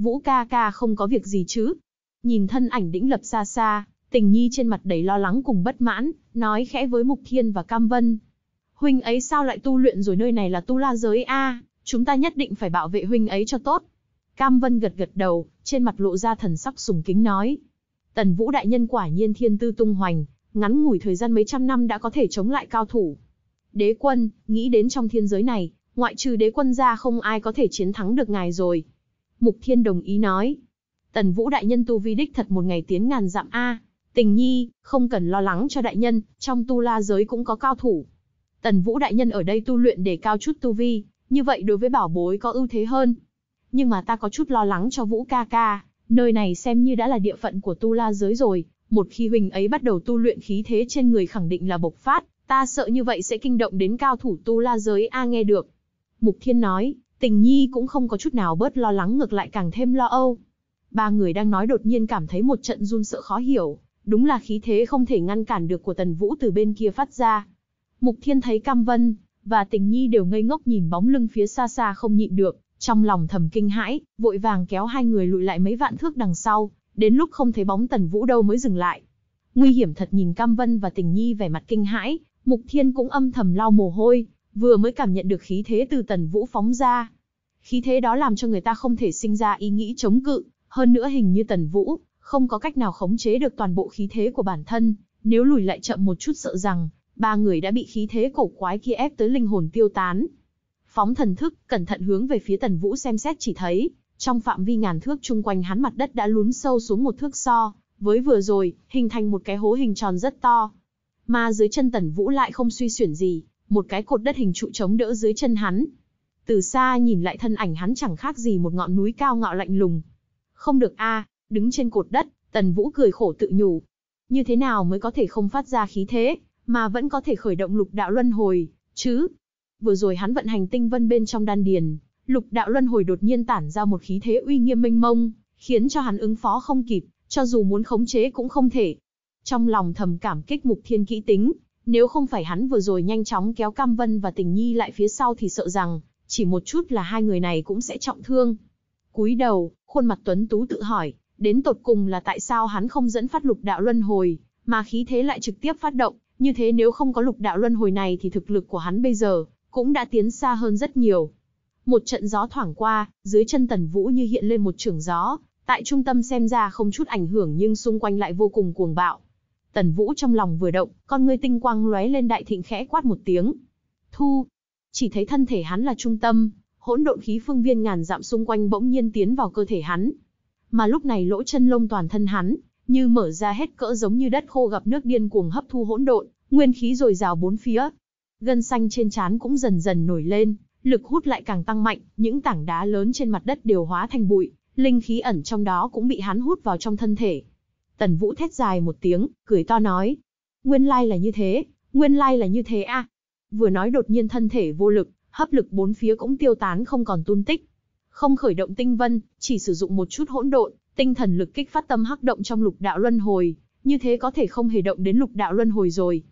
Vũ ca ca không có việc gì chứ? Nhìn thân ảnh đĩnh lập xa xa, tình nhi trên mặt đầy lo lắng cùng bất mãn, nói khẽ với Mục Thiên và Cam Vân. Huynh ấy sao lại tu luyện rồi nơi này là tu la giới a, chúng ta nhất định phải bảo vệ huynh ấy cho tốt. Cam Vân gật gật đầu, trên mặt lộ ra thần sắc sùng kính nói. Tần Vũ Đại Nhân quả nhiên thiên tư tung hoành, ngắn ngủi thời gian mấy trăm năm đã có thể chống lại cao thủ. Đế quân, nghĩ đến trong thiên giới này, ngoại trừ đế quân ra không ai có thể chiến thắng được ngài rồi. Mục Thiên đồng ý nói. Tần Vũ đại nhân tu vi đích thật một ngày tiến ngàn dặm a, Tình Nhi, không cần lo lắng cho đại nhân, trong tu la giới cũng có cao thủ. Tần Vũ đại nhân ở đây tu luyện để cao chút tu vi, như vậy đối với bảo bối có ưu thế hơn. Nhưng mà ta có chút lo lắng cho Vũ ca ca, nơi này xem như đã là địa phận của tu la giới rồi, một khi huynh ấy bắt đầu tu luyện khí thế trên người khẳng định là bộc phát, ta sợ như vậy sẽ kinh động đến cao thủ tu la giới a nghe được. Mục Thiên nói, Tình nhi cũng không có chút nào bớt lo lắng ngược lại càng thêm lo âu. Ba người đang nói đột nhiên cảm thấy một trận run sợ khó hiểu, đúng là khí thế không thể ngăn cản được của tần vũ từ bên kia phát ra. Mục thiên thấy cam vân, và tình nhi đều ngây ngốc nhìn bóng lưng phía xa xa không nhịn được, trong lòng thầm kinh hãi, vội vàng kéo hai người lùi lại mấy vạn thước đằng sau, đến lúc không thấy bóng tần vũ đâu mới dừng lại. Nguy hiểm thật nhìn Cam Vân và Tình Nhi vẻ mặt kinh hãi, Mục Thiên cũng âm thầm lau mồ hôi, vừa mới cảm nhận được khí thế từ Tần Vũ phóng ra. Khí thế đó làm cho người ta không thể sinh ra ý nghĩ chống cự, hơn nữa hình như Tần Vũ không có cách nào khống chế được toàn bộ khí thế của bản thân, nếu lùi lại chậm một chút sợ rằng ba người đã bị khí thế cổ quái kia ép tới linh hồn tiêu tán. Phóng thần thức, cẩn thận hướng về phía Tần Vũ xem xét chỉ thấy, trong phạm vi ngàn thước chung quanh hắn mặt đất đã lún sâu xuống một thước so, với vừa rồi, hình thành một cái hố hình tròn rất to. Mà dưới chân Tần Vũ lại không suy xuyển gì, một cái cột đất hình trụ chống đỡ dưới chân hắn. Từ xa nhìn lại thân ảnh hắn chẳng khác gì một ngọn núi cao ngạo lạnh lùng. Không được a, đứng trên cột đất, Tần Vũ cười khổ tự nhủ. Như thế nào mới có thể không phát ra khí thế, mà vẫn có thể khởi động lục đạo luân hồi, chứ? Vừa rồi hắn vận hành tinh vân bên trong đan điền, lục đạo luân hồi đột nhiên tản ra một khí thế uy nghiêm mênh mông, khiến cho hắn ứng phó không kịp, cho dù muốn khống chế cũng không thể. Trong lòng thầm cảm kích Mục Thiên kỹ tính, nếu không phải hắn vừa rồi nhanh chóng kéo Cam Vân và Tình Nhi lại phía sau thì sợ rằng, chỉ một chút là hai người này cũng sẽ trọng thương. Cúi đầu, khuôn mặt Tuấn Tú tự hỏi, đến tột cùng là tại sao hắn không dẫn phát lục đạo luân hồi, mà khí thế lại trực tiếp phát động, như thế nếu không có lục đạo luân hồi này thì thực lực của hắn bây giờ cũng đã tiến xa hơn rất nhiều. Một trận gió thoảng qua, dưới chân Tần Vũ như hiện lên một trường gió, tại trung tâm xem ra không chút ảnh hưởng nhưng xung quanh lại vô cùng cuồng bạo. Tần Vũ trong lòng vừa động, con ngươi tinh quang lóe lên đại thịnh khẽ quát một tiếng. Thu! Chỉ thấy thân thể hắn là trung tâm, hỗn độn khí phương viên ngàn dặm xung quanh bỗng nhiên tiến vào cơ thể hắn. Mà lúc này lỗ chân lông toàn thân hắn, như mở ra hết cỡ giống như đất khô gặp nước điên cuồng hấp thu hỗn độn, nguyên khí dồi rào bốn phía. Gân xanh trên trán cũng dần dần nổi lên, lực hút lại càng tăng mạnh, những tảng đá lớn trên mặt đất đều hóa thành bụi, linh khí ẩn trong đó cũng bị hắn hút vào trong thân thể. Tần Vũ thét dài một tiếng, cười to nói. Nguyên lai là như thế, nguyên lai là như thế a. À. Vừa nói đột nhiên thân thể vô lực, hấp lực bốn phía cũng tiêu tán không còn tung tích. Không khởi động tinh vân, chỉ sử dụng một chút hỗn độn, tinh thần lực kích phát tâm hắc động trong lục đạo luân hồi, như thế có thể không hề động đến lục đạo luân hồi rồi.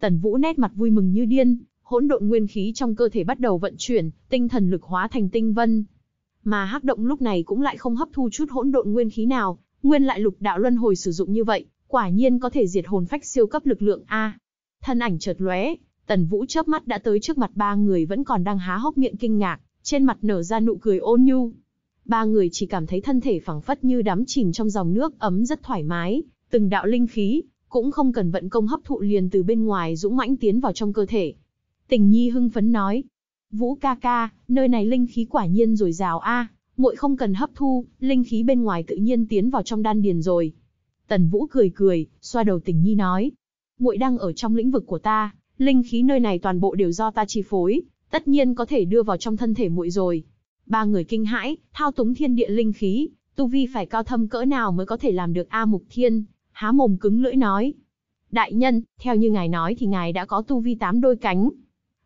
Tần Vũ nét mặt vui mừng như điên, hỗn độn nguyên khí trong cơ thể bắt đầu vận chuyển, tinh thần lực hóa thành tinh vân. Mà hắc động lúc này cũng lại không hấp thu chút hỗn độn nguyên khí nào, Nguyên lại lục đạo luân hồi sử dụng như vậy, quả nhiên có thể diệt hồn phách siêu cấp lực lượng a. Thân ảnh chợt lóe, Tần Vũ chớp mắt đã tới trước mặt ba người vẫn còn đang há hốc miệng kinh ngạc, trên mặt nở ra nụ cười ôn nhu. Ba người chỉ cảm thấy thân thể phẳng phất như đắm chìm trong dòng nước ấm rất thoải mái, từng đạo linh khí, cũng không cần vận công hấp thụ liền từ bên ngoài dũng mãnh tiến vào trong cơ thể. Tình Nhi hưng phấn nói, Vũ ca ca, nơi này linh khí quả nhiên dồi dào a, muội không cần hấp thu, linh khí bên ngoài tự nhiên tiến vào trong đan điền rồi. Tần Vũ cười cười, xoa đầu Tình Nhi nói, muội đang ở trong lĩnh vực của ta, linh khí nơi này toàn bộ đều do ta chi phối, tất nhiên có thể đưa vào trong thân thể muội rồi. Ba người kinh hãi, thao túng thiên địa linh khí, tu vi phải cao thâm cỡ nào mới có thể làm được A Mục Thiên, há mồm cứng lưỡi nói. Đại nhân, theo như ngài nói thì ngài đã có tu vi tám đôi cánh.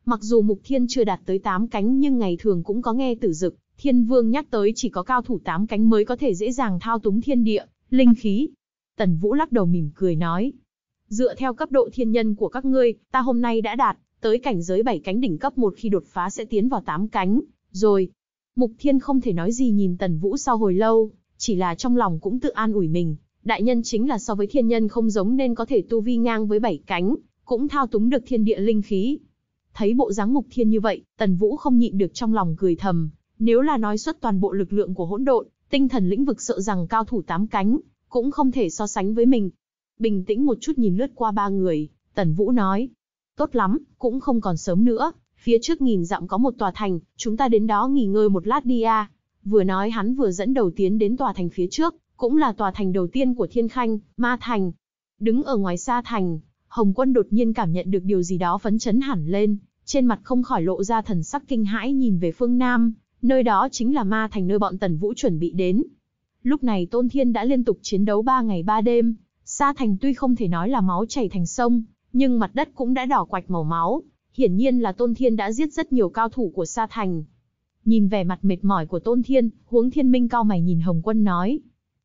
Mặc dù Mục Thiên chưa đạt tới tám cánh nhưng ngày thường cũng có nghe tử dực, Thiên Vương nhắc tới chỉ có cao thủ tám cánh mới có thể dễ dàng thao túng thiên địa, linh khí. Tần Vũ lắc đầu mỉm cười nói. Dựa theo cấp độ thiên nhân của các ngươi, ta hôm nay đã đạt, tới cảnh giới bảy cánh đỉnh cấp một khi đột phá sẽ tiến vào tám cánh, rồi. Mục Thiên không thể nói gì nhìn Tần Vũ sau hồi lâu, chỉ là trong lòng cũng tự an ủi mình. Đại nhân chính là so với thiên nhân không giống nên có thể tu vi ngang với bảy cánh, cũng thao túng được thiên địa linh khí. Thấy bộ dáng Mục Thiên như vậy, Tần Vũ không nhịn được trong lòng cười thầm, nếu là nói xuất toàn bộ lực lượng của hỗn độn, tinh thần lĩnh vực sợ rằng cao thủ tám cánh, cũng không thể so sánh với mình. Bình tĩnh một chút nhìn lướt qua ba người, Tần Vũ nói. Tốt lắm, cũng không còn sớm nữa, phía trước nghìn dặm có một tòa thành, chúng ta đến đó nghỉ ngơi một lát đi à. Vừa nói hắn vừa dẫn đầu tiến đến tòa thành phía trước, cũng là tòa thành đầu tiên của Thiên Khanh, Ma Thành. Đứng ở ngoài xa thành, Hồng Quân đột nhiên cảm nhận được điều gì đó phấn chấn hẳn lên, trên mặt không khỏi lộ ra thần sắc kinh hãi nhìn về phương Nam, Nơi đó chính là ma thành nơi bọn Tần Vũ chuẩn bị đến. Lúc này Tôn Thiên đã liên tục chiến đấu 3 ngày 3 đêm, Sa Thành tuy không thể nói là máu chảy thành sông, nhưng mặt đất cũng đã đỏ quạch màu máu, hiển nhiên là Tôn Thiên đã giết rất nhiều cao thủ của Sa Thành. Nhìn vẻ mặt mệt mỏi của Tôn Thiên, Huống Thiên Minh cao mày nhìn Hồng Quân nói.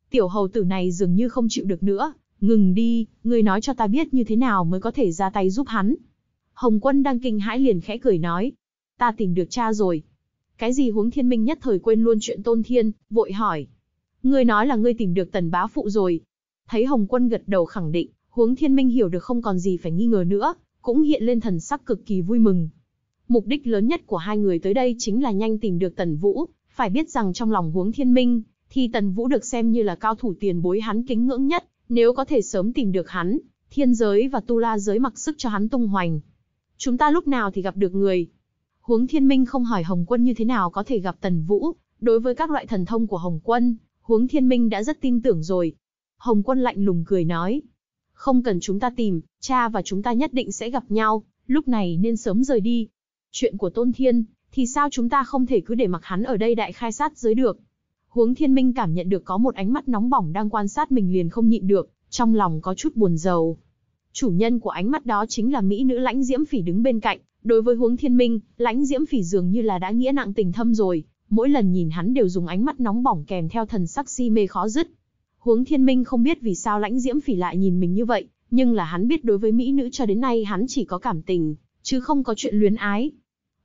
Tiểu hầu tử này dường như không chịu được nữa, ngừng đi, ngươi nói cho ta biết như thế nào mới có thể ra tay giúp hắn. Hồng Quân đang kinh hãi liền khẽ cười nói. Ta tìm được cha rồi, cái gì huống thiên minh nhất thời quên luôn chuyện tôn thiên, vội hỏi. Ngươi nói là ngươi tìm được tần bá phụ rồi. Thấy Hồng quân gật đầu khẳng định, huống thiên minh hiểu được không còn gì phải nghi ngờ nữa, cũng hiện lên thần sắc cực kỳ vui mừng. Mục đích lớn nhất của hai người tới đây chính là nhanh tìm được tần vũ, phải biết rằng trong lòng huống thiên minh, thì tần vũ được xem như là cao thủ tiền bối hắn kính ngưỡng nhất, nếu có thể sớm tìm được hắn, thiên giới và tu la giới mặc sức cho hắn tung hoành. Chúng ta lúc nào thì gặp được người, Huống Thiên Minh không hỏi Hồng Quân như thế nào có thể gặp Tần Vũ, đối với các loại thần thông của Hồng Quân, Huống Thiên Minh đã rất tin tưởng rồi. Hồng Quân lạnh lùng cười nói, không cần chúng ta tìm, cha và chúng ta nhất định sẽ gặp nhau, lúc này nên sớm rời đi. Chuyện của Tôn Thiên, thì sao chúng ta không thể cứ để mặc hắn ở đây đại khai sát giới được. Huống Thiên Minh cảm nhận được có một ánh mắt nóng bỏng đang quan sát mình liền không nhịn được, trong lòng có chút buồn rầu. Chủ nhân của ánh mắt đó chính là mỹ nữ lãnh diễm phỉ đứng bên cạnh, Đối với huống thiên minh, lãnh diễm phỉ dường như là đã nghĩa nặng tình thâm rồi, mỗi lần nhìn hắn đều dùng ánh mắt nóng bỏng kèm theo thần sắc si mê khó dứt. Huống thiên minh không biết vì sao lãnh diễm phỉ lại nhìn mình như vậy, nhưng là hắn biết đối với mỹ nữ cho đến nay hắn chỉ có cảm tình, chứ không có chuyện luyến ái.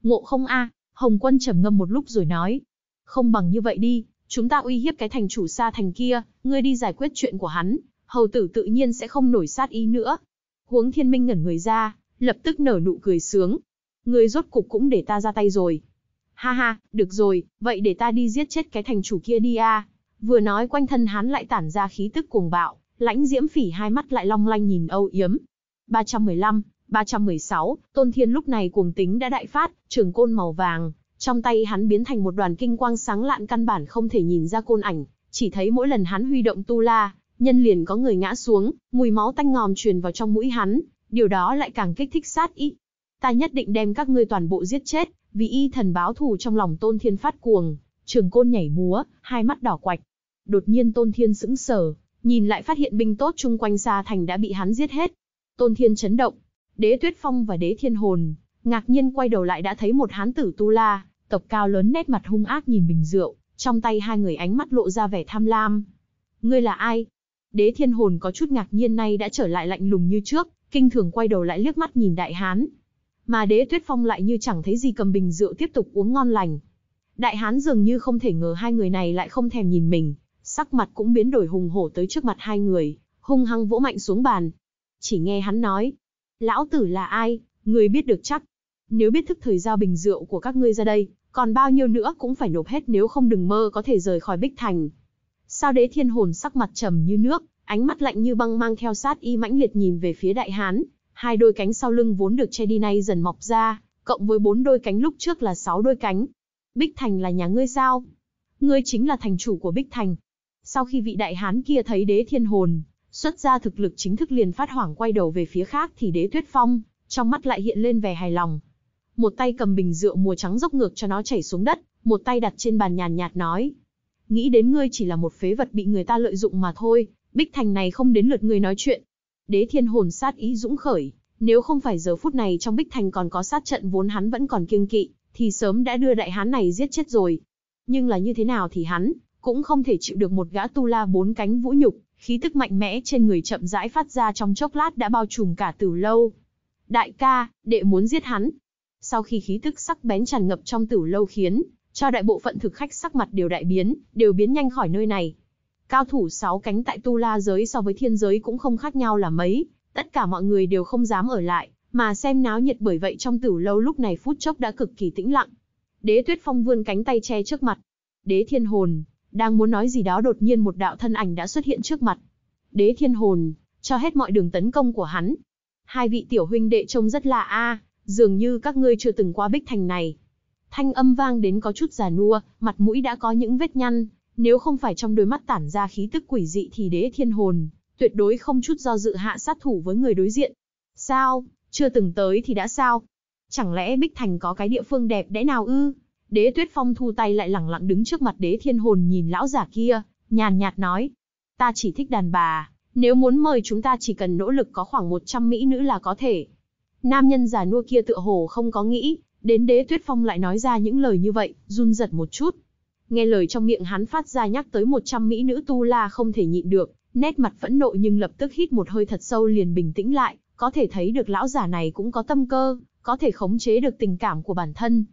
Ngộ không a Hồng quân trầm ngâm một lúc rồi nói. Không bằng như vậy đi, chúng ta uy hiếp cái thành chủ xa thành kia, ngươi đi giải quyết chuyện của hắn, hầu tử tự nhiên sẽ không nổi sát ý nữa. Huống thiên minh ngẩn người ra, lập tức nở nụ cười sướng. Ngươi rốt cục cũng để ta ra tay rồi. Ha ha, được rồi, vậy để ta đi giết chết cái thành chủ kia đi a. Vừa nói quanh thân hắn lại tản ra khí tức cuồng bạo, lãnh diễm phỉ hai mắt lại long lanh nhìn âu yếm. 315, 316, Tôn Thiên lúc này cuồng tính đã đại phát, trường côn màu vàng, trong tay hắn biến thành một đoàn kinh quang sáng lạn căn bản không thể nhìn ra côn ảnh, chỉ thấy mỗi lần hắn huy động tu la, nhân liền có người ngã xuống, mùi máu tanh ngòm truyền vào trong mũi hắn, điều đó lại càng kích thích sát ý. Ta nhất định đem các ngươi toàn bộ giết chết, vì y thần báo thù trong lòng Tôn Thiên phát cuồng, trường côn nhảy múa, hai mắt đỏ quạch. Đột nhiên Tôn Thiên sững sờ, nhìn lại phát hiện binh tốt chung quanh xa thành đã bị hắn giết hết. Tôn Thiên chấn động, Đế Tuyết Phong và Đế Thiên Hồn, ngạc nhiên quay đầu lại đã thấy một hán tử tu la, tộc cao lớn nét mặt hung ác nhìn bình rượu, trong tay hai người ánh mắt lộ ra vẻ tham lam. Ngươi là ai? Đế Thiên Hồn có chút ngạc nhiên nay đã trở lại lạnh lùng như trước, kinh thường quay đầu lại liếc mắt nhìn đại hán. Mà đế tuyết phong lại như chẳng thấy gì cầm bình rượu tiếp tục uống ngon lành. Đại hán dường như không thể ngờ hai người này lại không thèm nhìn mình, sắc mặt cũng biến đổi hùng hổ tới trước mặt hai người, hung hăng vỗ mạnh xuống bàn. Chỉ nghe hắn nói, lão tử là ai, người biết được chắc. Nếu biết thức thời giao bình rượu của các ngươi ra đây, còn bao nhiêu nữa cũng phải nộp hết nếu không đừng mơ có thể rời khỏi Bích Thành. Sao đế thiên hồn sắc mặt trầm như nước, Ánh mắt lạnh như băng mang theo sát y mãnh liệt nhìn về phía đại hán, hai đôi cánh sau lưng vốn được che đi nay dần mọc ra, cộng với bốn đôi cánh lúc trước là sáu đôi cánh. Bích Thành là nhà ngươi sao? Ngươi chính là thành chủ của Bích Thành. Sau khi vị đại hán kia thấy đế thiên hồn, xuất ra thực lực chính thức liền phát hoảng quay đầu về phía khác thì đế tuyết phong, trong mắt lại hiện lên vẻ hài lòng. Một tay cầm bình rượu mùa trắng dốc ngược cho nó chảy xuống đất, một tay đặt trên bàn nhàn nhạt nói. Nghĩ đến ngươi chỉ là một phế vật bị người ta lợi dụng mà thôi, Bích Thành này không đến lượt người nói chuyện. Đế thiên hồn sát ý dũng khởi, nếu không phải giờ phút này trong Bích Thành còn có sát trận vốn hắn vẫn còn kiêng kỵ, thì sớm đã đưa đại hán này giết chết rồi. Nhưng là như thế nào thì hắn, cũng không thể chịu được một gã tu la bốn cánh vũ nhục, khí tức mạnh mẽ trên người chậm rãi phát ra trong chốc lát đã bao trùm cả tử lâu. Đại ca, đệ muốn giết hắn. Sau khi khí tức sắc bén tràn ngập trong tử lâu khiến, cho đại bộ phận thực khách sắc mặt đều đại biến, đều biến nhanh khỏi nơi này, Cao thủ sáu cánh tại tu la giới so với thiên giới cũng không khác nhau là mấy, tất cả mọi người đều không dám ở lại, mà xem náo nhiệt bởi vậy trong tử lâu lúc này phút chốc đã cực kỳ tĩnh lặng. Đế Tuyết Phong vươn cánh tay che trước mặt. Đế Thiên Hồn đang muốn nói gì đó đột nhiên một đạo thân ảnh đã xuất hiện trước mặt. Đế Thiên Hồn cho hết mọi đường tấn công của hắn. Hai vị tiểu huynh đệ trông rất lạ a, dường như các ngươi chưa từng qua Bích Thành này. Thanh âm vang đến có chút già nua, mặt mũi đã có những vết nhăn, nếu không phải trong đôi mắt tản ra khí tức quỷ dị thì đế thiên hồn, tuyệt đối không chút do dự hạ sát thủ với người đối diện. Sao, chưa từng tới thì đã sao? Chẳng lẽ Bích Thành có cái địa phương đẹp đẽ nào ư? Đế Tuyết Phong thu tay lại lẳng lặng đứng trước mặt đế thiên hồn nhìn lão giả kia, nhàn nhạt nói. Ta chỉ thích đàn bà, nếu muốn mời chúng ta chỉ cần nỗ lực có khoảng 100 mỹ nữ là có thể. Nam nhân già nua kia tựa hồ không có nghĩ, đến đế Tuyết Phong lại nói ra những lời như vậy, run giật một chút, Nghe lời trong miệng hắn phát ra nhắc tới 100 mỹ nữ tu la không thể nhịn được, nét mặt phẫn nộ nhưng lập tức hít một hơi thật sâu liền bình tĩnh lại, có thể thấy được lão giả này cũng có tâm cơ, có thể khống chế được tình cảm của bản thân.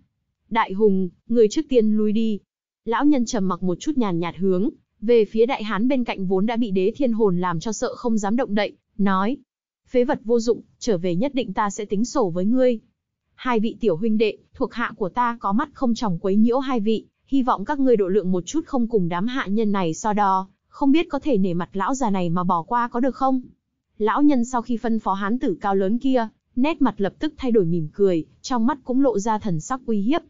Đại hùng, người trước tiên lui đi. Lão nhân trầm mặc một chút nhàn nhạt hướng, về phía đại hán bên cạnh vốn đã bị đế thiên hồn làm cho sợ không dám động đậy, nói. Phế vật vô dụng, trở về nhất định ta sẽ tính sổ với ngươi. Hai vị tiểu huynh đệ, thuộc hạ của ta có mắt không tròng quấy nhiễu hai vị, hy vọng các ngươi độ lượng một chút không cùng đám hạ nhân này so đo, không biết có thể nể mặt lão già này mà bỏ qua có được không? Lão nhân sau khi phân phó hán tử cao lớn kia, nét mặt lập tức thay đổi mỉm cười, trong mắt cũng lộ ra thần sắc uy hiếp.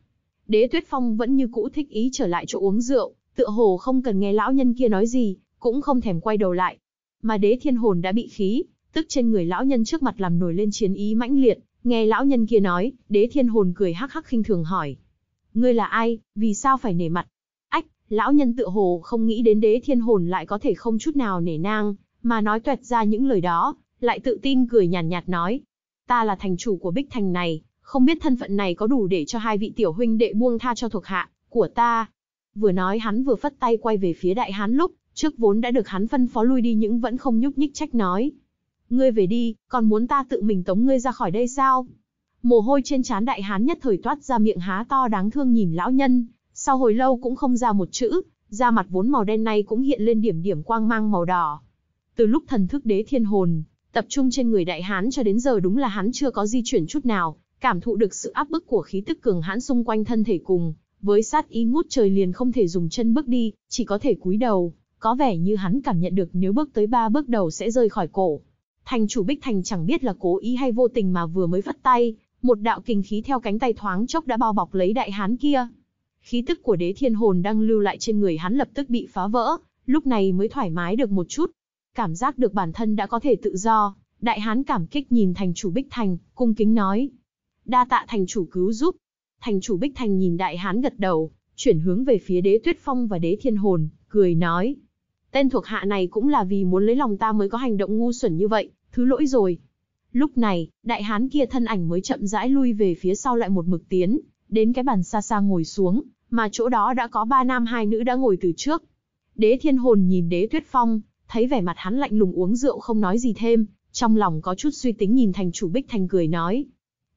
Đế Tuyết Phong vẫn như cũ thích ý trở lại chỗ uống rượu, tựa hồ không cần nghe lão nhân kia nói gì, cũng không thèm quay đầu lại. Mà đế thiên hồn đã bị khí, tức trên người lão nhân trước mặt làm nổi lên chiến ý mãnh liệt, nghe lão nhân kia nói, đế thiên hồn cười hắc hắc khinh thường hỏi, Ngươi là ai, vì sao phải nể mặt? Ách, lão nhân tự hồ không nghĩ đến đế thiên hồn lại có thể không chút nào nể nang, mà nói tuẹt ra những lời đó, lại tự tin cười nhàn nhạt, nhạt nói. Ta là thành chủ của bích thành này, không biết thân phận này có đủ để cho hai vị tiểu huynh đệ buông tha cho thuộc hạ, của ta. Vừa nói hắn vừa phất tay quay về phía đại hán lúc, trước vốn đã được hắn phân phó lui đi những vẫn không nhúc nhích trách nói. Ngươi về đi, còn muốn ta tự mình tống ngươi ra khỏi đây sao? Mồ hôi trên trán đại hán nhất thời toát ra miệng há to đáng thương nhìn lão nhân, sau hồi lâu cũng không ra một chữ, da mặt vốn màu đen này cũng hiện lên điểm điểm quang mang màu đỏ. Từ lúc thần thức đế thiên hồn, tập trung trên người đại hán cho đến giờ đúng là hắn chưa có di chuyển chút nào, cảm thụ được sự áp bức của khí tức cường hãn xung quanh thân thể cùng, với sát ý ngút trời liền không thể dùng chân bước đi, chỉ có thể cúi đầu, có vẻ như hắn cảm nhận được nếu bước tới ba bước đầu sẽ rơi khỏi cổ. Thành chủ Bích Thành chẳng biết là cố ý hay vô tình mà vừa mới vắt tay, một đạo kình khí theo cánh tay thoáng chốc đã bao bọc lấy đại hán kia. Khí tức của đế thiên hồn đang lưu lại trên người hắn lập tức bị phá vỡ, lúc này mới thoải mái được một chút. Cảm giác được bản thân đã có thể tự do, đại hán cảm kích nhìn thành chủ Bích Thành, cung kính nói. Đa tạ thành chủ cứu giúp. Thành chủ Bích Thành nhìn đại hán gật đầu, chuyển hướng về phía đế tuyết phong và đế thiên hồn, cười nói. Tên thuộc hạ này cũng là vì muốn lấy lòng ta mới có hành động ngu xuẩn như vậy, thứ lỗi rồi. Lúc này, đại hán kia thân ảnh mới chậm rãi lui về phía sau lại một mực tiến, đến cái bàn xa xa ngồi xuống, mà chỗ đó đã có ba nam hai nữ đã ngồi từ trước. Đế thiên hồn nhìn đế tuyết phong, thấy vẻ mặt hắn lạnh lùng uống rượu không nói gì thêm, trong lòng có chút suy tính nhìn thành chủ Bích Thành cười nói.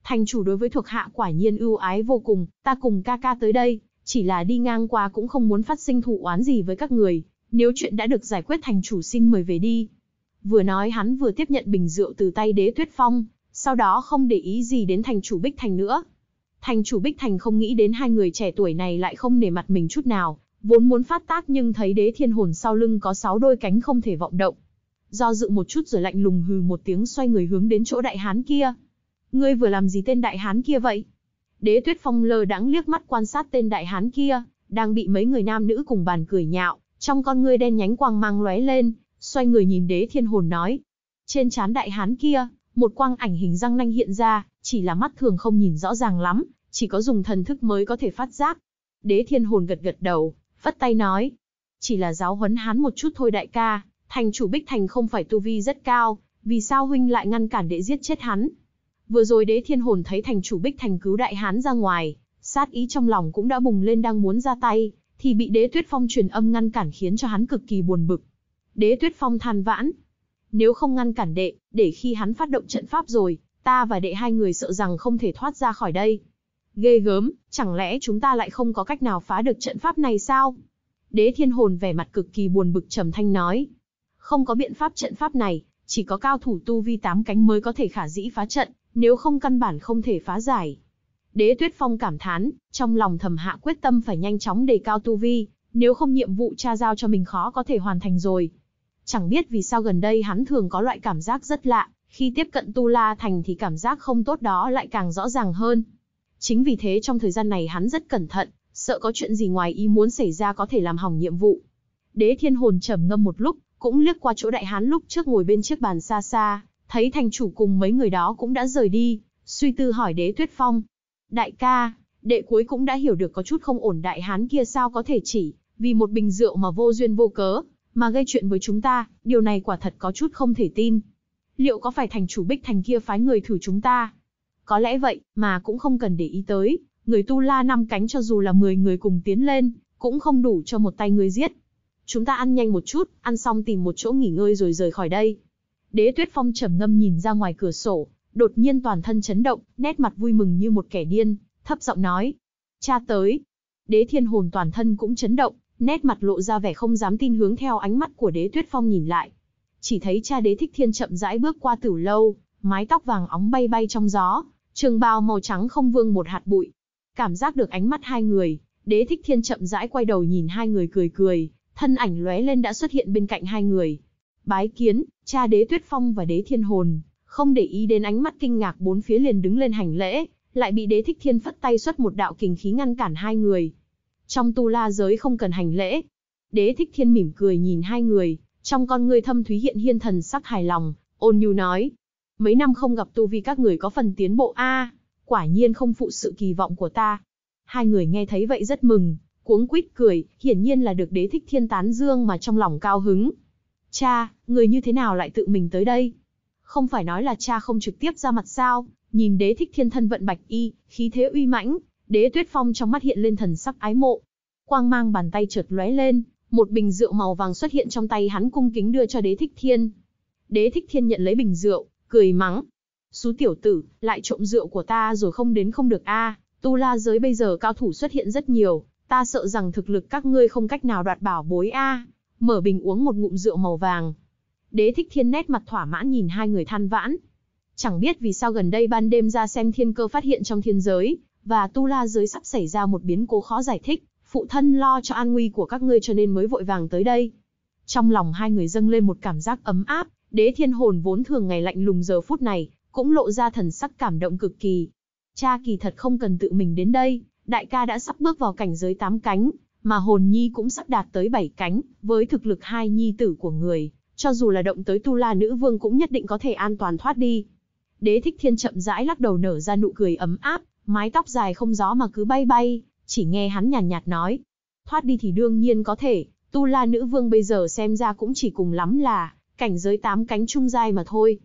Thành chủ đối với thuộc hạ quả nhiên ưu ái vô cùng, ta cùng ca ca tới đây, chỉ là đi ngang qua cũng không muốn phát sinh thụ oán gì với các người, nếu chuyện đã được giải quyết thành chủ xin mời về đi. Vừa nói hắn vừa tiếp nhận bình rượu từ tay đế tuyết phong, sau đó không để ý gì đến thành chủ Bích Thành nữa. Thành chủ Bích Thành không nghĩ đến hai người trẻ tuổi này lại không nể mặt mình chút nào, vốn muốn phát tác nhưng thấy đế thiên hồn sau lưng có sáu đôi cánh không thể vọng động. Do dự một chút rồi lạnh lùng hừ một tiếng xoay người hướng đến chỗ đại hán kia. Ngươi vừa làm gì tên đại hán kia vậy? Đế tuyết phong lơ đãng liếc mắt quan sát tên đại hán kia, đang bị mấy người nam nữ cùng bàn cười nhạo, trong con ngươi đen nhánh quang mang lóe lên, xoay người nhìn đế thiên hồn nói. Trên chán đại hán kia, một quang ảnh hình răng nanh hiện ra, chỉ là mắt thường không nhìn rõ ràng lắm, chỉ có dùng thần thức mới có thể phát giác. Đế thiên hồn gật gật đầu, vắt tay nói. Chỉ là giáo huấn hán một chút thôi đại ca, thành chủ Bích Thành không phải tu vi rất cao, vì sao huynh lại ngăn cản đệ giết chết hắn? Vừa rồi đế thiên hồn thấy thành chủ Bích Thành cứu đại hán ra ngoài, sát ý trong lòng cũng đã bùng lên đang muốn ra tay, thì bị đế tuyết phong truyền âm ngăn cản khiến cho hắn cực kỳ buồn bực. Đế Tuyết Phong than vãn. Nếu không ngăn cản đệ, để khi hắn phát động trận pháp rồi, ta và đệ hai người sợ rằng không thể thoát ra khỏi đây. Ghê gớm, chẳng lẽ chúng ta lại không có cách nào phá được trận pháp này sao? Đế Thiên Hồn vẻ mặt cực kỳ buồn bực trầm thanh nói. Không có biện pháp trận pháp này, chỉ có cao thủ tu vi tám cánh mới có thể khả dĩ phá trận, nếu không căn bản không thể phá giải. Đế Tuyết Phong cảm thán, trong lòng thầm hạ quyết tâm phải nhanh chóng đề cao tu vi, nếu không nhiệm vụ cha giao cho mình khó có thể hoàn thành rồi. Chẳng biết vì sao gần đây hắn thường có loại cảm giác rất lạ, khi tiếp cận Tu La Thành thì cảm giác không tốt đó lại càng rõ ràng hơn. Chính vì thế trong thời gian này hắn rất cẩn thận, sợ có chuyện gì ngoài ý muốn xảy ra có thể làm hỏng nhiệm vụ. Đế Thiên Hồn trầm ngâm một lúc, cũng liếc qua chỗ đại hán lúc trước ngồi bên chiếc bàn xa xa, thấy thành chủ cùng mấy người đó cũng đã rời đi, suy tư hỏi Đế Tuyết Phong. Đại ca, đệ cuối cũng đã hiểu được có chút không ổn đại hán kia sao có thể chỉ, vì một bình rượu mà vô duyên vô cớ, mà gây chuyện với chúng ta, điều này quả thật có chút không thể tin. Liệu có phải thành chủ bích thành kia phái người thử chúng ta? Có lẽ vậy, mà cũng không cần để ý tới, người tu la năm cánh cho dù là 10 người cùng tiến lên, cũng không đủ cho một tay người giết. Chúng ta ăn nhanh một chút, ăn xong tìm một chỗ nghỉ ngơi rồi rời khỏi đây. Đế Tuyết Phong trầm ngâm nhìn ra ngoài cửa sổ, đột nhiên toàn thân chấn động, nét mặt vui mừng như một kẻ điên, thấp giọng nói: "Cha tới." Đế Thiên Hồn toàn thân cũng chấn động, nét mặt lộ ra vẻ không dám tin hướng theo ánh mắt của đế tuyết phong nhìn lại. Chỉ thấy cha đế thích thiên chậm rãi bước qua tử lâu, mái tóc vàng óng bay bay trong gió, trường bào màu trắng không vương một hạt bụi. Cảm giác được ánh mắt hai người, đế thích thiên chậm rãi quay đầu nhìn hai người cười cười, thân ảnh lóe lên đã xuất hiện bên cạnh hai người. Bái kiến, cha đế tuyết phong và đế thiên hồn, không để ý đến ánh mắt kinh ngạc bốn phía liền đứng lên hành lễ, lại bị đế thích thiên phất tay xuất một đạo kình khí ngăn cản hai người. Trong tu la giới không cần hành lễ. Đế thích thiên mỉm cười nhìn hai người, trong con người thâm thúy hiện hiên thần sắc hài lòng, ôn nhu nói. Mấy năm không gặp tu vi các người có phần tiến bộ a quả nhiên không phụ sự kỳ vọng của ta. Hai người nghe thấy vậy rất mừng, cuống quýt cười, hiển nhiên là được đế thích thiên tán dương mà trong lòng cao hứng. Cha, người như thế nào lại tự mình tới đây? Không phải nói là cha không trực tiếp ra mặt sao, nhìn đế thích thiên thân vận bạch y, khí thế uy mãnh, đế tuyết phong trong mắt hiện lên thần sắc ái mộ, Quang mang bàn tay chợt lóe lên, một bình rượu màu vàng xuất hiện trong tay hắn cung kính đưa cho Đế Thích Thiên. Đế Thích Thiên nhận lấy bình rượu, cười mắng. Xú tiểu tử, lại trộm rượu của ta rồi không đến không được a. tu la giới bây giờ cao thủ xuất hiện rất nhiều, ta sợ rằng thực lực các ngươi không cách nào đoạt bảo bối a. Mở bình uống một ngụm rượu màu vàng. Đế Thích Thiên nét mặt thỏa mãn nhìn hai người than vãn. Chẳng biết vì sao gần đây ban đêm ra xem thiên cơ phát hiện trong thiên giới, và tu la giới sắp xảy ra một biến cố khó giải thích, phụ thân lo cho an nguy của các ngươi cho nên mới vội vàng tới đây. Trong lòng hai người dâng lên một cảm giác ấm áp, đế thiên hồn vốn thường ngày lạnh lùng giờ phút này, cũng lộ ra thần sắc cảm động cực kỳ. Cha kỳ thật không cần tự mình đến đây, đại ca đã sắp bước vào cảnh giới tám cánh, mà hồn nhi cũng sắp đạt tới bảy cánh, với thực lực hai nhi tử của người, cho dù là động tới tu la nữ vương cũng nhất định có thể an toàn thoát đi. Đế thích thiên chậm rãi lắc đầu nở ra nụ cười ấm áp, mái tóc dài không gió mà cứ bay bay, chỉ nghe hắn nhàn nhạt, nhạt nói, thoát đi thì đương nhiên có thể, tu la nữ vương bây giờ xem ra cũng chỉ cùng lắm là, cảnh giới tám cánh trung giai mà thôi.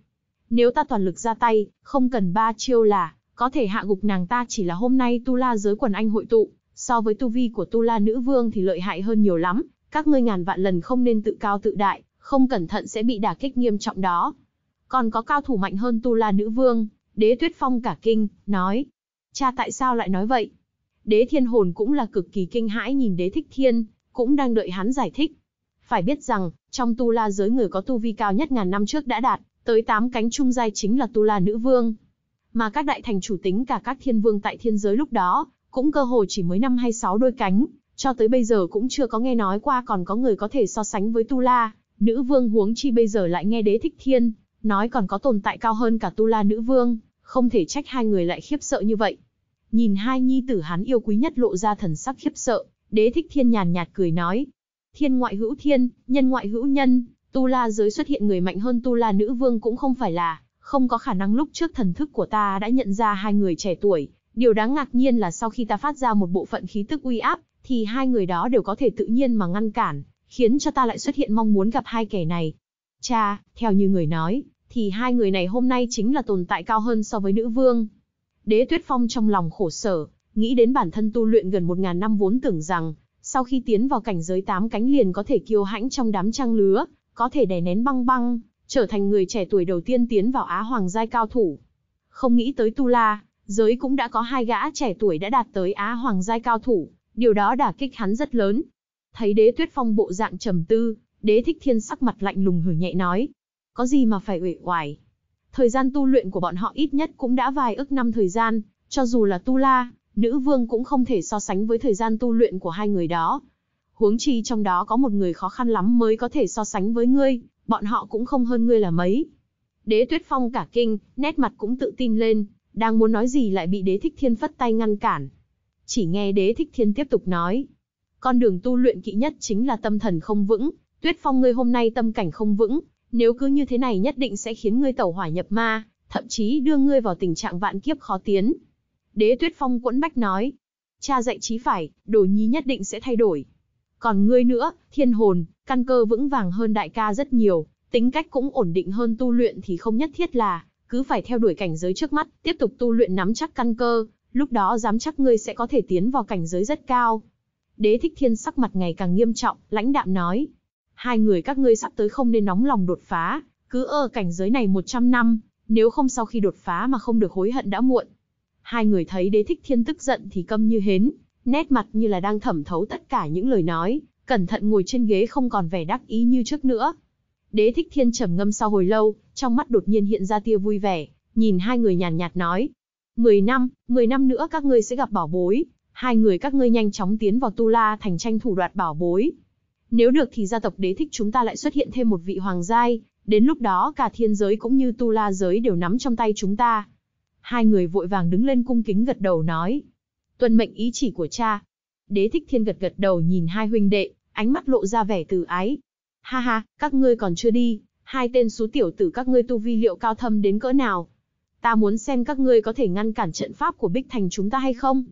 Nếu ta toàn lực ra tay, không cần ba chiêu là, có thể hạ gục nàng ta chỉ là hôm nay tu la giới quần anh hội tụ, so với tu vi của tu la nữ vương thì lợi hại hơn nhiều lắm, các ngươi ngàn vạn lần không nên tự cao tự đại, không cẩn thận sẽ bị đả kích nghiêm trọng đó. Còn có cao thủ mạnh hơn tu la nữ vương, đế tuyết phong cả kinh, nói. Cha tại sao lại nói vậy? Đế thiên hồn cũng là cực kỳ kinh hãi nhìn đế thích thiên, cũng đang đợi hắn giải thích. Phải biết rằng, trong tu la giới người có tu vi cao nhất ngàn năm trước đã đạt, tới tám cánh trung giai chính là tu la nữ vương. Mà các đại thành chủ tính cả các thiên vương tại thiên giới lúc đó, cũng cơ hồ chỉ mới năm hay sáu đôi cánh, cho tới bây giờ cũng chưa có nghe nói qua còn có người có thể so sánh với tu la, nữ vương huống chi bây giờ lại nghe đế thích thiên, nói còn có tồn tại cao hơn cả tu la nữ vương, không thể trách hai người lại khiếp sợ như vậy. Nhìn hai nhi tử hắn yêu quý nhất lộ ra thần sắc khiếp sợ, đế thích thiên nhàn nhạt cười nói. Thiên ngoại hữu thiên, nhân ngoại hữu nhân, tu la giới xuất hiện người mạnh hơn tu la nữ vương cũng không phải là, không có khả năng lúc trước thần thức của ta đã nhận ra hai người trẻ tuổi. Điều đáng ngạc nhiên là sau khi ta phát ra một bộ phận khí tức uy áp, thì hai người đó đều có thể tự nhiên mà ngăn cản, khiến cho ta lại xuất hiện mong muốn gặp hai kẻ này. Cha, theo như người nói, thì hai người này hôm nay chính là tồn tại cao hơn so với nữ vương, Đế Tuyết Phong trong lòng khổ sở, nghĩ đến bản thân tu luyện gần 1.000 năm vốn tưởng rằng, sau khi tiến vào cảnh giới tám cánh liền có thể kiêu hãnh trong đám trăng lứa, có thể đè nén băng băng, trở thành người trẻ tuổi đầu tiên tiến vào Á Hoàng giai cao thủ. Không nghĩ tới Tu La, giới cũng đã có hai gã trẻ tuổi đã đạt tới Á Hoàng giai cao thủ, điều đó đả kích hắn rất lớn. Thấy Đế Tuyết Phong bộ dạng trầm tư, Đế Thích Thiên sắc mặt lạnh lùng hừ nhẹ nói: "Có gì mà phải uể oải, Thời gian tu luyện của bọn họ ít nhất cũng đã vài ức năm thời gian, cho dù là tu la, nữ vương cũng không thể so sánh với thời gian tu luyện của hai người đó. Huống chi trong đó có một người khó khăn lắm mới có thể so sánh với ngươi, bọn họ cũng không hơn ngươi là mấy. Đế tuyết phong cả kinh, nét mặt cũng tự tin lên, đang muốn nói gì lại bị đế thích thiên phất tay ngăn cản. Chỉ nghe đế thích thiên tiếp tục nói. Con đường tu luyện kỵ nhất chính là tâm thần không vững, tuyết phong ngươi hôm nay tâm cảnh không vững, nếu cứ như thế này nhất định sẽ khiến ngươi tẩu hỏa nhập ma, thậm chí đưa ngươi vào tình trạng vạn kiếp khó tiến. Đế tuyết phong quẫn bách nói, cha dạy trí phải, đồ nhi nhất định sẽ thay đổi. Còn ngươi nữa, thiên hồn, căn cơ vững vàng hơn đại ca rất nhiều, tính cách cũng ổn định hơn tu luyện thì không nhất thiết là, cứ phải theo đuổi cảnh giới trước mắt, tiếp tục tu luyện nắm chắc căn cơ, lúc đó dám chắc ngươi sẽ có thể tiến vào cảnh giới rất cao. Đế thích thiên sắc mặt ngày càng nghiêm trọng, lãnh đạm nói, hai người các ngươi sắp tới không nên nóng lòng đột phá, cứ ở cảnh giới này 100 năm, nếu không sau khi đột phá mà không được hối hận đã muộn. Hai người thấy đế thích thiên tức giận thì câm như hến, nét mặt như là đang thẩm thấu tất cả những lời nói, cẩn thận ngồi trên ghế không còn vẻ đắc ý như trước nữa. Đế thích thiên trầm ngâm sau hồi lâu, trong mắt đột nhiên hiện ra tia vui vẻ, nhìn hai người nhàn nhạt, nhạt nói. Mười năm, mười năm nữa các ngươi sẽ gặp bảo bối, hai người các ngươi nhanh chóng tiến vào Tu La thành tranh thủ đoạt bảo bối. Nếu được thì gia tộc đế thích chúng ta lại xuất hiện thêm một vị hoàng giai, đến lúc đó cả thiên giới cũng như tu la giới đều nắm trong tay chúng ta. Hai người vội vàng đứng lên cung kính gật đầu nói. Tuân mệnh ý chỉ của cha. Đế thích thiên gật gật đầu nhìn hai huynh đệ, ánh mắt lộ ra vẻ từ ái. Ha ha, các ngươi còn chưa đi, hai tên số tiểu tử các ngươi tu vi liệu cao thâm đến cỡ nào. Ta muốn xem các ngươi có thể ngăn cản trận pháp của Bích Thành chúng ta hay không.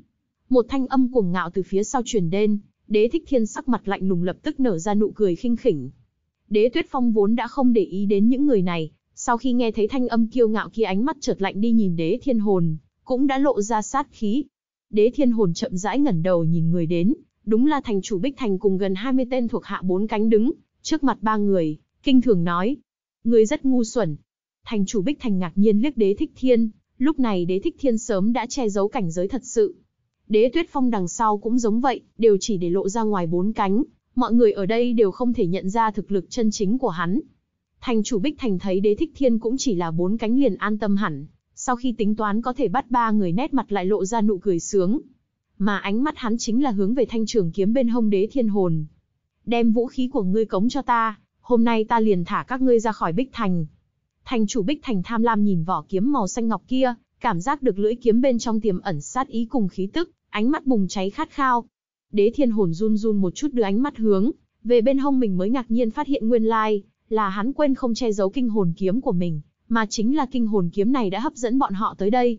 Một thanh âm cuồng ngạo từ phía sau truyền đến, Đế thích thiên sắc mặt lạnh lùng lập tức nở ra nụ cười khinh khỉnh. Đế tuyết phong vốn đã không để ý đến những người này, sau khi nghe thấy thanh âm kiêu ngạo kia ánh mắt chợt lạnh đi nhìn đế thiên hồn, cũng đã lộ ra sát khí. Đế thiên hồn chậm rãi ngẩng đầu nhìn người đến, đúng là thành chủ Bích Thành cùng gần 20 tên thuộc hạ bốn cánh đứng, trước mặt ba người, kinh thường nói. Người rất ngu xuẩn. Thành chủ Bích Thành ngạc nhiên liếc đế thích thiên, lúc này đế thích thiên sớm đã che giấu cảnh giới thật sự, Đế Tuyết Phong đằng sau cũng giống vậy, đều chỉ để lộ ra ngoài bốn cánh, mọi người ở đây đều không thể nhận ra thực lực chân chính của hắn. Thành chủ Bích Thành thấy Đế Thích Thiên cũng chỉ là bốn cánh liền an tâm hẳn, sau khi tính toán có thể bắt ba người nét mặt lại lộ ra nụ cười sướng. Mà ánh mắt hắn chính là hướng về thanh trường kiếm bên hông Đế Thiên Hồn. Đem vũ khí của ngươi cống cho ta, hôm nay ta liền thả các ngươi ra khỏi Bích Thành. Thành chủ Bích Thành tham lam nhìn vỏ kiếm màu xanh ngọc kia, cảm giác được lưỡi kiếm bên trong tiềm ẩn sát ý cùng khí tức, ánh mắt bùng cháy khát khao. Đế thiên hồn run run một chút đưa ánh mắt hướng, về bên hông mình mới ngạc nhiên phát hiện nguyên lai, là hắn quên không che giấu kinh hồn kiếm của mình, mà chính là kinh hồn kiếm này đã hấp dẫn bọn họ tới đây.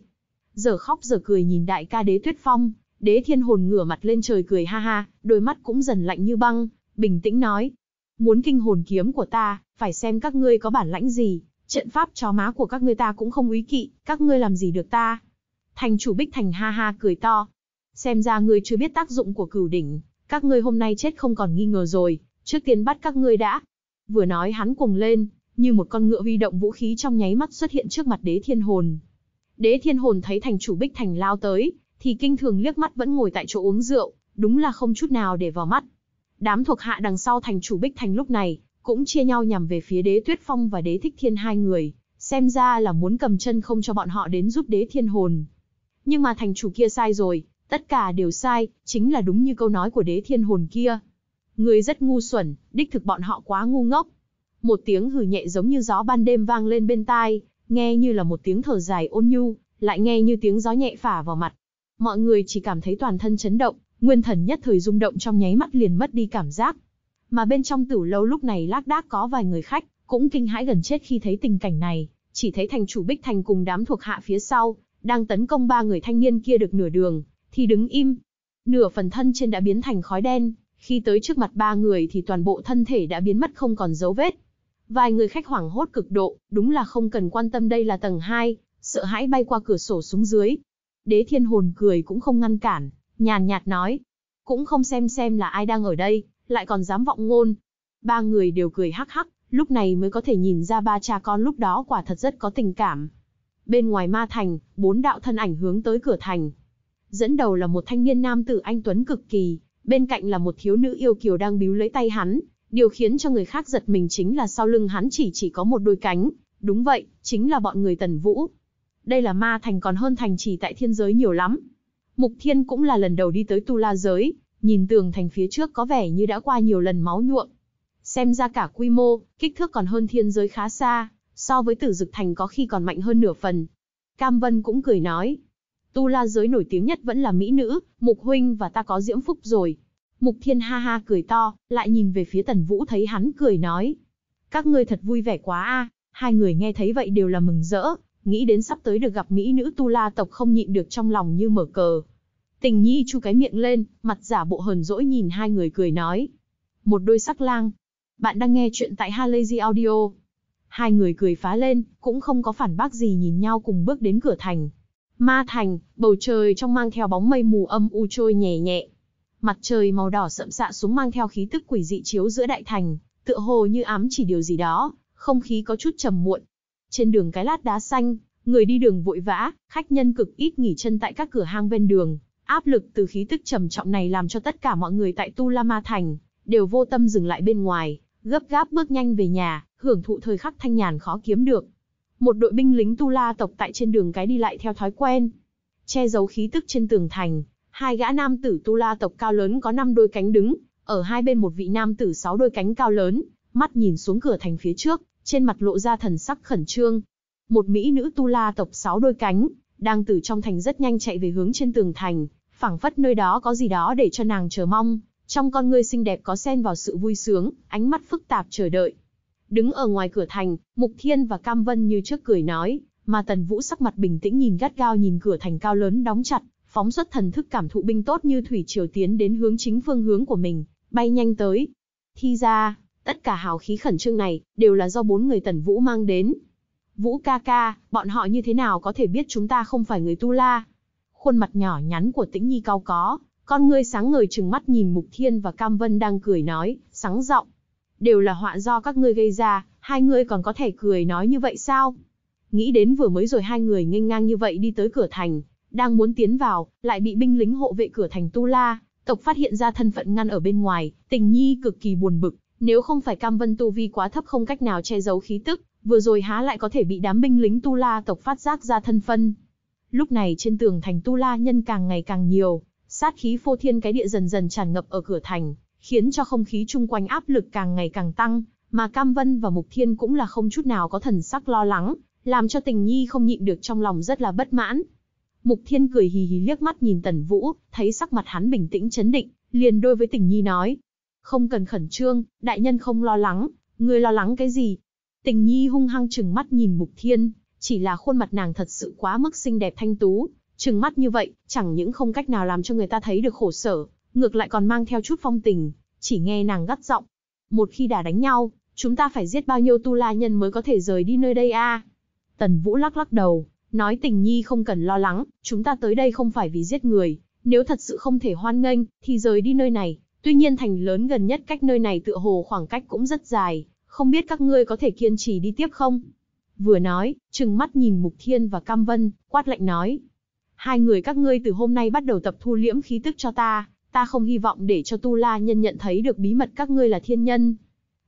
Giờ khóc giờ cười nhìn đại ca đế tuyết phong, đế thiên hồn ngửa mặt lên trời cười ha ha, đôi mắt cũng dần lạnh như băng, bình tĩnh nói. Muốn kinh hồn kiếm của ta, phải xem các ngươi có bản lãnh gì, trận pháp chó má của các ngươi ta cũng không ý kỵ, các ngươi làm gì được ta. Thành chủ bích thành ha ha cười to, xem ra ngươi chưa biết tác dụng của cửu đỉnh, các ngươi hôm nay chết không còn nghi ngờ rồi, trước tiên bắt các ngươi đã. Vừa nói hắn cuồng lên, như một con ngựa huy động vũ khí trong nháy mắt xuất hiện trước mặt đế thiên hồn. Đế thiên hồn thấy thành chủ bích thành lao tới, thì kinh thường liếc mắt vẫn ngồi tại chỗ uống rượu, đúng là không chút nào để vào mắt. Đám thuộc hạ đằng sau thành chủ bích thành lúc này, cũng chia nhau nhằm về phía đế tuyết phong và đế thích thiên hai người, xem ra là muốn cầm chân không cho bọn họ đến giúp đế thiên hồn. Nhưng mà thành chủ kia sai rồi, Tất cả đều sai, chính là đúng như câu nói của đế thiên hồn kia. Người rất ngu xuẩn, đích thực bọn họ quá ngu ngốc. Một tiếng hừ nhẹ giống như gió ban đêm vang lên bên tai, nghe như là một tiếng thở dài ôn nhu, lại nghe như tiếng gió nhẹ phả vào mặt. Mọi người chỉ cảm thấy toàn thân chấn động, nguyên thần nhất thời rung động trong nháy mắt liền mất đi cảm giác. Mà bên trong tử lâu lúc này lác đác có vài người khách, cũng kinh hãi gần chết khi thấy tình cảnh này, chỉ thấy thành chủ Bích Thành cùng đám thuộc hạ phía sau, đang tấn công ba người thanh niên kia được nửa đường, thì đứng im. Nửa phần thân trên đã biến thành khói đen, khi tới trước mặt ba người thì toàn bộ thân thể đã biến mất không còn dấu vết. Vài người khách hoảng hốt cực độ, đúng là không cần quan tâm đây là tầng 2, sợ hãi bay qua cửa sổ xuống dưới. Đế thiên hồn cười cũng không ngăn cản, nhàn nhạt nói. Cũng không xem xem là ai đang ở đây, lại còn dám vọng ngôn. Ba người đều cười hắc hắc, lúc này mới có thể nhìn ra ba cha con lúc đó quả thật rất có tình cảm. Bên ngoài ma thành, bốn đạo thân ảnh hướng tới cửa thành, dẫn đầu là một thanh niên nam tử anh tuấn cực kỳ, bên cạnh là một thiếu nữ yêu kiều đang bíu lấy tay hắn, điều khiến cho người khác giật mình chính là sau lưng hắn chỉ chỉ có một đôi cánh, đúng vậy, chính là bọn người Tần Vũ. Đây là ma thành còn hơn thành trì tại thiên giới nhiều lắm. Mục Thiên cũng là lần đầu đi tới Tu La giới, nhìn tường thành phía trước có vẻ như đã qua nhiều lần máu nhuộm. Xem ra cả quy mô, kích thước còn hơn thiên giới khá xa, so với tử dực thành có khi còn mạnh hơn nửa phần. Cam Vân cũng cười nói, Tu la giới nổi tiếng nhất vẫn là mỹ nữ, Mục Huynh và ta có diễm phúc rồi. Mục Thiên ha ha cười to, lại nhìn về phía Tần Vũ thấy hắn cười nói. Các ngươi thật vui vẻ quá a. hai người nghe thấy vậy đều là mừng rỡ, nghĩ đến sắp tới được gặp mỹ nữ Tu la tộc không nhịn được trong lòng như mở cờ. Tình nhi chu cái miệng lên, mặt giả bộ hờn dỗi nhìn hai người cười nói. Một đôi sắc lang. Bạn đang nghe chuyện tại Halazy Audio. Hai người cười phá lên, cũng không có phản bác gì nhìn nhau cùng bước đến cửa thành. Ma thành, bầu trời trong mang theo bóng mây mù âm u trôi nhẹ nhẹ. Mặt trời màu đỏ sậm xạ xuống mang theo khí tức quỷ dị chiếu giữa đại thành, tựa hồ như ám chỉ điều gì đó, không khí có chút trầm muộn. Trên đường cái lát đá xanh, người đi đường vội vã, khách nhân cực ít nghỉ chân tại các cửa hang ven đường. Áp lực từ khí tức trầm trọng này làm cho tất cả mọi người tại Tu La Ma Thành đều vô tâm dừng lại bên ngoài, gấp gáp bước nhanh về nhà, hưởng thụ thời khắc thanh nhàn khó kiếm được. Một đội binh lính Tu La tộc tại trên đường cái đi lại theo thói quen. Che giấu khí tức trên tường thành, hai gã nam tử Tu La tộc cao lớn có năm đôi cánh đứng, ở hai bên một vị nam tử sáu đôi cánh cao lớn, mắt nhìn xuống cửa thành phía trước, trên mặt lộ ra thần sắc khẩn trương. Một mỹ nữ Tu La tộc sáu đôi cánh, đang từ trong thành rất nhanh chạy về hướng trên tường thành, phảng phất nơi đó có gì đó để cho nàng chờ mong, trong con ngươi xinh đẹp có xen vào sự vui sướng, ánh mắt phức tạp chờ đợi. Đứng ở ngoài cửa thành, Mục Thiên và Cam Vân như trước cười nói, mà Tần Vũ sắc mặt bình tĩnh nhìn gắt gao nhìn cửa thành cao lớn đóng chặt, phóng xuất thần thức cảm thụ binh tốt như thủy triều tiến đến hướng chính phương hướng của mình, bay nhanh tới. Thi ra, tất cả hào khí khẩn trương này đều là do bốn người Tần Vũ mang đến. Vũ ca ca, bọn họ như thế nào có thể biết chúng ta không phải người Tu La? Khuôn mặt nhỏ nhắn của Tĩnh Nhi cao có, con ngươi sáng ngời trừng mắt nhìn Mục Thiên và Cam Vân đang cười nói, sáng giọng đều là họa do các ngươi gây ra, hai ngươi còn có thể cười nói như vậy sao? Nghĩ đến vừa mới rồi hai người nghênh ngang như vậy đi tới cửa thành, đang muốn tiến vào, lại bị binh lính hộ vệ cửa thành Tu La, tộc phát hiện ra thân phận ngăn ở bên ngoài, tình nhi cực kỳ buồn bực, nếu không phải Cam Vân Tu Vi quá thấp không cách nào che giấu khí tức, vừa rồi há lại có thể bị đám binh lính Tu La tộc phát giác ra thân phân. Lúc này trên tường thành Tu La nhân càng ngày càng nhiều, sát khí phô thiên cái địa dần dần tràn ngập ở cửa thành, khiến cho không khí chung quanh áp lực càng ngày càng tăng, mà Cam Vân và Mục Thiên cũng là không chút nào có thần sắc lo lắng, làm cho tình nhi không nhịn được trong lòng rất là bất mãn. Mục Thiên cười hì hì liếc mắt nhìn Tần Vũ, thấy sắc mặt hắn bình tĩnh chấn định, liền đôi với tình nhi nói. Không cần khẩn trương, đại nhân không lo lắng, người lo lắng cái gì? Tình nhi hung hăng trừng mắt nhìn Mục Thiên, chỉ là khuôn mặt nàng thật sự quá mức xinh đẹp thanh tú. Trừng mắt như vậy, chẳng những không cách nào làm cho người ta thấy được khổ sở, ngược lại còn mang theo chút phong tình, chỉ nghe nàng gắt giọng. Một khi đã đánh nhau, chúng ta phải giết bao nhiêu tu la nhân mới có thể rời đi nơi đây a? À? Tần Vũ lắc lắc đầu, nói tình nhi không cần lo lắng, chúng ta tới đây không phải vì giết người, nếu thật sự không thể hoan nghênh, thì rời đi nơi này. Tuy nhiên thành lớn gần nhất cách nơi này tựa hồ khoảng cách cũng rất dài, không biết các ngươi có thể kiên trì đi tiếp không? Vừa nói, trừng mắt nhìn Mục Thiên và Cam Vân, quát lạnh nói. Hai người các ngươi từ hôm nay bắt đầu tập thu liễm khí tức cho ta, ta không hy vọng để cho Tu La Nhân nhận thấy được bí mật các ngươi là thiên nhân.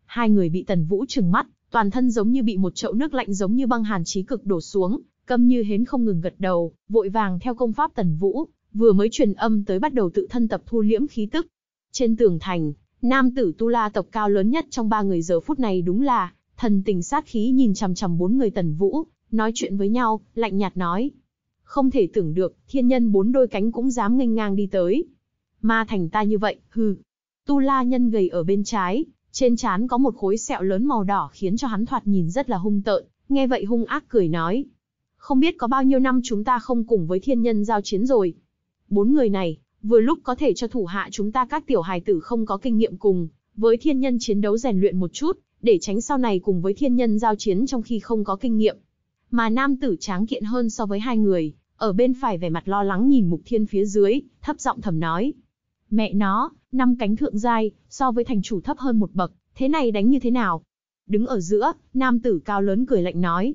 Hai người bị Tần Vũ trừng mắt, toàn thân giống như bị một chậu nước lạnh giống như băng hàn chí cực đổ xuống, câm như hến không ngừng gật đầu, vội vàng theo công pháp Tần Vũ, vừa mới truyền âm tới bắt đầu tự thân tập thu liễm khí tức. Trên tường thành, nam tử Tu La tộc cao lớn nhất trong ba người giờ phút này đúng là, thần tình sát khí nhìn chằm chằm bốn người Tần Vũ, nói chuyện với nhau, lạnh nhạt nói. Không thể tưởng được, thiên nhân bốn đôi cánh cũng dám nghênh ngang đi tới ma thành ta như vậy, hừ. Tu la nhân gầy ở bên trái, trên trán có một khối sẹo lớn màu đỏ khiến cho hắn thoạt nhìn rất là hung tợn, nghe vậy hung ác cười nói. Không biết có bao nhiêu năm chúng ta không cùng với thiên nhân giao chiến rồi. Bốn người này, vừa lúc có thể cho thủ hạ chúng ta các tiểu hài tử không có kinh nghiệm cùng, với thiên nhân chiến đấu rèn luyện một chút, để tránh sau này cùng với thiên nhân giao chiến trong khi không có kinh nghiệm. Mà nam tử tráng kiện hơn so với hai người, ở bên phải vẻ mặt lo lắng nhìn mục thiên phía dưới, thấp giọng thầm nói. Mẹ nó, năm cánh thượng giai, so với thành chủ thấp hơn một bậc, thế này đánh như thế nào? Đứng ở giữa, nam tử cao lớn cười lạnh nói.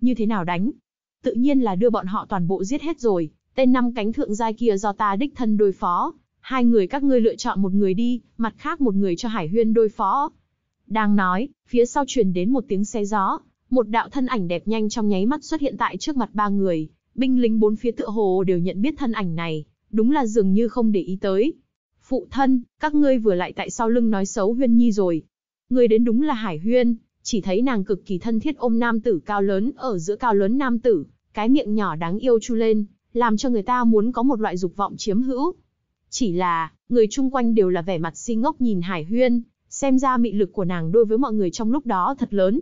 Như thế nào đánh? Tự nhiên là đưa bọn họ toàn bộ giết hết rồi, tên năm cánh thượng giai kia do ta đích thân đối phó. Hai người các ngươi lựa chọn một người đi, mặt khác một người cho Hải Huyên đối phó. Đang nói, phía sau truyền đến một tiếng xe gió, một đạo thân ảnh đẹp nhanh trong nháy mắt xuất hiện tại trước mặt ba người, binh lính bốn phía tựa hồ đều nhận biết thân ảnh này, đúng là dường như không để ý tới, Phụ thân, các ngươi vừa lại tại sau lưng nói xấu Huyên Nhi rồi. Ngươi đến đúng là Hải Huyên, chỉ thấy nàng cực kỳ thân thiết ôm nam tử cao lớn ở giữa cao lớn nam tử, cái miệng nhỏ đáng yêu chu lên, làm cho người ta muốn có một loại dục vọng chiếm hữu. Chỉ là, người chung quanh đều là vẻ mặt si ngốc nhìn Hải Huyên, xem ra mị lực của nàng đối với mọi người trong lúc đó thật lớn.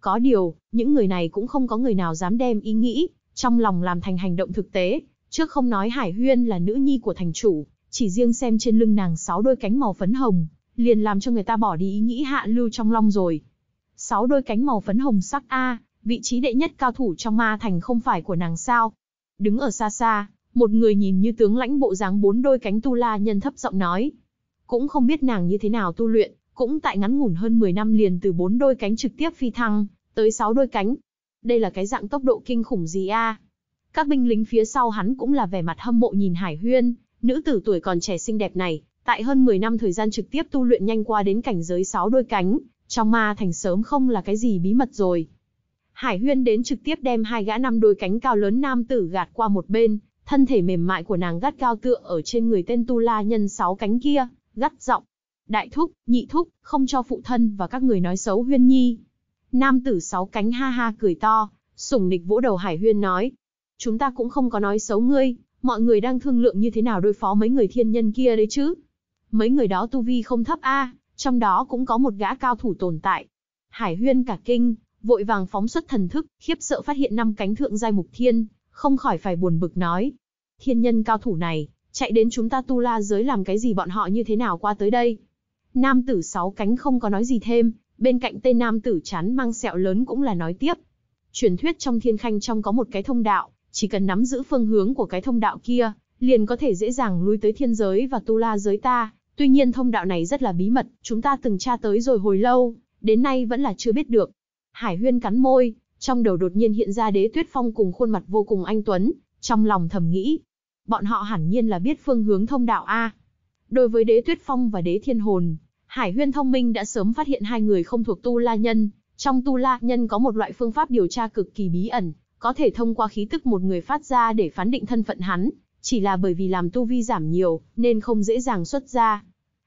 Có điều, những người này cũng không có người nào dám đem ý nghĩ, trong lòng làm thành hành động thực tế, trước không nói Hải Huyên là nữ nhi của thành chủ, chỉ riêng xem trên lưng nàng sáu đôi cánh màu phấn hồng, liền làm cho người ta bỏ đi ý nghĩ hạ lưu trong long rồi. Sáu đôi cánh màu phấn hồng sắc A, vị trí đệ nhất cao thủ trong ma thành không phải của nàng sao. Đứng ở xa xa, một người nhìn như tướng lãnh bộ dáng bốn đôi cánh tu la nhân thấp giọng nói. Cũng không biết nàng như thế nào tu luyện, cũng tại ngắn ngủn hơn 10 năm liền từ bốn đôi cánh trực tiếp phi thăng, tới sáu đôi cánh. Đây là cái dạng tốc độ kinh khủng gì a? Các binh lính phía sau hắn cũng là vẻ mặt hâm mộ nhìn Hải Huyên, Nữ tử tuổi còn trẻ xinh đẹp này, tại hơn 10 năm thời gian trực tiếp tu luyện nhanh qua đến cảnh giới 6 đôi cánh, trong ma thành sớm không là cái gì bí mật rồi. Hải Huyên đến trực tiếp đem hai gã năm đôi cánh cao lớn nam tử gạt qua một bên, thân thể mềm mại của nàng gắt cao tựa ở trên người tên tu la nhân sáu cánh kia, gắt giọng. Đại thúc, nhị thúc, không cho phụ thân và các người nói xấu Huyên Nhi. Nam tử sáu cánh ha ha cười to, sủng nịch vỗ đầu Hải Huyên nói. Chúng ta cũng không có nói xấu ngươi, mọi người đang thương lượng như thế nào đối phó mấy người thiên nhân kia đấy chứ. Mấy người đó tu vi không thấp a, trong đó cũng có một gã cao thủ tồn tại. Hải huyên cả kinh, vội vàng phóng xuất thần thức, khiếp sợ phát hiện năm cánh thượng giai mục thiên, không khỏi phải buồn bực nói. Thiên nhân cao thủ này, chạy đến chúng ta tu la giới làm cái gì bọn họ như thế nào qua tới đây. Nam tử sáu cánh không có nói gì thêm, bên cạnh tên nam tử chán mang sẹo lớn cũng là nói tiếp. Truyền thuyết trong thiên khanh trong có một cái thông đạo, chỉ cần nắm giữ phương hướng của cái thông đạo kia, liền có thể dễ dàng lui tới thiên giới và tu la giới ta. Tuy nhiên thông đạo này rất là bí mật, chúng ta từng tra tới rồi hồi lâu, đến nay vẫn là chưa biết được. Hải Huyên cắn môi, trong đầu đột nhiên hiện ra đế tuyết phong cùng khuôn mặt vô cùng anh Tuấn, trong lòng thầm nghĩ. Bọn họ hẳn nhiên là biết phương hướng thông đạo A. Đối với đế tuyết phong và đế thiên hồn, Hải Huyên thông minh đã sớm phát hiện hai người không thuộc tu la nhân. Trong tu la nhân có một loại phương pháp điều tra cực kỳ bí ẩn, có thể thông qua khí tức một người phát ra để phán định thân phận hắn, chỉ là bởi vì làm tu vi giảm nhiều, nên không dễ dàng xuất ra.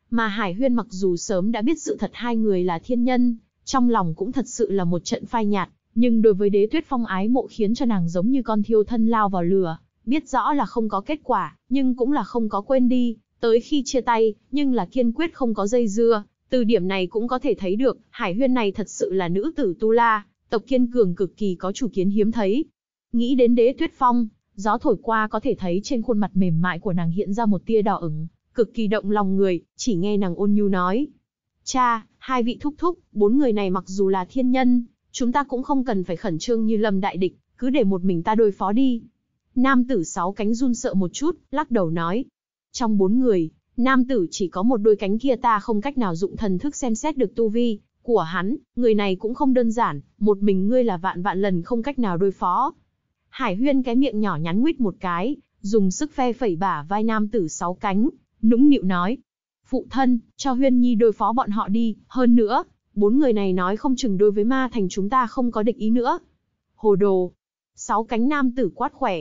Mà Hải Huyên mặc dù sớm đã biết sự thật hai người là thiên nhân, trong lòng cũng thật sự là một trận phai nhạt, nhưng đối với đế tuyết phong ái mộ khiến cho nàng giống như con thiêu thân lao vào lửa, biết rõ là không có kết quả, nhưng cũng là không có quên đi, tới khi chia tay, nhưng là kiên quyết không có dây dưa, từ điểm này cũng có thể thấy được, Hải Huyên này thật sự là nữ tử Tu La, tộc kiên cường cực kỳ có chủ kiến hiếm thấy. Nghĩ đến đế tuyết phong, gió thổi qua có thể thấy trên khuôn mặt mềm mại của nàng hiện ra một tia đỏ ửng, cực kỳ động lòng người, chỉ nghe nàng ôn nhu nói. Cha, hai vị thúc thúc, bốn người này mặc dù là thiên nhân, chúng ta cũng không cần phải khẩn trương như lâm đại địch, cứ để một mình ta đối phó đi. Nam tử sáu cánh run sợ một chút, lắc đầu nói. Trong bốn người, nam tử chỉ có một đôi cánh kia ta không cách nào dụng thần thức xem xét được tu vi, của hắn, người này cũng không đơn giản, một mình ngươi là vạn vạn lần không cách nào đối phó. Hải Huyên cái miệng nhỏ nhắn nguyết một cái, dùng sức phe phẩy bả vai nam tử sáu cánh, nũng nịu nói. Phụ thân, cho Huyên Nhi đối phó bọn họ đi, hơn nữa, bốn người này nói không chừng đối với ma thành chúng ta không có địch ý nữa. Hồ đồ. Sáu cánh nam tử quát khỏe.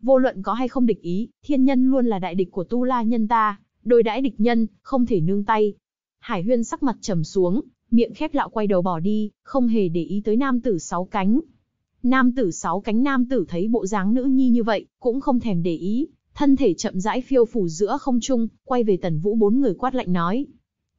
Vô luận có hay không địch ý, thiên nhân luôn là đại địch của tu la nhân ta, đối đãi địch nhân, không thể nương tay. Hải Huyên sắc mặt trầm xuống, miệng khép lạo quay đầu bỏ đi, không hề để ý tới nam tử sáu cánh. Nam tử sáu cánh nam tử thấy bộ dáng nữ nhi như vậy, cũng không thèm để ý, thân thể chậm rãi phiêu phủ giữa không trung, quay về tần vũ bốn người quát lạnh nói.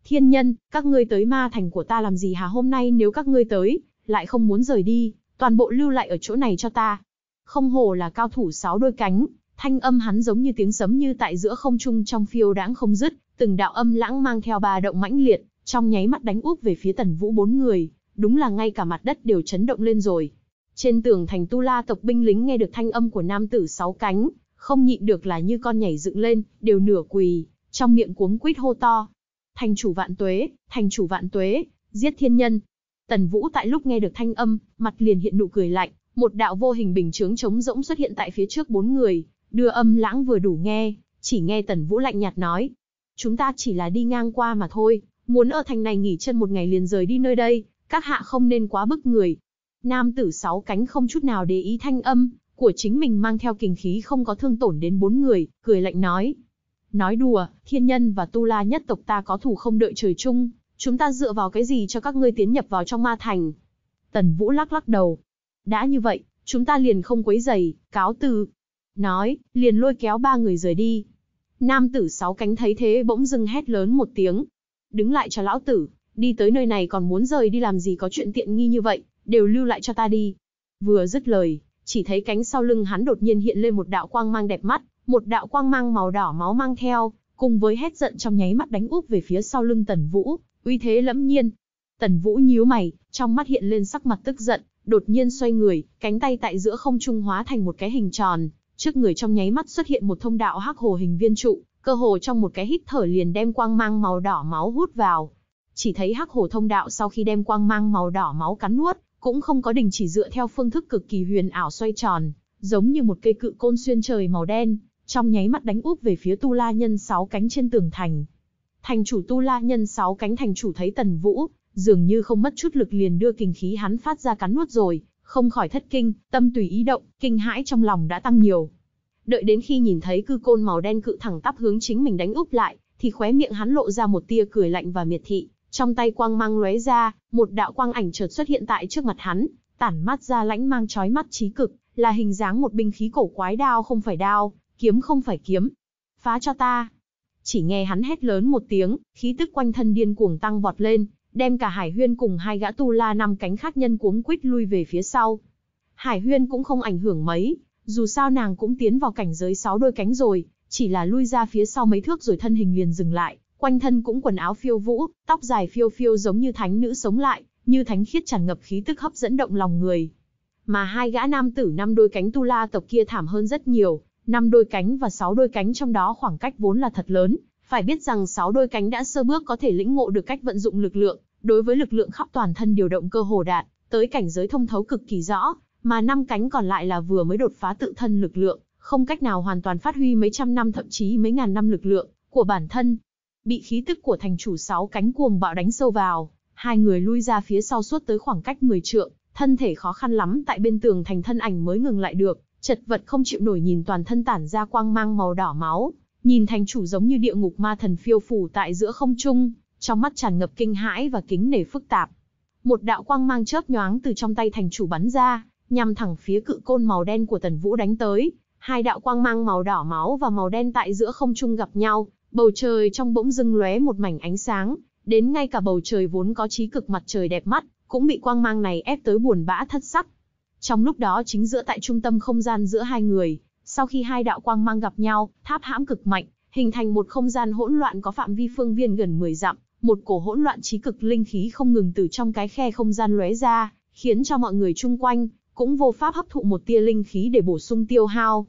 Thiên nhân, các ngươi tới ma thành của ta làm gì hả hôm nay nếu các ngươi tới, lại không muốn rời đi, toàn bộ lưu lại ở chỗ này cho ta. Không hồ là cao thủ sáu đôi cánh, thanh âm hắn giống như tiếng sấm như tại giữa không trung trong phiêu đãng không dứt, từng đạo âm lãng mang theo ba động mãnh liệt, trong nháy mắt đánh úp về phía tần vũ bốn người, đúng là ngay cả mặt đất đều chấn động lên rồi. Trên tường thành tu la tộc binh lính nghe được thanh âm của nam tử sáu cánh, không nhịn được là như con nhảy dựng lên, đều nửa quỳ, trong miệng cuống quýt hô to. Thành chủ vạn tuế, thành chủ vạn tuế, giết thiên nhân. Tần Vũ tại lúc nghe được thanh âm, mặt liền hiện nụ cười lạnh, một đạo vô hình bình chướng trống rỗng xuất hiện tại phía trước bốn người, đưa âm lãng vừa đủ nghe, chỉ nghe Tần Vũ lạnh nhạt nói. Chúng ta chỉ là đi ngang qua mà thôi, Muốn ở thành này nghỉ chân một ngày liền rời đi nơi đây, các hạ không nên quá bức người. Nam tử sáu cánh không chút nào để ý thanh âm, của chính mình mang theo kình khí không có thương tổn đến bốn người, cười lạnh nói. Nói đùa, thiên nhân và tu la nhất tộc ta có thủ không đợi trời chung, chúng ta dựa vào cái gì cho các ngươi tiến nhập vào trong ma thành. Tần Vũ lắc lắc đầu. Đã như vậy, chúng ta liền không quấy giày, cáo từ. Nói, liền lôi kéo ba người rời đi. Nam tử sáu cánh thấy thế bỗng dưng hét lớn một tiếng, đứng lại cho lão tử, đi tới nơi này còn muốn rời đi làm gì có chuyện tiện nghi như vậy, đều lưu lại cho ta đi. Vừa dứt lời, chỉ thấy cánh sau lưng hắn đột nhiên hiện lên một đạo quang mang đẹp mắt, một đạo quang mang màu đỏ máu mang theo, cùng với hét giận trong nháy mắt đánh úp về phía sau lưng Tần Vũ, uy thế lẫm nhiên. Tần Vũ nhíu mày, trong mắt hiện lên sắc mặt tức giận, đột nhiên xoay người, cánh tay tại giữa không trung hóa thành một cái hình tròn, trước người trong nháy mắt xuất hiện một thông đạo hắc hồ hình viên trụ, cơ hồ trong một cái hít thở liền đem quang mang màu đỏ máu hút vào. Chỉ thấy hắc hồ thông đạo sau khi đem quang mang màu đỏ máu cắn nuốt, cũng không có đình chỉ dựa theo phương thức cực kỳ huyền ảo xoay tròn, giống như một cây cự côn xuyên trời màu đen, trong nháy mắt đánh úp về phía tu la nhân sáu cánh trên tường thành. Thành chủ tu la nhân sáu cánh thành chủ thấy Tần Vũ, dường như không mất chút lực liền đưa kinh khí hắn phát ra cắn nuốt rồi, không khỏi thất kinh, tâm tùy ý động, kinh hãi trong lòng đã tăng nhiều đợi đến khi nhìn thấy cư côn màu đen cự thẳng tắp hướng chính mình đánh úp lại, thì khóe miệng hắn lộ ra một tia cười lạnh và miệt thị, trong tay quang mang lóe ra, một đạo quang ảnh chợt xuất hiện tại trước mặt hắn, tản mắt ra lãnh mang chói mắt trí cực, là hình dáng một binh khí cổ quái đao không phải đao, kiếm không phải kiếm. Phá cho ta. Chỉ nghe hắn hét lớn một tiếng, khí tức quanh thân điên cuồng tăng vọt lên, đem cả Hải Huyên cùng hai gã tu la năm cánh khác nhân cuống quýt lui về phía sau. Hải Huyên cũng không ảnh hưởng mấy, dù sao nàng cũng tiến vào cảnh giới sáu đôi cánh rồi, chỉ là lui ra phía sau mấy thước rồi thân hình liền dừng lại, quanh thân cũng quần áo phiêu vũ, tóc dài phiêu phiêu giống như thánh nữ sống lại, như thánh khiết tràn ngập khí tức hấp dẫn động lòng người. Mà hai gã nam tử năm đôi cánh tu la tộc kia thảm hơn rất nhiều, năm đôi cánh và sáu đôi cánh trong đó khoảng cách vốn là thật lớn, phải biết rằng sáu đôi cánh đã sơ bước có thể lĩnh ngộ được cách vận dụng lực lượng, đối với lực lượng khắp toàn thân điều động cơ hồ đạt, tới cảnh giới thông thấu cực kỳ rõ, mà năm cánh còn lại là vừa mới đột phá tự thân lực lượng, không cách nào hoàn toàn phát huy mấy trăm năm thậm chí mấy ngàn năm lực lượng của bản thân. Bị khí tức của thành chủ sáu cánh cuồng bạo đánh sâu vào, hai người lui ra phía sau suốt tới khoảng cách 10 trượng, thân thể khó khăn lắm tại bên tường thành thân ảnh mới ngừng lại được, chật vật không chịu nổi nhìn toàn thân tản ra quang mang màu đỏ máu, nhìn thành chủ giống như địa ngục ma thần phiêu phù tại giữa không trung, trong mắt tràn ngập kinh hãi và kính nể phức tạp. Một đạo quang mang chớp nhoáng từ trong tay thành chủ bắn ra, nhằm thẳng phía cự côn màu đen của Tần Vũ đánh tới, hai đạo quang mang màu đỏ máu và màu đen tại giữa không trung gặp nhau, bầu trời trong bỗng dưng lóe một mảnh ánh sáng, đến ngay cả bầu trời vốn có trí cực mặt trời đẹp mắt, cũng bị quang mang này ép tới buồn bã thất sắc. Trong lúc đó chính giữa tại trung tâm không gian giữa hai người, sau khi hai đạo quang mang gặp nhau, tháp hãm cực mạnh, hình thành một không gian hỗn loạn có phạm vi phương viên gần 10 dặm, một cổ hỗn loạn trí cực linh khí không ngừng từ trong cái khe không gian lóe ra, khiến cho mọi người chung quanh cũng vô pháp hấp thụ một tia linh khí để bổ sung tiêu hao.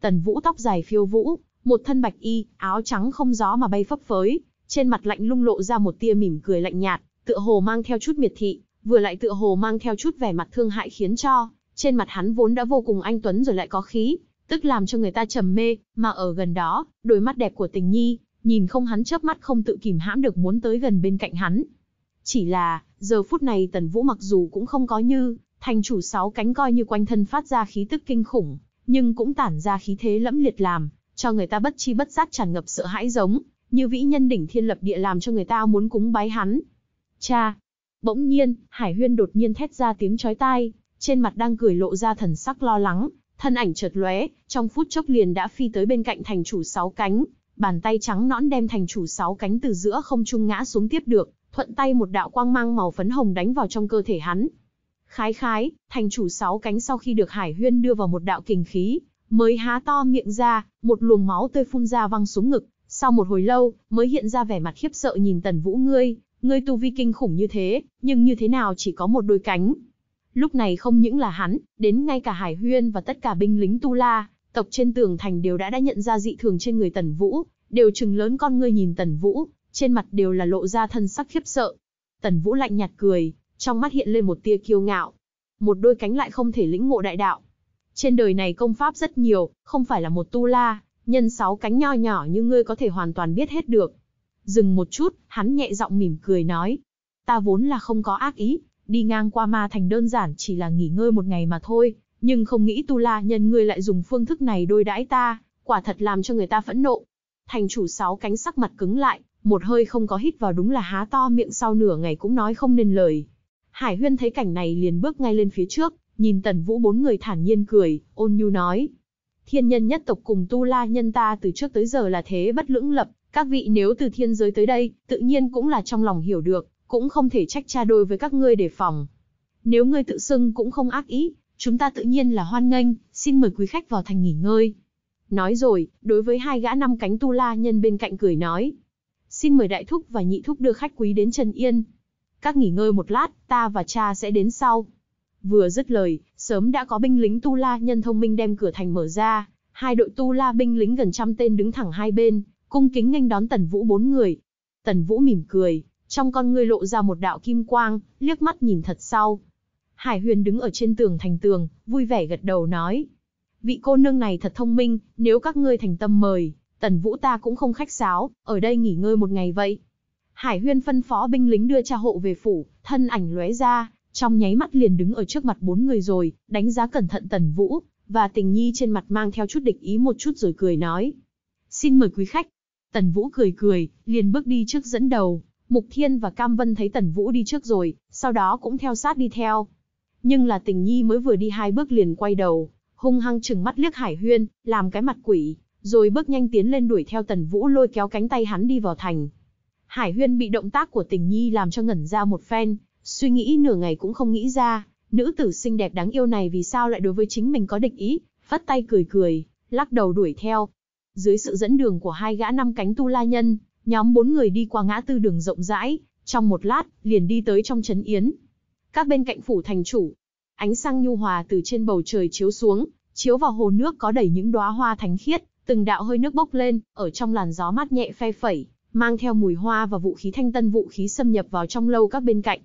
Tần Vũ tóc dài phiêu vũ, một thân bạch y, áo trắng không gió mà bay phấp phới, trên mặt lạnh lung lộ ra một tia mỉm cười lạnh nhạt, tựa hồ mang theo chút miệt thị, vừa lại tựa hồ mang theo chút vẻ mặt thương hại khiến cho trên mặt hắn vốn đã vô cùng anh tuấn rồi lại có khí, tức làm cho người ta trầm mê, mà ở gần đó, đôi mắt đẹp của Tình Nhi, nhìn không hắn chớp mắt không tự kìm hãm được muốn tới gần bên cạnh hắn. Chỉ là, giờ phút này Tần Vũ mặc dù cũng không có như Thành chủ sáu cánh coi như quanh thân phát ra khí tức kinh khủng, nhưng cũng tản ra khí thế lẫm liệt làm, cho người ta bất chi bất giác tràn ngập sợ hãi giống, như vĩ nhân đỉnh thiên lập địa làm cho người ta muốn cúng bái hắn. Cha! Bỗng nhiên, Hải Huyên đột nhiên thét ra tiếng chói tai, trên mặt đang cười lộ ra thần sắc lo lắng, thân ảnh chợt lóe, trong phút chốc liền đã phi tới bên cạnh thành chủ sáu cánh, bàn tay trắng nõn đem thành chủ sáu cánh từ giữa không trung ngã xuống tiếp được, thuận tay một đạo quang mang màu phấn hồng đánh vào trong cơ thể hắn, Khái khái, thành chủ sáu cánh sau khi được Hải Huyên đưa vào một đạo kình khí, mới há to miệng ra, một luồng máu tươi phun ra văng xuống ngực, sau một hồi lâu, mới hiện ra vẻ mặt khiếp sợ nhìn Tần Vũ ngươi, ngươi tu vi kinh khủng như thế, nhưng như thế nào chỉ có một đôi cánh. Lúc này không những là hắn, đến ngay cả Hải Huyên và tất cả binh lính Tu La, tộc trên tường thành đều đã đã nhận ra dị thường trên người Tần Vũ, đều chừng lớn con ngươi nhìn Tần Vũ, trên mặt đều là lộ ra thân sắc khiếp sợ. Tần Vũ lạnh nhạt cười, trong mắt hiện lên một tia kiêu ngạo. Một đôi cánh lại không thể lĩnh ngộ đại đạo. Trên đời này công pháp rất nhiều, không phải là một tu la, nhân sáu cánh nho nhỏ như ngươi có thể hoàn toàn biết hết được. Dừng một chút, hắn nhẹ giọng mỉm cười nói. Ta vốn là không có ác ý, đi ngang qua ma thành đơn giản chỉ là nghỉ ngơi một ngày mà thôi, nhưng không nghĩ tu la nhân ngươi lại dùng phương thức này đôi đãi ta, quả thật làm cho người ta phẫn nộ. Thành chủ sáu cánh sắc mặt cứng lại, một hơi không có hít vào đúng là há to miệng sau nửa ngày cũng nói không nên lời. Hải Huyên thấy cảnh này liền bước ngay lên phía trước, nhìn Tần Vũ bốn người thản nhiên cười, ôn nhu nói. Thiên nhân nhất tộc cùng tu la nhân ta từ trước tới giờ là thế bất lưỡng lập, các vị nếu từ thiên giới tới đây, tự nhiên cũng là trong lòng hiểu được, cũng không thể trách cha đối với các ngươi để phòng. Nếu ngươi tự xưng cũng không ác ý, chúng ta tự nhiên là hoan nghênh, xin mời quý khách vào thành nghỉ ngơi. Nói rồi, đối với hai gã năm cánh tu la nhân bên cạnh cười nói. Xin mời đại thúc và nhị thúc đưa khách quý đến Trần Yên, các nghỉ ngơi một lát, ta và cha sẽ đến sau. Vừa dứt lời, sớm đã có binh lính Tu La nhân thông minh đem cửa thành mở ra, hai đội Tu La binh lính gần trăm tên đứng thẳng hai bên, cung kính nghênh đón Tần Vũ bốn người. Tần Vũ mỉm cười, trong con ngươi lộ ra một đạo kim quang, liếc mắt nhìn thật sau. Hải Huyền đứng ở trên tường thành tường, vui vẻ gật đầu nói. Vị cô nương này thật thông minh, nếu các ngươi thành tâm mời, Tần Vũ ta cũng không khách sáo, ở đây nghỉ ngơi một ngày vậy. Hải Huyên phân phó binh lính đưa cha hộ về phủ, thân ảnh lóe ra, trong nháy mắt liền đứng ở trước mặt bốn người rồi, đánh giá cẩn thận Tần Vũ, và Tình Nhi trên mặt mang theo chút địch ý một chút rồi cười nói. Xin mời quý khách. Tần Vũ cười cười, liền bước đi trước dẫn đầu, Mục Thiên và Cam Vân thấy Tần Vũ đi trước rồi, sau đó cũng theo sát đi theo. Nhưng là Tình Nhi mới vừa đi hai bước liền quay đầu, hung hăng chừng mắt liếc Hải Huyên, làm cái mặt quỷ, rồi bước nhanh tiến lên đuổi theo Tần Vũ lôi kéo cánh tay hắn đi vào thành. Hải Huyên bị động tác của tình nhi làm cho ngẩn ra một phen, suy nghĩ nửa ngày cũng không nghĩ ra, nữ tử xinh đẹp đáng yêu này vì sao lại đối với chính mình có địch ý, phất tay cười cười, lắc đầu đuổi theo. Dưới sự dẫn đường của hai gã năm cánh tu la nhân, nhóm bốn người đi qua ngã tư đường rộng rãi, trong một lát, liền đi tới trong trấn yến. Các bên cạnh phủ thành chủ, ánh sang nhu hòa từ trên bầu trời chiếu xuống, chiếu vào hồ nước có đầy những đóa hoa thánh khiết, từng đạo hơi nước bốc lên, ở trong làn gió mát nhẹ phe phẩy, mang theo mùi hoa và vũ khí thanh tân vũ khí xâm nhập vào trong lâu các bên cạnh.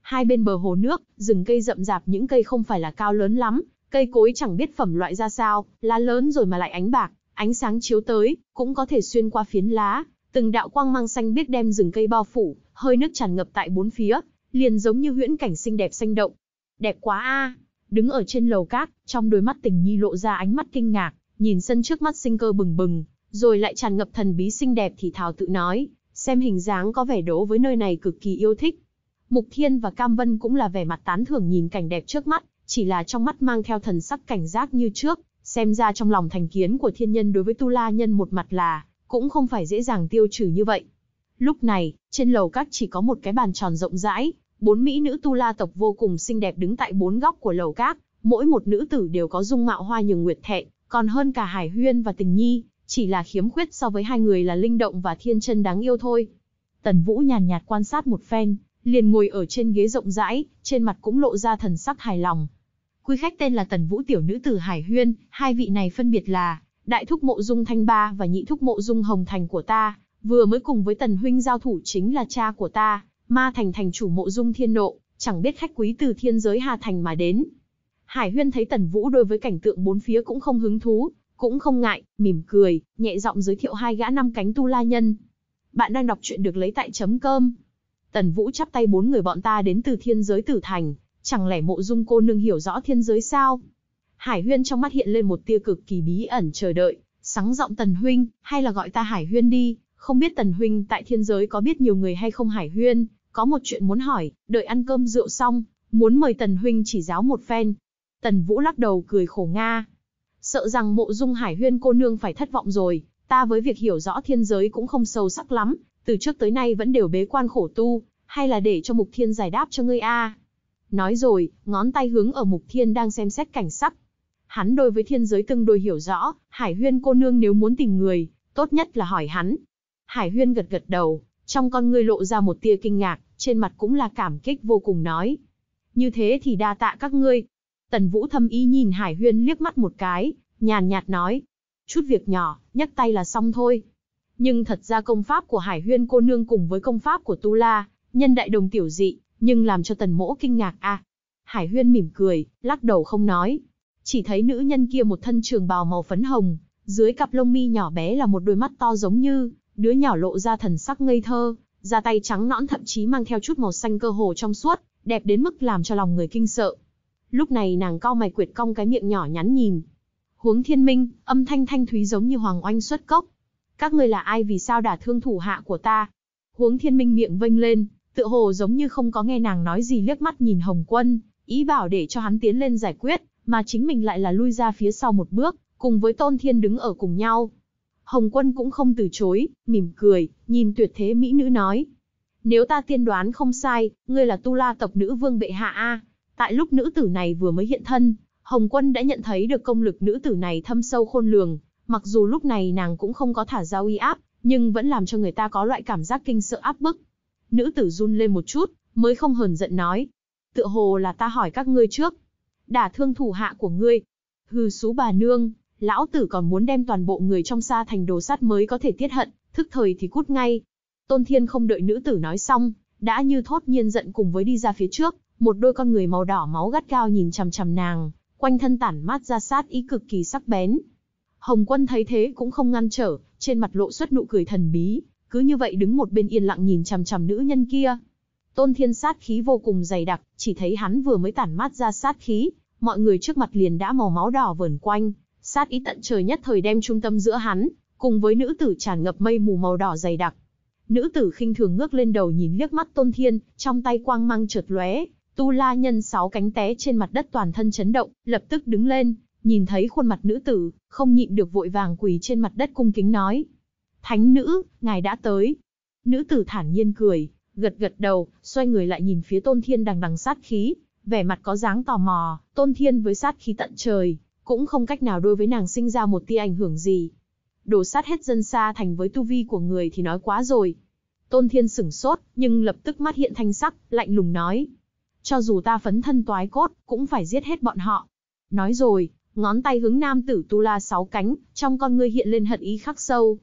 Hai bên bờ hồ nước, rừng cây rậm rạp những cây không phải là cao lớn lắm, cây cối chẳng biết phẩm loại ra sao, lá lớn rồi mà lại ánh bạc, ánh sáng chiếu tới, cũng có thể xuyên qua phiến lá, từng đạo quang mang xanh biết đem rừng cây bao phủ, hơi nước tràn ngập tại bốn phía, liền giống như huyễn cảnh xinh đẹp xanh động. Đẹp quá a. Đứng ở trên lầu cát, trong đôi mắt Tình Nhi lộ ra ánh mắt kinh ngạc, nhìn sân trước mắt sinh cơ bừng bừng, rồi lại tràn ngập thần bí xinh đẹp thì thào tự nói, xem hình dáng có vẻ đố với nơi này cực kỳ yêu thích. Mục Thiên và Cam Vân cũng là vẻ mặt tán thưởng nhìn cảnh đẹp trước mắt, chỉ là trong mắt mang theo thần sắc cảnh giác như trước, xem ra trong lòng thành kiến của thiên nhân đối với Tu La Nhân một mặt là, cũng không phải dễ dàng tiêu trừ như vậy. Lúc này, trên lầu các chỉ có một cái bàn tròn rộng rãi, bốn mỹ nữ Tu La tộc vô cùng xinh đẹp đứng tại bốn góc của lầu các, mỗi một nữ tử đều có dung mạo hoa nhường nguyệt thẹn, còn hơn cả Hải Huyên và Tình Nhi, chỉ là khiếm khuyết so với hai người là linh động và thiên chân đáng yêu thôi. Tần Vũ nhàn nhạt, quan sát một phen, liền ngồi ở trên ghế rộng rãi, trên mặt cũng lộ ra thần sắc hài lòng. Quý khách tên là Tần Vũ tiểu nữ tử Hải Huyên, hai vị này phân biệt là Đại thúc Mộ Dung Thanh Ba và Nhị thúc Mộ Dung Hồng Thành của ta, vừa mới cùng với Tần huynh giao thủ chính là cha của ta, Ma Thành thành chủ Mộ Dung Thiên Nộ, chẳng biết khách quý từ thiên giới Hà Thành mà đến. Hải Huyên thấy Tần Vũ đối với cảnh tượng bốn phía cũng không hứng thú, cũng không ngại, mỉm cười, nhẹ giọng giới thiệu hai gã năm cánh tu la nhân. Bạn đang đọc truyện được lấy tại chấm cơm. Tần Vũ chắp tay bốn người bọn ta đến từ thiên giới tử thành, chẳng lẽ mộ dung cô nương hiểu rõ thiên giới sao? Hải Huyên trong mắt hiện lên một tia cực kỳ bí ẩn chờ đợi, sáng giọng Tần Huynh, hay là gọi ta Hải Huyên đi, không biết Tần Huynh tại thiên giới có biết nhiều người hay không Hải Huyên, có một chuyện muốn hỏi, đợi ăn cơm rượu xong, muốn mời Tần Huynh chỉ giáo một phen. Tần Vũ lắc đầu cười khổ nga, sợ rằng mộ dung hải huyên cô nương phải thất vọng rồi, ta với việc hiểu rõ thiên giới cũng không sâu sắc lắm, từ trước tới nay vẫn đều bế quan khổ tu, hay là để cho mục thiên giải đáp cho ngươi a Nói rồi, ngón tay hướng ở mục thiên đang xem xét cảnh sắc. Hắn đối với thiên giới tương đối hiểu rõ, hải huyên cô nương nếu muốn tìm người, tốt nhất là hỏi hắn. Hải huyên gật gật đầu, trong con ngươi lộ ra một tia kinh ngạc, trên mặt cũng là cảm kích vô cùng nói. Như thế thì đa tạ các ngươi, Tần Vũ thâm ý nhìn Hải Huyên liếc mắt một cái, nhàn nhạt nói. Chút việc nhỏ, nhấc tay là xong thôi. Nhưng thật ra công pháp của Hải Huyên cô nương cùng với công pháp của Tu La, nhân đại đồng tiểu dị, nhưng làm cho tần mỗ kinh ngạc à. Hải Huyên mỉm cười, lắc đầu không nói. Chỉ thấy nữ nhân kia một thân trường bào màu phấn hồng, dưới cặp lông mi nhỏ bé là một đôi mắt to giống như, đứa nhỏ lộ ra thần sắc ngây thơ, da tay trắng nõn thậm chí mang theo chút màu xanh cơ hồ trong suốt, đẹp đến mức làm cho lòng người kinh sợ. Lúc này nàng cau mày quyệt cong cái miệng nhỏ nhắn nhìn. Huống thiên minh, âm thanh thanh thúy giống như hoàng oanh xuất cốc. Các ngươi là ai vì sao đả thương thủ hạ của ta? Huống thiên minh miệng vênh lên, tựa hồ giống như không có nghe nàng nói gì liếc mắt nhìn hồng quân, ý bảo để cho hắn tiến lên giải quyết, mà chính mình lại là lui ra phía sau một bước, cùng với tôn thiên đứng ở cùng nhau. Hồng quân cũng không từ chối, mỉm cười, nhìn tuyệt thế mỹ nữ nói. Nếu ta tiên đoán không sai, ngươi là tu la tộc nữ vương bệ hạ A, Tại lúc nữ tử này vừa mới hiện thân, Hồng Quân đã nhận thấy được công lực nữ tử này thâm sâu khôn lường, mặc dù lúc này nàng cũng không có thả ra uy áp, nhưng vẫn làm cho người ta có loại cảm giác kinh sợ áp bức. Nữ tử run lên một chút, mới không hờn giận nói. Tựa hồ là ta hỏi các ngươi trước. Đả thương thủ hạ của ngươi. Hư xú bà nương, lão tử còn muốn đem toàn bộ người trong xa thành đồ sát mới có thể tiết hận, thức thời thì cút ngay. Tôn Thiên không đợi nữ tử nói xong, đã như thốt nhiên giận cùng với đi ra phía trước, một đôi con người màu đỏ máu gắt gao nhìn chằm chằm nàng, quanh thân tản mát ra sát ý cực kỳ sắc bén. Hồng Quân thấy thế cũng không ngăn trở, trên mặt lộ xuất nụ cười thần bí, cứ như vậy đứng một bên yên lặng nhìn chằm chằm nữ nhân kia. Tôn Thiên sát khí vô cùng dày đặc, chỉ thấy hắn vừa mới tản mát ra sát khí, mọi người trước mặt liền đã màu máu đỏ vờn quanh, sát ý tận trời nhất thời đem trung tâm giữa hắn, cùng với nữ tử tràn ngập mây mù màu đỏ dày đặc. Nữ tử khinh thường ngước lên đầu nhìn liếc mắt Tôn Thiên, trong tay quang mang chợt lóe, Tu la nhân sáu cánh té trên mặt đất toàn thân chấn động, lập tức đứng lên, nhìn thấy khuôn mặt nữ tử, không nhịn được vội vàng quỳ trên mặt đất cung kính nói. Thánh nữ, ngài đã tới. Nữ tử thản nhiên cười, gật gật đầu, xoay người lại nhìn phía tôn thiên đằng đằng sát khí, vẻ mặt có dáng tò mò, tôn thiên với sát khí tận trời, cũng không cách nào đối với nàng sinh ra một tia ảnh hưởng gì. Đổ sát hết dân xa thành với tu vi của người thì nói quá rồi. Tôn thiên sửng sốt, nhưng lập tức mắt hiện thanh sắc, lạnh lùng nói cho dù ta phấn thân toái cốt, cũng phải giết hết bọn họ. Nói rồi, ngón tay hướng nam tử tu la sáu cánh, trong con ngươi hiện lên hận ý khắc sâu.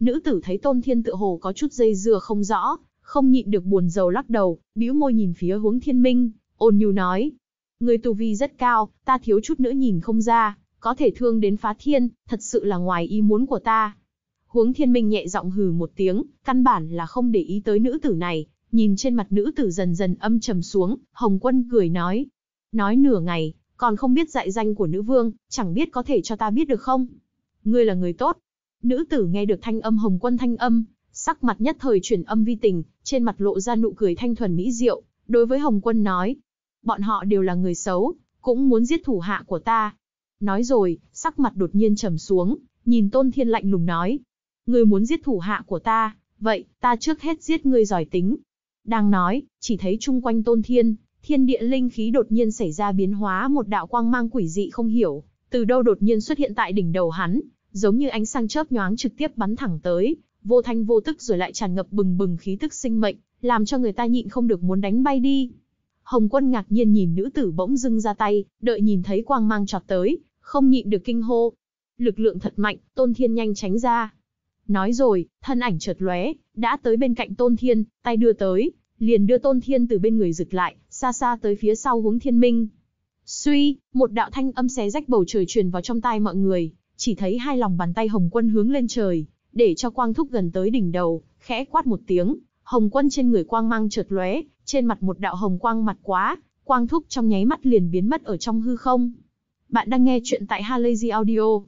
Nữ tử thấy Tôn Thiên tự hồ có chút dây dưa không rõ, không nhịn được buồn rầu lắc đầu, bĩu môi nhìn phía hướng Thiên Minh, ôn nhu nói: Người tu vi rất cao, ta thiếu chút nữa nhìn không ra, có thể thương đến phá thiên, thật sự là ngoài ý muốn của ta." Hướng Thiên Minh nhẹ giọng hừ một tiếng, căn bản là không để ý tới nữ tử này, Nhìn trên mặt nữ tử dần dần âm trầm xuống, Hồng Quân cười nói. Nói nửa ngày, còn không biết dạy danh của nữ vương, chẳng biết có thể cho ta biết được không? Ngươi là người tốt. Nữ tử nghe được thanh âm Hồng Quân thanh âm, sắc mặt nhất thời chuyển âm vi tình, trên mặt lộ ra nụ cười thanh thuần mỹ diệu, đối với Hồng Quân nói. Bọn họ đều là người xấu, cũng muốn giết thủ hạ của ta. Nói rồi, sắc mặt đột nhiên trầm xuống, nhìn Tôn Thiên lạnh lùng nói. Ngươi muốn giết thủ hạ của ta, vậy ta trước hết giết ngươi giỏi tính, đang nói, chỉ thấy chung quanh tôn thiên, thiên địa linh khí đột nhiên xảy ra biến hóa một đạo quang mang quỷ dị không hiểu, từ đâu đột nhiên xuất hiện tại đỉnh đầu hắn, giống như ánh sáng chớp nhoáng trực tiếp bắn thẳng tới, vô thanh vô tức rồi lại tràn ngập bừng bừng khí tức sinh mệnh, làm cho người ta nhịn không được muốn đánh bay đi. Hồng quân ngạc nhiên nhìn nữ tử bỗng dưng ra tay, đợi nhìn thấy quang mang chọt tới, không nhịn được kinh hô. Lực lượng thật mạnh, tôn thiên nhanh tránh ra, Nói rồi, thân ảnh chợt lóe, đã tới bên cạnh Tôn Thiên, tay đưa tới, liền đưa Tôn Thiên từ bên người rực lại, xa xa tới phía sau hướng Thiên Minh. Suy, một đạo thanh âm xé rách bầu trời truyền vào trong tai mọi người, chỉ thấy hai lòng bàn tay Hồng Quân hướng lên trời, để cho quang thúc gần tới đỉnh đầu, khẽ quát một tiếng, Hồng Quân trên người quang mang chợt lóe, trên mặt một đạo hồng quang mặt quá, quang thúc trong nháy mắt liền biến mất ở trong hư không. Bạn đang nghe chuyện tại Halazy Audio.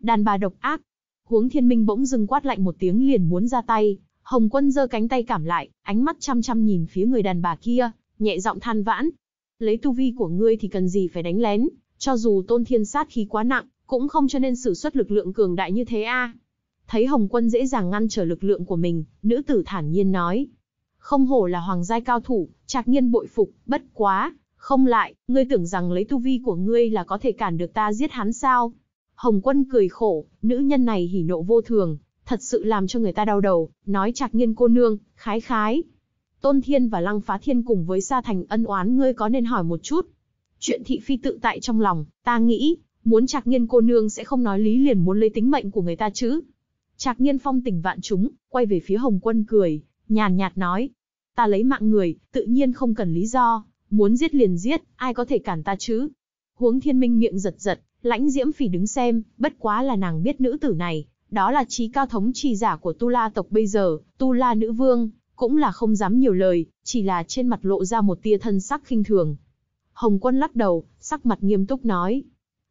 Đàn bà độc ác, Huống Thiên Minh bỗng dưng quát lạnh một tiếng liền muốn ra tay, Hồng Quân giơ cánh tay cảm lại, ánh mắt chăm chăm nhìn phía người đàn bà kia, nhẹ giọng than vãn, lấy tu vi của ngươi thì cần gì phải đánh lén, cho dù Tôn Thiên sát khí quá nặng, cũng không cho nên sử xuất lực lượng cường đại như thế a. Thấy Hồng Quân dễ dàng ngăn trở lực lượng của mình, nữ tử thản nhiên nói, không hổ là hoàng giai cao thủ, Trạc Nhiên bội phục, bất quá, không lại, ngươi tưởng rằng lấy tu vi của ngươi là có thể cản được ta giết hắn sao? Hồng Quân cười khổ, nữ nhân này hỉ nộ vô thường, thật sự làm cho người ta đau đầu, nói chạc nghiên cô nương, khái khái. Tôn Thiên và Lăng Phá Thiên cùng với Sa Thành ân oán ngươi có nên hỏi một chút. Chuyện thị phi tự tại trong lòng, ta nghĩ, muốn chạc nghiên cô nương sẽ không nói lý liền muốn lấy tính mệnh của người ta chứ. Trạc Nghiên Phong tỉnh vạn chúng, quay về phía Hồng Quân cười, nhàn nhạt nói: "Ta lấy mạng người, tự nhiên không cần lý do, muốn giết liền giết, ai có thể cản ta chứ?" Huống Thiên Minh miệng giật giật, Lãnh diễm phỉ đứng xem, bất quá là nàng biết nữ tử này, đó là trí cao thống trì giả của Tu La tộc bây giờ, Tu La nữ vương, cũng là không dám nhiều lời, chỉ là trên mặt lộ ra một tia thân sắc khinh thường. Hồng quân lắc đầu, sắc mặt nghiêm túc nói.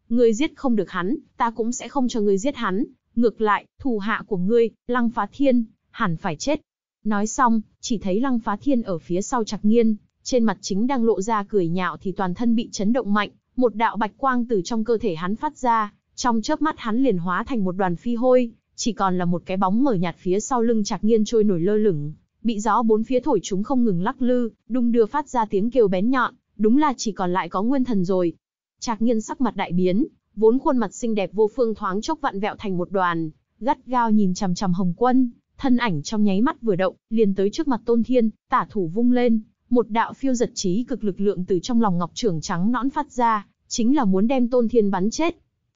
Ngươi giết không được hắn, ta cũng sẽ không cho ngươi giết hắn. Ngược lại, thù hạ của ngươi, lăng phá thiên, hẳn phải chết. Nói xong, chỉ thấy lăng phá thiên ở phía sau chặt nghiên, trên mặt chính đang lộ ra cười nhạo thì toàn thân bị chấn động mạnh, một đạo bạch quang từ trong cơ thể hắn phát ra, trong chớp mắt hắn liền hóa thành một đoàn phi hôi, chỉ còn là một cái bóng mờ nhạt phía sau lưng Trạc Nghiên trôi nổi lơ lửng, bị gió bốn phía thổi chúng không ngừng lắc lư, đung đưa phát ra tiếng kêu bén nhọn, đúng là chỉ còn lại có nguyên thần rồi. Trạc Nghiên sắc mặt đại biến, vốn khuôn mặt xinh đẹp vô phương thoáng chốc vặn vẹo thành một đoàn, gắt gao nhìn chằm chằm Hồng Quân, thân ảnh trong nháy mắt vừa động, liền tới trước mặt Tôn Thiên, tả thủ vung lên, một đạo phiêu giật trí cực lực lượng từ trong lòng ngọc trưởng trắng nõn phát ra, chính là muốn đem tôn thiên bắn chết.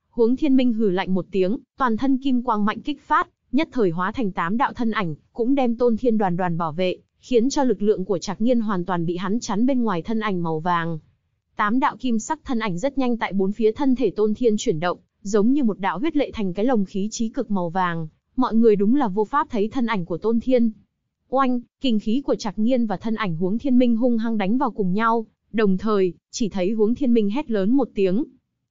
Huống thiên minh hừ lạnh một tiếng, toàn thân kim quang mạnh kích phát, nhất thời hóa thành tám đạo thân ảnh, cũng đem tôn thiên đoàn đoàn bảo vệ, khiến cho lực lượng của trạc nghiên hoàn toàn bị hắn chắn bên ngoài thân ảnh màu vàng. Tám đạo kim sắc thân ảnh rất nhanh tại bốn phía thân thể tôn thiên chuyển động, giống như một đạo huyết lệ thành cái lồng khí trí cực màu vàng, mọi người đúng là vô pháp thấy thân ảnh của tôn thiên. Oanh, kinh khí của Trạch Nghiên và thân ảnh Huống Thiên Minh hung hăng đánh vào cùng nhau, đồng thời, chỉ thấy Huống Thiên Minh hét lớn một tiếng.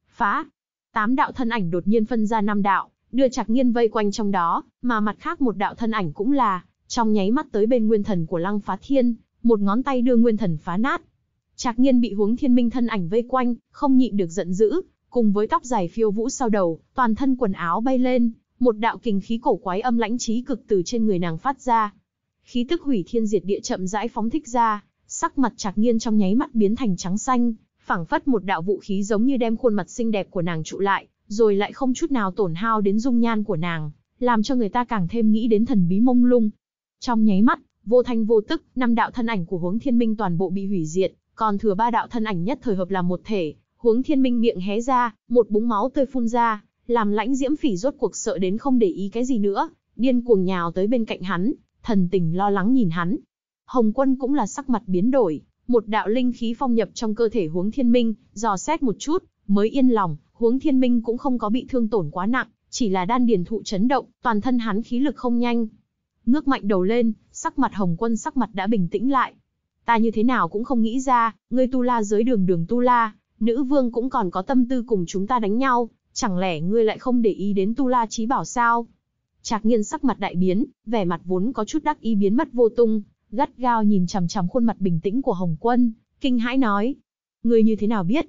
Phá! Tám đạo thân ảnh đột nhiên phân ra năm đạo, đưa Trạch Nghiên vây quanh trong đó, mà mặt khác một đạo thân ảnh cũng là, trong nháy mắt tới bên nguyên thần của Lăng Phá Thiên, một ngón tay đưa nguyên thần phá nát. Trạch Nghiên bị Huống Thiên Minh thân ảnh vây quanh, không nhịn được giận dữ, cùng với tóc dài phiêu vũ sau đầu, toàn thân quần áo bay lên, một đạo kình khí cổ quái âm lãnh chí cực từ trên người nàng phát ra khí tức hủy thiên diệt địa chậm rãi phóng thích ra, sắc mặt Trạc Nhiên trong nháy mắt biến thành trắng xanh, phảng phất một đạo vũ khí giống như đem khuôn mặt xinh đẹp của nàng trụ lại, rồi lại không chút nào tổn hao đến dung nhan của nàng, làm cho người ta càng thêm nghĩ đến thần bí mông lung. Trong nháy mắt, vô thanh vô tức, năm đạo thân ảnh của Huống Thiên Minh toàn bộ bị hủy diệt, còn thừa ba đạo thân ảnh nhất thời hợp làm một thể, Huống Thiên Minh miệng hé ra, một búng máu tươi phun ra, làm Lãnh Diễm Phỉ rốt cuộc sợ đến không để ý cái gì nữa, điên cuồng nhào tới bên cạnh hắn, thần tình lo lắng nhìn hắn. Hồng quân cũng là sắc mặt biến đổi, một đạo linh khí phong nhập trong cơ thể huống thiên minh, dò xét một chút, mới yên lòng, huống thiên minh cũng không có bị thương tổn quá nặng, chỉ là đan điền thụ chấn động, toàn thân hắn khí lực không nhanh. Ngước mạnh đầu lên, sắc mặt hồng quân sắc mặt đã bình tĩnh lại. Ta như thế nào cũng không nghĩ ra, ngươi tu la dưới đường đường tu la, nữ vương cũng còn có tâm tư cùng chúng ta đánh nhau, chẳng lẽ ngươi lại không để ý đến tu la trí bảo sao? Trạc Nghiên sắc mặt đại biến, vẻ mặt vốn có chút đắc ý biến mất vô tung, gắt gao nhìn chằm chằm khuôn mặt bình tĩnh của Hồng Quân, kinh hãi nói: "Ngươi như thế nào biết?"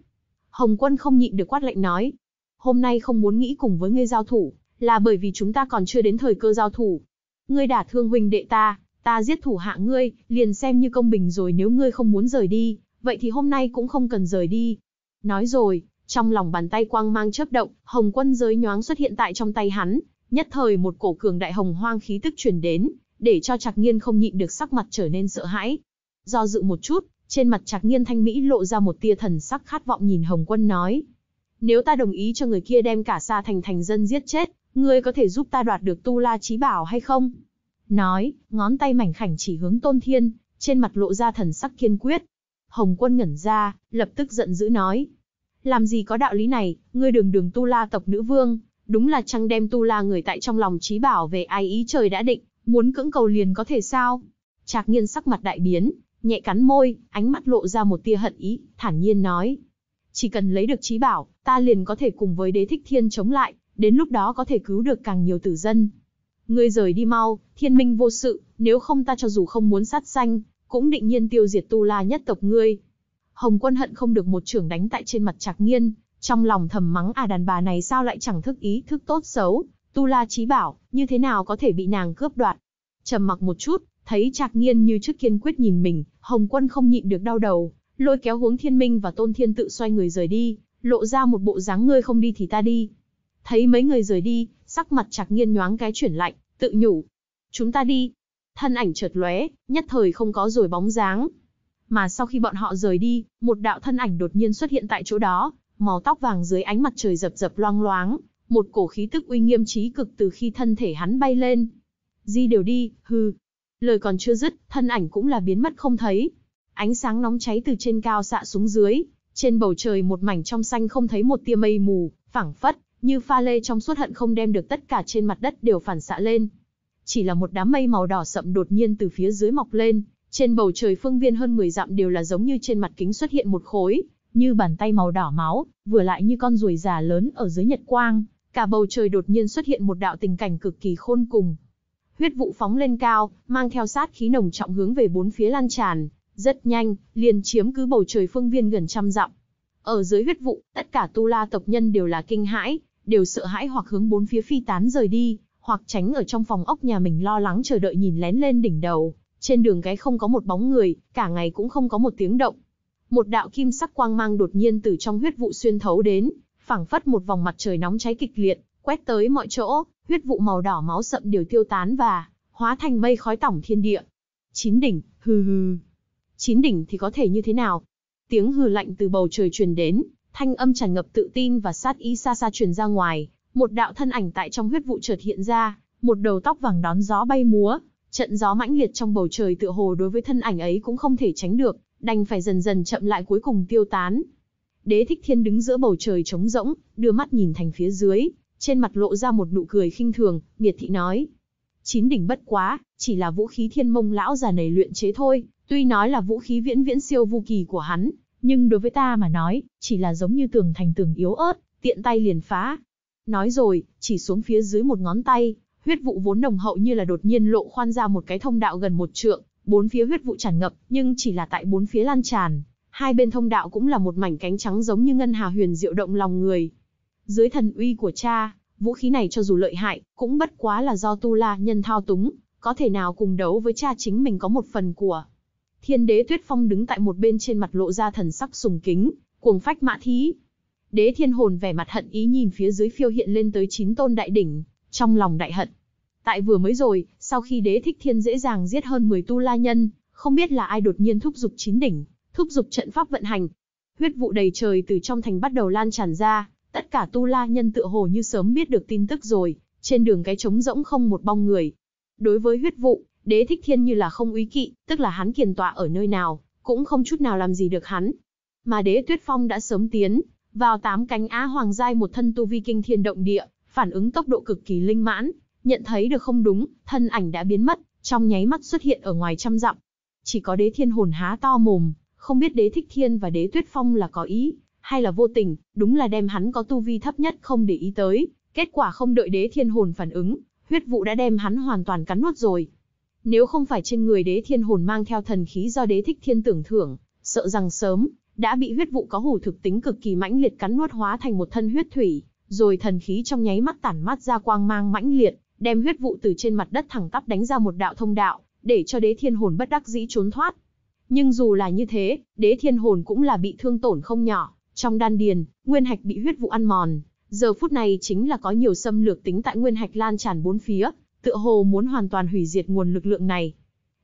Hồng Quân không nhịn được quát lạnh nói: "Hôm nay không muốn nghĩ cùng với ngươi giao thủ, là bởi vì chúng ta còn chưa đến thời cơ giao thủ. Ngươi đả thương huynh đệ ta, ta giết thủ hạ ngươi, liền xem như công bình rồi nếu ngươi không muốn rời đi, vậy thì hôm nay cũng không cần rời đi." Nói rồi, trong lòng bàn tay quang mang chớp động, Hồng Quân giới nhoáng xuất hiện tại trong tay hắn, Nhất thời một cổ cường đại hồng hoang khí tức truyền đến, để cho Trạc Nghiên không nhịn được sắc mặt trở nên sợ hãi. Do dự một chút, trên mặt Trạc Nghiên thanh mỹ lộ ra một tia thần sắc khát vọng nhìn Hồng Quân nói: "Nếu ta đồng ý cho người kia đem cả Sa Thành thành dân giết chết, ngươi có thể giúp ta đoạt được Tu La chí bảo hay không?" Nói, ngón tay mảnh khảnh chỉ hướng Tôn Thiên, trên mặt lộ ra thần sắc kiên quyết. Hồng Quân ngẩn ra, lập tức giận dữ nói: "Làm gì có đạo lý này, ngươi đường đường Tu La tộc nữ vương, Đúng là trăng đem tu la người tại trong lòng trí bảo về ai ý trời đã định, muốn cưỡng cầu liền có thể sao? Trạc nghiên sắc mặt đại biến, nhẹ cắn môi, ánh mắt lộ ra một tia hận ý, thản nhiên nói. Chỉ cần lấy được trí bảo, ta liền có thể cùng với đế thích thiên chống lại, đến lúc đó có thể cứu được càng nhiều tử dân. Ngươi rời đi mau, thiên minh vô sự, nếu không ta cho dù không muốn sát sanh, cũng định nhiên tiêu diệt tu la nhất tộc ngươi. Hồng quân hận không được một trưởng đánh tại trên mặt trạc nghiên, trong lòng thầm mắng à đàn bà này sao lại chẳng thức ý thức tốt xấu, tu la trí bảo, như thế nào có thể bị nàng cướp đoạt. Trầm mặc một chút, thấy Trạc Nghiên như trước kiên quyết nhìn mình, Hồng Quân không nhịn được đau đầu, lôi kéo Huống Thiên Minh và Tôn Thiên tự xoay người rời đi, lộ ra một bộ dáng ngươi không đi thì ta đi. Thấy mấy người rời đi, sắc mặt Trạc Nghiên nhoáng cái chuyển lạnh, tự nhủ, chúng ta đi. Thân ảnh chợt lóe, nhất thời không có rồi bóng dáng. Mà sau khi bọn họ rời đi, một đạo thân ảnh đột nhiên xuất hiện tại chỗ đó, màu tóc vàng dưới ánh mặt trời dập dập loang loáng, một cổ khí tức uy nghiêm trí cực từ khi thân thể hắn bay lên. Di đều đi, hừ. Lời còn chưa dứt, thân ảnh cũng là biến mất không thấy. Ánh sáng nóng cháy từ trên cao xạ xuống dưới, trên bầu trời một mảnh trong xanh không thấy một tia mây mù, phẳng phất, như pha lê trong suốt hận không đem được tất cả trên mặt đất đều phản xạ lên. Chỉ là một đám mây màu đỏ sậm đột nhiên từ phía dưới mọc lên, trên bầu trời phương viên hơn 10 dặm đều là giống như trên mặt kính xuất hiện một khối, như bàn tay màu đỏ máu, vừa lại như con ruồi già lớn ở dưới nhật quang, cả bầu trời đột nhiên xuất hiện một đạo tình cảnh cực kỳ khôn cùng. Huyết vụ phóng lên cao, mang theo sát khí nồng trọng hướng về bốn phía lan tràn, rất nhanh, liền chiếm cứ bầu trời phương viên gần trăm dặm. Ở dưới huyết vụ, tất cả tu la tộc nhân đều là kinh hãi, đều sợ hãi hoặc hướng bốn phía phi tán rời đi, hoặc tránh ở trong phòng ốc nhà mình lo lắng chờ đợi nhìn lén lên đỉnh đầu. Trên đường cái không có một bóng người, cả ngày cũng không có một tiếng động, một đạo kim sắc quang mang đột nhiên từ trong huyết vụ xuyên thấu đến, phảng phất một vòng mặt trời nóng cháy kịch liệt, quét tới mọi chỗ, huyết vụ màu đỏ máu sậm đều tiêu tán và hóa thành mây khói tỏng thiên địa. Chín đỉnh, hừ hừ. Chín đỉnh thì có thể như thế nào? Tiếng hừ lạnh từ bầu trời truyền đến, thanh âm tràn ngập tự tin và sát ý xa xa truyền ra ngoài, một đạo thân ảnh tại trong huyết vụ chợt hiện ra, một đầu tóc vàng đón gió bay múa, trận gió mãnh liệt trong bầu trời tựa hồ đối với thân ảnh ấy cũng không thể tránh được, đành phải dần dần chậm lại cuối cùng tiêu tán. Đế thích thiên đứng giữa bầu trời trống rỗng, đưa mắt nhìn thành phía dưới, trên mặt lộ ra một nụ cười khinh thường, miệt thị nói. Chín đỉnh bất quá, chỉ là vũ khí thiên mông lão già này luyện chế thôi, tuy nói là vũ khí viễn viễn siêu vô kỳ của hắn, nhưng đối với ta mà nói, chỉ là giống như tường thành tường yếu ớt, tiện tay liền phá. Nói rồi, chỉ xuống phía dưới một ngón tay, huyết vụ vốn nồng hậu như là đột nhiên lộ khoan ra một cái thông đạo gần một trượng, bốn phía huyết vụ tràn ngập, nhưng chỉ là tại bốn phía lan tràn, hai bên thông đạo cũng là một mảnh cánh trắng giống như ngân hà huyền diệu động lòng người. Dưới thần uy của cha, vũ khí này cho dù lợi hại, cũng bất quá là do tu la nhân thao túng, có thể nào cùng đấu với cha chính mình có một phần của. Thiên đế Tuyết Phong đứng tại một bên trên mặt lộ ra thần sắc sùng kính, cuồng phách mã thí. Đế thiên hồn vẻ mặt hận ý nhìn phía dưới phiêu hiện lên tới chín tôn đại đỉnh, trong lòng đại hận. Tại vừa mới rồi, sau khi đế thích thiên dễ dàng giết hơn 10 tu la nhân, không biết là ai đột nhiên thúc giục chín đỉnh, thúc giục trận pháp vận hành. Huyết vụ đầy trời từ trong thành bắt đầu lan tràn ra, tất cả tu la nhân tựa hồ như sớm biết được tin tức rồi, trên đường cái trống rỗng không một bong người. Đối với huyết vụ, đế thích thiên như là không úy kỵ, tức là hắn kiền tọa ở nơi nào, cũng không chút nào làm gì được hắn. Mà đế tuyết phong đã sớm tiến, vào tám cánh á hoàng giai một thân tu vi kinh thiên động địa, phản ứng tốc độ cực kỳ linh mãn, Nhận thấy được không đúng, thân ảnh đã biến mất, trong nháy mắt xuất hiện ở ngoài trăm dặm. Chỉ có đế thiên hồn há to mồm, không biết đế thích thiên và đế tuyết phong là có ý, hay là vô tình, đúng là đem hắn có tu vi thấp nhất không để ý tới. Kết quả không đợi đế thiên hồn phản ứng, huyết vụ đã đem hắn hoàn toàn cắn nuốt rồi. Nếu không phải trên người đế thiên hồn mang theo thần khí do đế thích thiên tưởng thưởng, sợ rằng sớm, đã bị huyết vụ có hủ thực tính cực kỳ mãnh liệt cắn nuốt hóa thành một thân huyết thủy, rồi thần khí trong nháy mắt tản mát ra quang mang mãnh liệt, đem huyết vụ từ trên mặt đất thẳng tắp đánh ra một đạo thông đạo, để cho đế thiên hồn bất đắc dĩ trốn thoát. Nhưng dù là như thế, đế thiên hồn cũng là bị thương tổn không nhỏ, trong đan điền, nguyên hạch bị huyết vụ ăn mòn, giờ phút này chính là có nhiều xâm lược tính tại nguyên hạch lan tràn bốn phía, tựa hồ muốn hoàn toàn hủy diệt nguồn lực lượng này.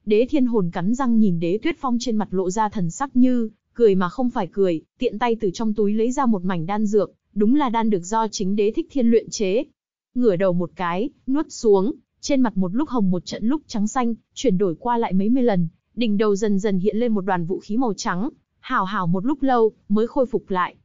Đế thiên hồn cắn răng nhìn đế tuyết phong trên mặt lộ ra thần sắc như, cười mà không phải cười, tiện tay từ trong túi lấy ra một mảnh đan dược, đúng là đan được do chính đế thích thiên luyện chế, ngửa đầu một cái, nuốt xuống, trên mặt một lúc hồng một trận lúc trắng xanh, chuyển đổi qua lại mấy mươi lần, đỉnh đầu dần dần hiện lên một đoàn vũ khí màu trắng, hào hào một lúc lâu mới khôi phục lại.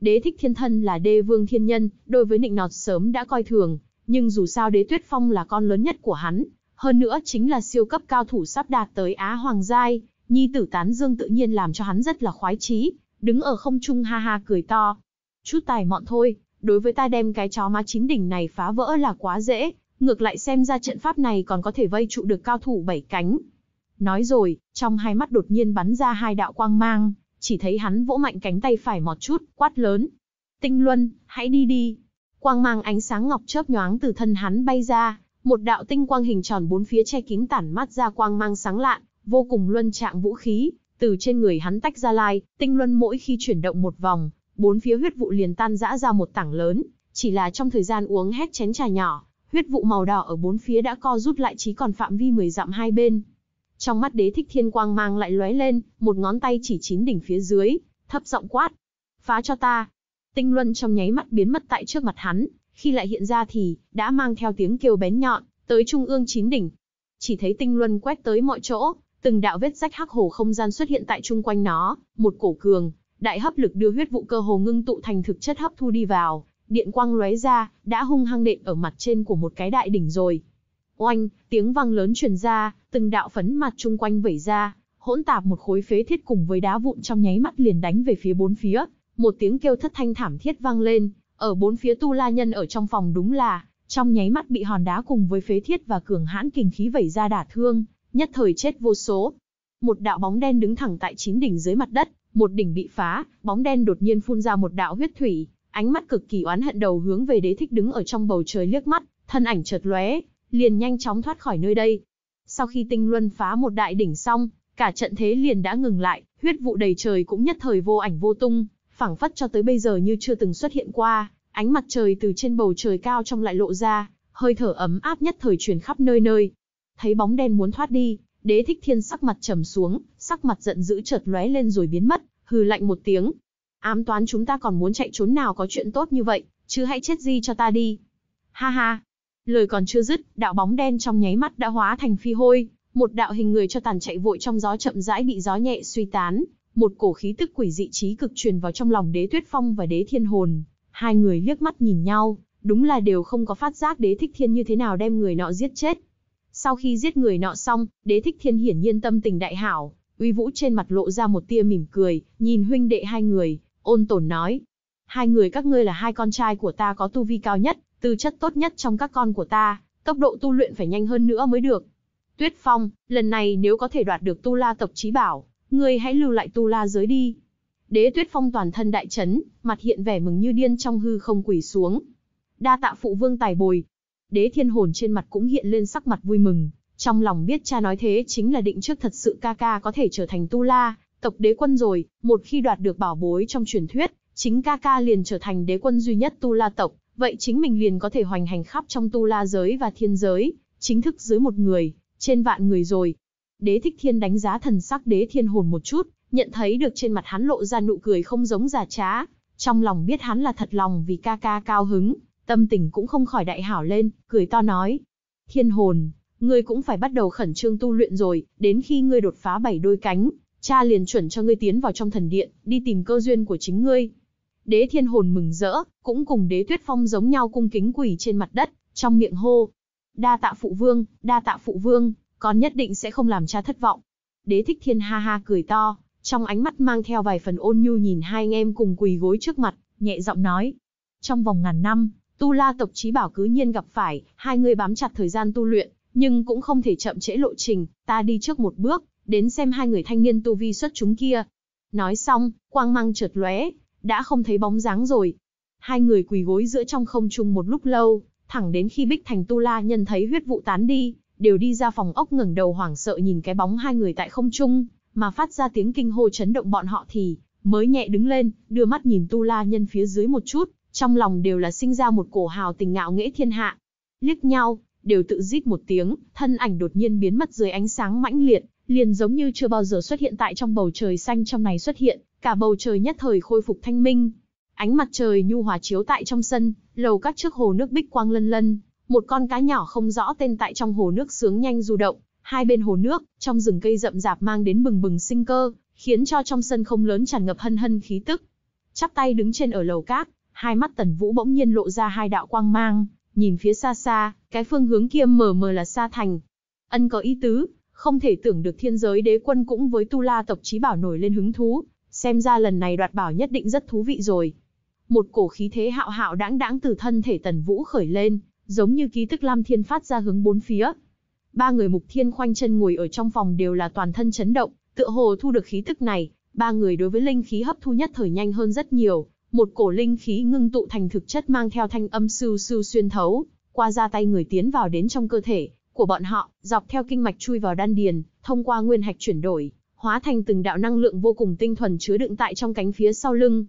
Đế thích thiên thân là đê vương thiên nhân, đối với nịnh nọt sớm đã coi thường, nhưng dù sao đế tuyết phong là con lớn nhất của hắn, hơn nữa chính là siêu cấp cao thủ sắp đạt tới Á Hoàng Giai, nhi tử tán dương tự nhiên làm cho hắn rất là khoái chí, đứng ở không trung ha ha cười to. Chút tài mọn thôi, đối với ta đem cái chó má chính đỉnh này phá vỡ là quá dễ, ngược lại xem ra trận pháp này còn có thể vây trụ được cao thủ bảy cánh. Nói rồi, trong hai mắt đột nhiên bắn ra hai đạo quang mang, chỉ thấy hắn vỗ mạnh cánh tay phải một chút, quát lớn. Tinh Luân, hãy đi đi. Quang mang ánh sáng ngọc chớp nhoáng từ thân hắn bay ra, một đạo tinh quang hình tròn bốn phía che kín tản mắt ra quang mang sáng lạn, vô cùng luân trạng vũ khí, từ trên người hắn tách ra lai, tinh luân mỗi khi chuyển động một vòng, bốn phía huyết vụ liền tan rã ra một tảng lớn, chỉ là trong thời gian uống hết chén trà nhỏ, huyết vụ màu đỏ ở bốn phía đã co rút lại chỉ còn phạm vi 10 dặm hai bên. Trong mắt đế thích thiên quang mang lại lóe lên, một ngón tay chỉ chín đỉnh phía dưới, thấp giọng quát. Phá cho ta. Tinh luân trong nháy mắt biến mất tại trước mặt hắn, khi lại hiện ra thì, đã mang theo tiếng kêu bén nhọn, tới trung ương chín đỉnh. Chỉ thấy tinh luân quét tới mọi chỗ, từng đạo vết rách hắc hồ không gian xuất hiện tại chung quanh nó, một cổ cường, đại hấp lực đưa huyết vụ cơ hồ ngưng tụ thành thực chất hấp thu đi vào, điện quang lóe ra, đã hung hăng đệm ở mặt trên của một cái đại đỉnh rồi. Oanh, tiếng vang lớn truyền ra, từng đạo phấn mặt chung quanh vẩy ra, hỗn tạp một khối phế thiết cùng với đá vụn trong nháy mắt liền đánh về phía bốn phía, một tiếng kêu thất thanh thảm thiết vang lên, ở bốn phía tu la nhân ở trong phòng đúng là, trong nháy mắt bị hòn đá cùng với phế thiết và cường hãn kình khí vẩy ra đả thương, nhất thời chết vô số. Một đạo bóng đen đứng thẳng tại chín đỉnh dưới mặt đất, một đỉnh bị phá, bóng đen đột nhiên phun ra một đạo huyết thủy, ánh mắt cực kỳ oán hận đầu hướng về đế thích đứng ở trong bầu trời liếc mắt, thân ảnh chợt lóe, liền nhanh chóng thoát khỏi nơi đây. Sau khi tinh luân phá một đại đỉnh xong, cả trận thế liền đã ngừng lại, huyết vụ đầy trời cũng nhất thời vô ảnh vô tung, phảng phất cho tới bây giờ như chưa từng xuất hiện qua, ánh mặt trời từ trên bầu trời cao trong lại lộ ra, hơi thở ấm áp nhất thời truyền khắp nơi nơi. Thấy bóng đen muốn thoát đi, Đế thích thiên sắc mặt trầm xuống, sắc mặt giận dữ chợt lóe lên rồi biến mất, hừ lạnh một tiếng. Ám toán chúng ta còn muốn chạy trốn nào có chuyện tốt như vậy, chứ hãy chết gì cho ta đi. Ha ha. Lời còn chưa dứt, đạo bóng đen trong nháy mắt đã hóa thành phi hôi, một đạo hình người cho tàn chạy vội trong gió chậm rãi bị gió nhẹ suy tán, một cổ khí tức quỷ dị trí cực truyền vào trong lòng Đế Tuyết Phong và Đế Thiên Hồn. Hai người liếc mắt nhìn nhau, đúng là đều không có phát giác Đế Thích Thiên như thế nào đem người nọ giết chết. Sau khi giết người nọ xong, đế thích thiên hiển nhiên tâm tình đại hảo, uy vũ trên mặt lộ ra một tia mỉm cười, nhìn huynh đệ hai người, ôn tồn nói. Hai người các ngươi là hai con trai của ta có tu vi cao nhất, tư chất tốt nhất trong các con của ta, tốc độ tu luyện phải nhanh hơn nữa mới được. Tuyết Phong, lần này nếu có thể đoạt được tu la tộc trí bảo, ngươi hãy lưu lại tu la giới đi. Đế Tuyết Phong toàn thân đại chấn, mặt hiện vẻ mừng như điên trong hư không quỷ xuống. Đa tạ phụ vương tài bồi, đế thiên hồn trên mặt cũng hiện lên sắc mặt vui mừng, trong lòng biết cha nói thế chính là định trước thật sự ca ca có thể trở thành tu la, tộc đế quân rồi, một khi đoạt được bảo bối trong truyền thuyết, chính ca ca liền trở thành đế quân duy nhất tu la tộc, vậy chính mình liền có thể hoành hành khắp trong tu la giới và thiên giới, chính thức dưới một người, trên vạn người rồi. Đế thích thiên đánh giá thần sắc đế thiên hồn một chút, nhận thấy được trên mặt hắn lộ ra nụ cười không giống giả trá, trong lòng biết hắn là thật lòng vì ca ca cao hứng, Tâm tình cũng không khỏi đại hảo lên, cười to nói. Thiên hồn, ngươi cũng phải bắt đầu khẩn trương tu luyện rồi, đến khi ngươi đột phá bảy đôi cánh, cha liền chuẩn cho ngươi tiến vào trong thần điện, đi tìm cơ duyên của chính ngươi. Đế thiên hồn mừng rỡ, cũng cùng đế tuyết phong giống nhau cung kính quỳ trên mặt đất, trong miệng hô. Đa tạ phụ vương, đa tạ phụ vương, con nhất định sẽ không làm cha thất vọng. Đế thích thiên ha ha cười to, trong ánh mắt mang theo vài phần ôn nhu nhìn hai anh em cùng quỳ gối trước mặt, nhẹ giọng nói. Trong vòng ngàn năm, Tu La tộc trí bảo cứ nhiên gặp phải, hai người bám chặt thời gian tu luyện, nhưng cũng không thể chậm trễ lộ trình, ta đi trước một bước, đến xem hai người thanh niên tu vi xuất chúng kia. Nói xong, quang mang chợt lóe, đã không thấy bóng dáng rồi. Hai người quỳ gối giữa trong không trung một lúc lâu, thẳng đến khi Bích Thành Tu La nhân thấy huyết vụ tán đi, đều đi ra phòng ốc ngẩng đầu hoảng sợ nhìn cái bóng hai người tại không trung, mà phát ra tiếng kinh hô chấn động bọn họ thì mới nhẹ đứng lên, đưa mắt nhìn Tu La nhân phía dưới một chút, trong lòng đều là sinh ra một cổ hào tình ngạo nghễ thiên hạ. Liếc nhau, đều tự rít một tiếng, thân ảnh đột nhiên biến mất dưới ánh sáng mãnh liệt, liền giống như chưa bao giờ xuất hiện tại trong bầu trời xanh trong này xuất hiện, cả bầu trời nhất thời khôi phục thanh minh. Ánh mặt trời nhu hòa chiếu tại trong sân, lầu các trước hồ nước bích quang lân lân, một con cá nhỏ không rõ tên tại trong hồ nước sướng nhanh du động, hai bên hồ nước, trong rừng cây rậm rạp mang đến bừng bừng sinh cơ, khiến cho trong sân không lớn tràn ngập hân hân khí tức. Chắp tay đứng trên ở lầu các, hai mắt Tần Vũ bỗng nhiên lộ ra hai đạo quang mang, nhìn phía xa xa, cái phương hướng kia mờ mờ là xa thành. Ân có ý tứ, không thể tưởng được thiên giới đế quân cũng với tu la tộc trí bảo nổi lên hứng thú, xem ra lần này đoạt bảo nhất định rất thú vị rồi. Một cổ khí thế hạo hạo đãng đãng từ thân thể Tần Vũ khởi lên, giống như ký tức lam thiên phát ra hướng bốn phía. Ba người mục thiên khoanh chân ngồi ở trong phòng đều là toàn thân chấn động, tựa hồ thu được khí tức này, ba người đối với linh khí hấp thu nhất thời nhanh hơn rất nhiều, một cổ linh khí ngưng tụ thành thực chất mang theo thanh âm sưu sưu xuyên thấu, qua ra tay người tiến vào đến trong cơ thể của bọn họ, dọc theo kinh mạch chui vào đan điền, thông qua nguyên hạch chuyển đổi, hóa thành từng đạo năng lượng vô cùng tinh thuần chứa đựng tại trong cánh phía sau lưng.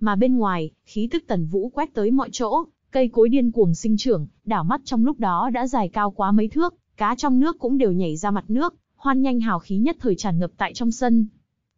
Mà bên ngoài, khí tức Tần Vũ quét tới mọi chỗ, cây cối điên cuồng sinh trưởng, đảo mắt trong lúc đó đã dài cao quá mấy thước, cá trong nước cũng đều nhảy ra mặt nước, hoan nhanh hào khí nhất thời tràn ngập tại trong sân.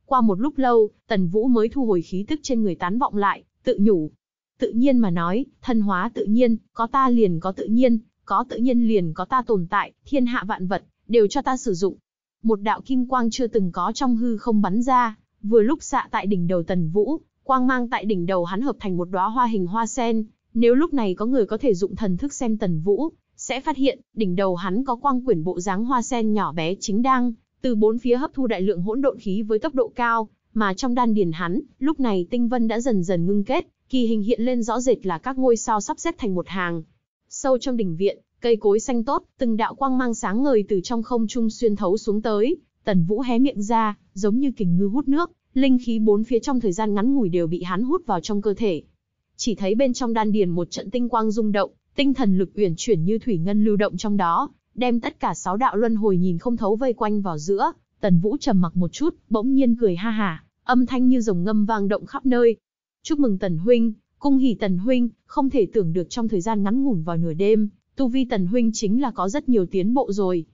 Qua một lúc lâu, Tần Vũ mới thu hồi khí tức trên người tán vọng lại, tự nhủ. Tự nhiên mà nói, thân hóa tự nhiên, có ta liền có tự nhiên, có tự nhiên liền có ta tồn tại, thiên hạ vạn vật, đều cho ta sử dụng. Một đạo kim quang chưa từng có trong hư không bắn ra, vừa lúc xạ tại đỉnh đầu Tần Vũ, quang mang tại đỉnh đầu hắn hợp thành một đóa hoa hình hoa sen. Nếu lúc này có người có thể dụng thần thức xem Tần Vũ, sẽ phát hiện, đỉnh đầu hắn có quang quyển bộ dáng hoa sen nhỏ bé chính đang từ bốn phía hấp thu đại lượng hỗn độn khí với tốc độ cao, mà trong đan điền hắn, lúc này tinh vân đã dần dần ngưng kết, kỳ hình hiện lên rõ rệt là các ngôi sao sắp xếp thành một hàng. Sâu trong đỉnh viện, cây cối xanh tốt, từng đạo quang mang sáng ngời từ trong không trung xuyên thấu xuống tới, Tần Vũ hé miệng ra, giống như kình ngư hút nước, linh khí bốn phía trong thời gian ngắn ngủi đều bị hắn hút vào trong cơ thể. Chỉ thấy bên trong đan điền một trận tinh quang rung động, tinh thần lực uyển chuyển như thủy ngân lưu động trong đó, đem tất cả sáu đạo luân hồi nhìn không thấu vây quanh vào giữa, Tần Vũ trầm mặc một chút, bỗng nhiên cười ha hả, âm thanh như rồng ngâm vang động khắp nơi. Chúc mừng Tần huynh, cung hỉ Tần huynh, không thể tưởng được trong thời gian ngắn ngủn vào nửa đêm, tu vi Tần huynh chính là có rất nhiều tiến bộ rồi.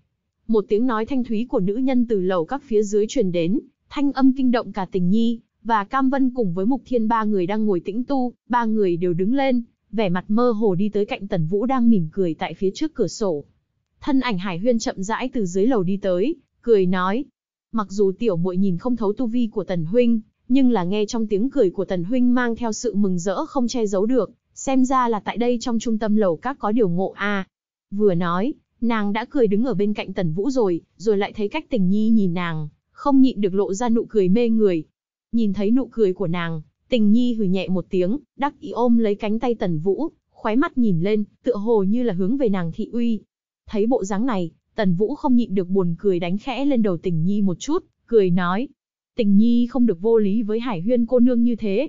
Một tiếng nói thanh thúy của nữ nhân từ lầu các phía dưới truyền đến, thanh âm kinh động cả Tình Nhi và Cam Vân cùng với Mục Thiên ba người đang ngồi tĩnh tu, ba người đều đứng lên, vẻ mặt mơ hồ đi tới cạnh Tần Vũ đang mỉm cười tại phía trước cửa sổ. Thân ảnh Hải Huyên chậm rãi từ dưới lầu đi tới, cười nói. Mặc dù tiểu muội nhìn không thấu tu vi của Tần Huynh, nhưng là nghe trong tiếng cười của Tần Huynh mang theo sự mừng rỡ không che giấu được, xem ra là tại đây trong trung tâm lầu các có điều ngộ a. À, vừa nói, nàng đã cười đứng ở bên cạnh Tần Vũ rồi, rồi lại thấy cách tình nhi nhìn nàng, không nhịn được lộ ra nụ cười mê người. Nhìn thấy nụ cười của nàng, tình nhi hừ nhẹ một tiếng, đắc ý ôm lấy cánh tay Tần Vũ, khóe mắt nhìn lên, tựa hồ như là hướng về nàng thị uy. Thấy bộ dáng này, Tần Vũ không nhịn được buồn cười đánh khẽ lên đầu Tình Nhi một chút, cười nói. Tình Nhi không được vô lý với Hải Huyên cô nương như thế.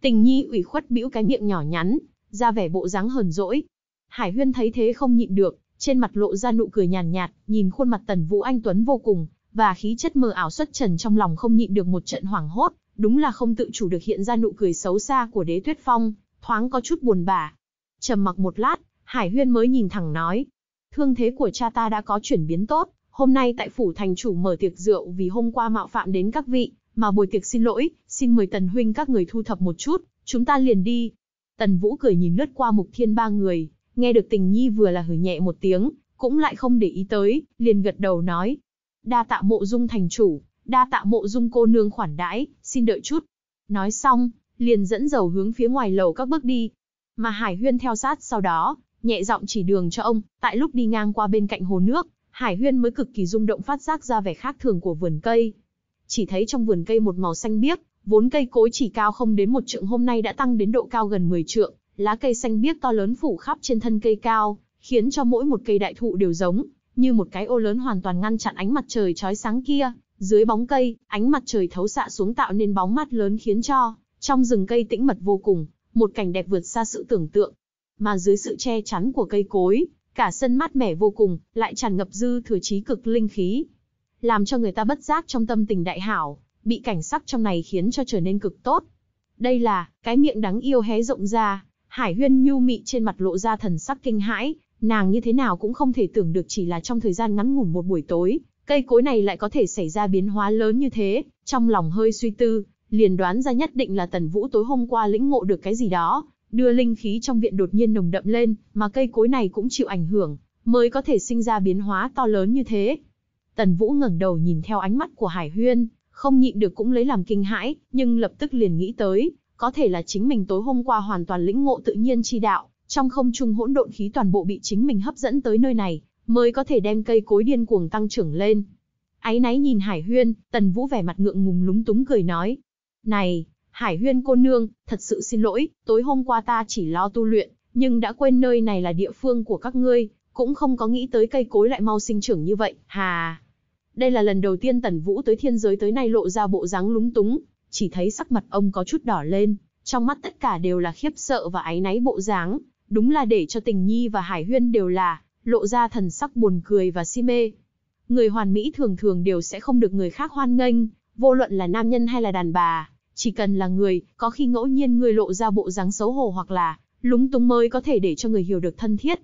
Tình Nhi ủy khuất bĩu cái miệng nhỏ nhắn, ra vẻ bộ dáng hờn dỗi. Hải Huyên thấy thế không nhịn được, trên mặt lộ ra nụ cười nhàn nhạt, nhìn khuôn mặt Tần Vũ anh tuấn vô cùng, và khí chất mờ ảo xuất trần trong lòng không nhịn được một trận hoảng hốt, đúng là không tự chủ được hiện ra nụ cười xấu xa của Đế Tuyết Phong, thoáng có chút buồn bã. Trầm mặc một lát, Hải Huyên mới nhìn thẳng nói, thương thế của cha ta đã có chuyển biến tốt, hôm nay tại phủ thành chủ mở tiệc rượu vì hôm qua mạo phạm đến các vị, mà buổi tiệc xin lỗi, xin mời tần huynh các người thu thập một chút, chúng ta liền đi. Tần Vũ cười nhìn lướt qua mục thiên ba người, nghe được tình nhi vừa là hử nhẹ một tiếng, cũng lại không để ý tới, liền gật đầu nói. Đa tạ mộ dung thành chủ, đa tạ mộ dung cô nương khoản đãi, xin đợi chút. Nói xong, liền dẫn dầu hướng phía ngoài lầu các bước đi. Mà Hải Huyên theo sát sau đó, nhẹ giọng chỉ đường cho ông, tại lúc đi ngang qua bên cạnh hồ nước, Hải Huyên mới cực kỳ rung động phát giác ra vẻ khác thường của vườn cây. Chỉ thấy trong vườn cây một màu xanh biếc, vốn cây cối chỉ cao không đến một trượng hôm nay đã tăng đến độ cao gần 10 trượng, lá cây xanh biếc to lớn phủ khắp trên thân cây cao, khiến cho mỗi một cây đại thụ đều giống, như một cái ô lớn hoàn toàn ngăn chặn ánh mặt trời chói sáng kia, dưới bóng cây, ánh mặt trời thấu xạ xuống tạo nên bóng mát lớn khiến cho trong rừng cây tĩnh mật vô cùng, một cảnh đẹp vượt xa sự tưởng tượng, mà dưới sự che chắn của cây cối, cả sân mát mẻ vô cùng, lại tràn ngập dư thừa trí cực linh khí. Làm cho người ta bất giác trong tâm tình đại hảo, bị cảnh sắc trong này khiến cho trở nên cực tốt. Đây là, cái miệng đáng yêu hé rộng ra, Hải Huyên nhu mị trên mặt lộ ra thần sắc kinh hãi, nàng như thế nào cũng không thể tưởng được chỉ là trong thời gian ngắn ngủn một buổi tối, cây cối này lại có thể xảy ra biến hóa lớn như thế, trong lòng hơi suy tư, liền đoán ra nhất định là Tần Vũ tối hôm qua lĩnh ngộ được cái gì đó, đưa linh khí trong viện đột nhiên nồng đậm lên, mà cây cối này cũng chịu ảnh hưởng, mới có thể sinh ra biến hóa to lớn như thế. Tần Vũ ngẩng đầu nhìn theo ánh mắt của Hải Huyên, không nhịn được cũng lấy làm kinh hãi, nhưng lập tức liền nghĩ tới, có thể là chính mình tối hôm qua hoàn toàn lĩnh ngộ tự nhiên chi đạo, trong không trung hỗn độn khí toàn bộ bị chính mình hấp dẫn tới nơi này, mới có thể đem cây cối điên cuồng tăng trưởng lên. Áy náy nhìn Hải Huyên, Tần Vũ vẻ mặt ngượng ngùng lúng túng cười nói, "Này, Hải huyên cô nương, thật sự xin lỗi, tối hôm qua ta chỉ lo tu luyện, nhưng đã quên nơi này là địa phương của các ngươi, cũng không có nghĩ tới cây cối lại mau sinh trưởng như vậy, hà. Đây là lần đầu tiên Tần Vũ tới thiên giới tới nay lộ ra bộ dáng lúng túng, chỉ thấy sắc mặt ông có chút đỏ lên, trong mắt tất cả đều là khiếp sợ và áy náy bộ dáng, đúng là để cho tình nhi và hải huyên đều là, lộ ra thần sắc buồn cười và si mê. Người hoàn mỹ thường thường đều sẽ không được người khác hoan nghênh, vô luận là nam nhân hay là đàn bà. Chỉ cần là người, có khi ngẫu nhiên người lộ ra bộ dáng xấu hổ hoặc là lúng túng mới có thể để cho người hiểu được thân thiết.